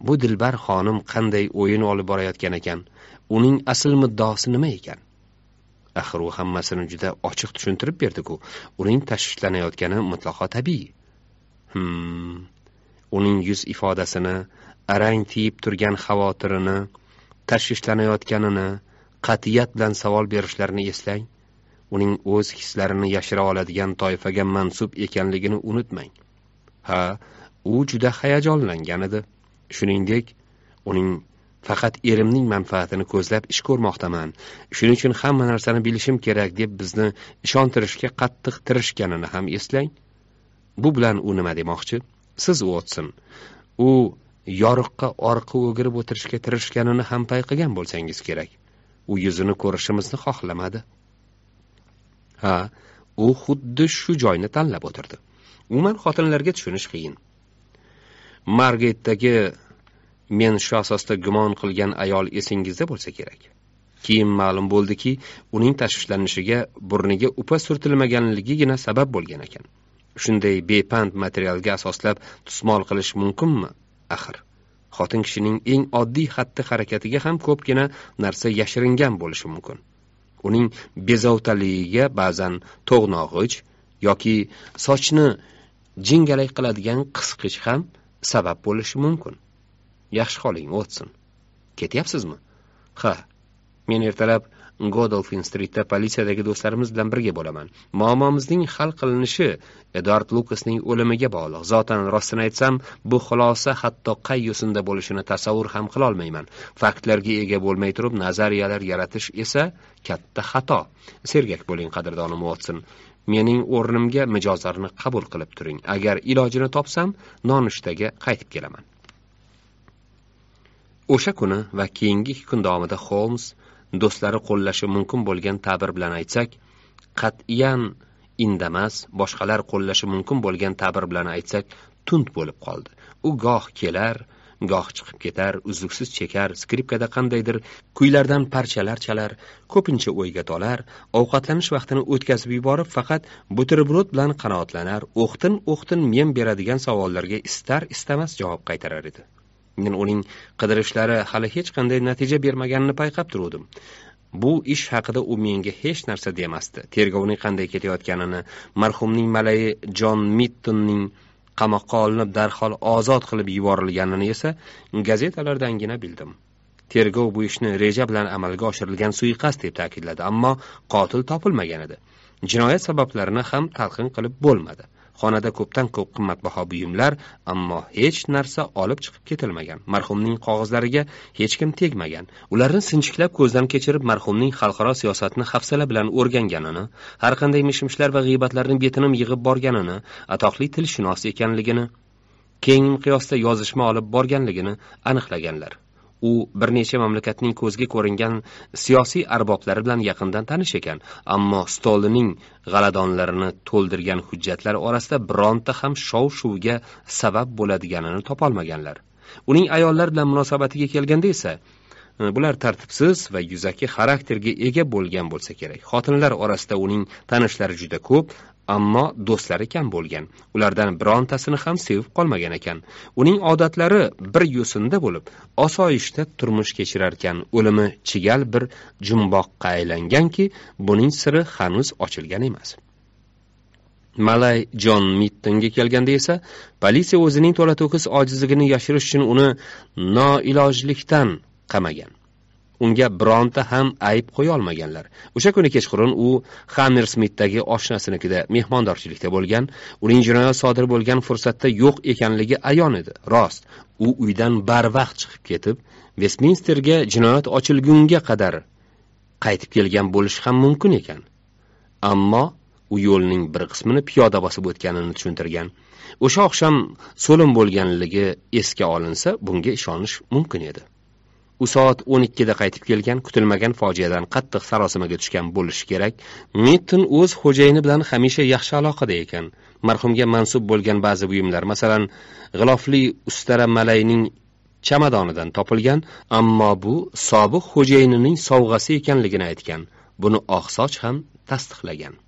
bu dilbar xonim qanday o'yin olib borayotgan ekan uning asl muddaosi nima ekan axir u hammasini juda ochiq tushuntirib berdiku uning tashvishlanayotgani mutlaqo tabiiy hmm uning yuz ifodasini arang tiyib turgan xavotirini tashvishlanayotganini qat'iyat bilan savol berishlarini eslang uning o'z hislarini yashira oladigan toifaga mansub ekanligini unutmang ha u juda hayajonlangan edi shuningdek uning faqat erimning manfaatini ko'zlab ish ko'rmoqdaman shuning uchun hamma narsani bilishim kerak deb bizni ishontirishga qattiq tirishganini ham eslang bu bilan u nima demoqchi siz otsin u yoriqqa orqa o'girib o'tirishga tirishganini ham payqagan bo'lsangiz kerak u yuzini ko'rishimizni xohlamadi ha u xuddi shu joyni tanlab o'tirdi umuman xotinlarga tushunish qiyin margetdagi men shu asosda gumon qilgan ayol esingizda bo'lsa kerak keyin ma'lum bo'ldiki uning tashvishlanishiga burniga upa surtilmaganligigina sabab bo'lgan ekan shunday bepand materialga asoslab tusmol qilish mumkinmi axir xotin kishining eng oddiy xatti harakatiga ham ko'pgina narsa yashiringan bo'lishi mumkin uning bezovtaligiga ba'zan to'g'nog'ich yoki sochni jingalak qiladigan qisqich ham sabab bo'lishi mumkin yaxshi qoling votson ketyapsizmi ha men ertalab godolfin stritda politsiyadagi do'stlarimiz bilan birga bo'laman muammomizning hal qilinishi edvard lukasning o'limiga bog'liq zotan rostini aytsam bu xulosa hatto qay yo'sinda bo'lishini tasavvur ham qilolmayman faktlarga ega bo'lmay turib nazariyalar yaratish esa katta xato sergak bo'ling qadrdonim votson mening o'rnimga mijozlarni qabul qilib turing agar ilojini topsam nonushtaga qaytib kelaman o'sha kuni va keyingi ikki kun davomida holms do'stlari qo'llashi mumkin bo'lgan ta'bir bilan aytsak qat'iyan indamas boshqalar qo'llashi mumkin bo'lgan ta'bir bilan aytsak tund bo'lib qoldi u goh kelar goh chiqib ketar uzluksiz chekar skripkada qandaydir kuylardan parchalar chalar ko'pincha o'yga tolar ovqatlanish vaqtini o'tkazib yuborib faqat butirbrod bilan qanoatlanar o'xtin o'xtin men beradigan savollarga istar istamas javob qaytarar edi men uning qidirishlari hali hech qanday natija bermaganini payqab turuvdim bu ish haqida u menga hech narsa demasdi tergovning qanday ketayotganini marhumning malayi jon mittonning qamoqqa olinib darhol ozod qilib yuborilganini esa gazetalardangina bildim tergov bu ishni reja bilan amalga oshirilgan suiqasd deb ta'kidladi ammo qotil topilmagan edi jinoyat sabablarini ham talqin qilib bo'lmadi xonada ko'pdan ko'p qimmatbaho buyumlar ammo hech narsa olib chiqib ketilmagan marhumning qog'ozlariga hech kim tegmagan ularni sinchiklab ko'zdan kechirib marhumning xalqaro siyosatni hafsala bilan o'rganganini har qanday mishmishlar va g'iybatlarni betinim yig'ib borganini atoqli tilshunos ekanligini keng miqyosda yozishma olib borganligini aniqlaganlar u bir necha mamlakatning ko'zga ko'ringan siyosiy arboblari bilan yaqindan tanish ekan ammo stolining g'aladonlarini to'ldirgan hujjatlar orasida bironta ham shov shuvga sabab bo'ladiganini topolmaganlar uning ayollar bilan munosabatiga kelganda esa e, bular tartibsiz va yuzaki xarakterga ega bo'lgan bo'lsa kerak xotinlar orasida uning tanishlari juda ko'p ammo do'stlari kam bo'lgan ulardan birontasini ham sevib qolmagan ekan uning odatlari bir yo'sinda bo'lib osoyishta turmush kechirarkan o'limi chigal bir jumboqqa aylanganki buning siri hanuz ochilgan emas malay jon mittonga kelganda esa politsiya o'zining to'la to'kis ojizligini yashirish uchun uni noilojlikdan qamagan unga bironta ham ayb qo'yolmaganlar o'sha kuni kechqurun u xammer smitdagi oshnasinikida mehmondorchilikda bo'lgan uning jinoyat sodir bo'lgan fursatda yo'q ekanligi ayon edi rost u uydan barvaqt chiqib ketib vestminsterga jinoyat ochilgunga qadar qaytib kelgan bo'lishi ham mumkin ekan ammo u yo'lning bir qismini piyoda bosib o'tganini tushuntirgan o'sha oqshom so'lim bo'lganligi esga olinsa bunga ishonish mumkin edi u soat o'n ikkida qaytib kelgan kutilmagan fojiadan qattiq sarosimaga tushgan bo'lishi kerak mitton o'z xo'jayini bilan hamisha yaxshi aloqada ekan marhumga mansub bo'lgan ba'zi buyumlar masalan g'ilofli ustara malayning chamadonidan topilgan ammo bu sobiq xo'jayinining sovg'asi ekanligini aytgan buni oqsoch ham tasdiqlagan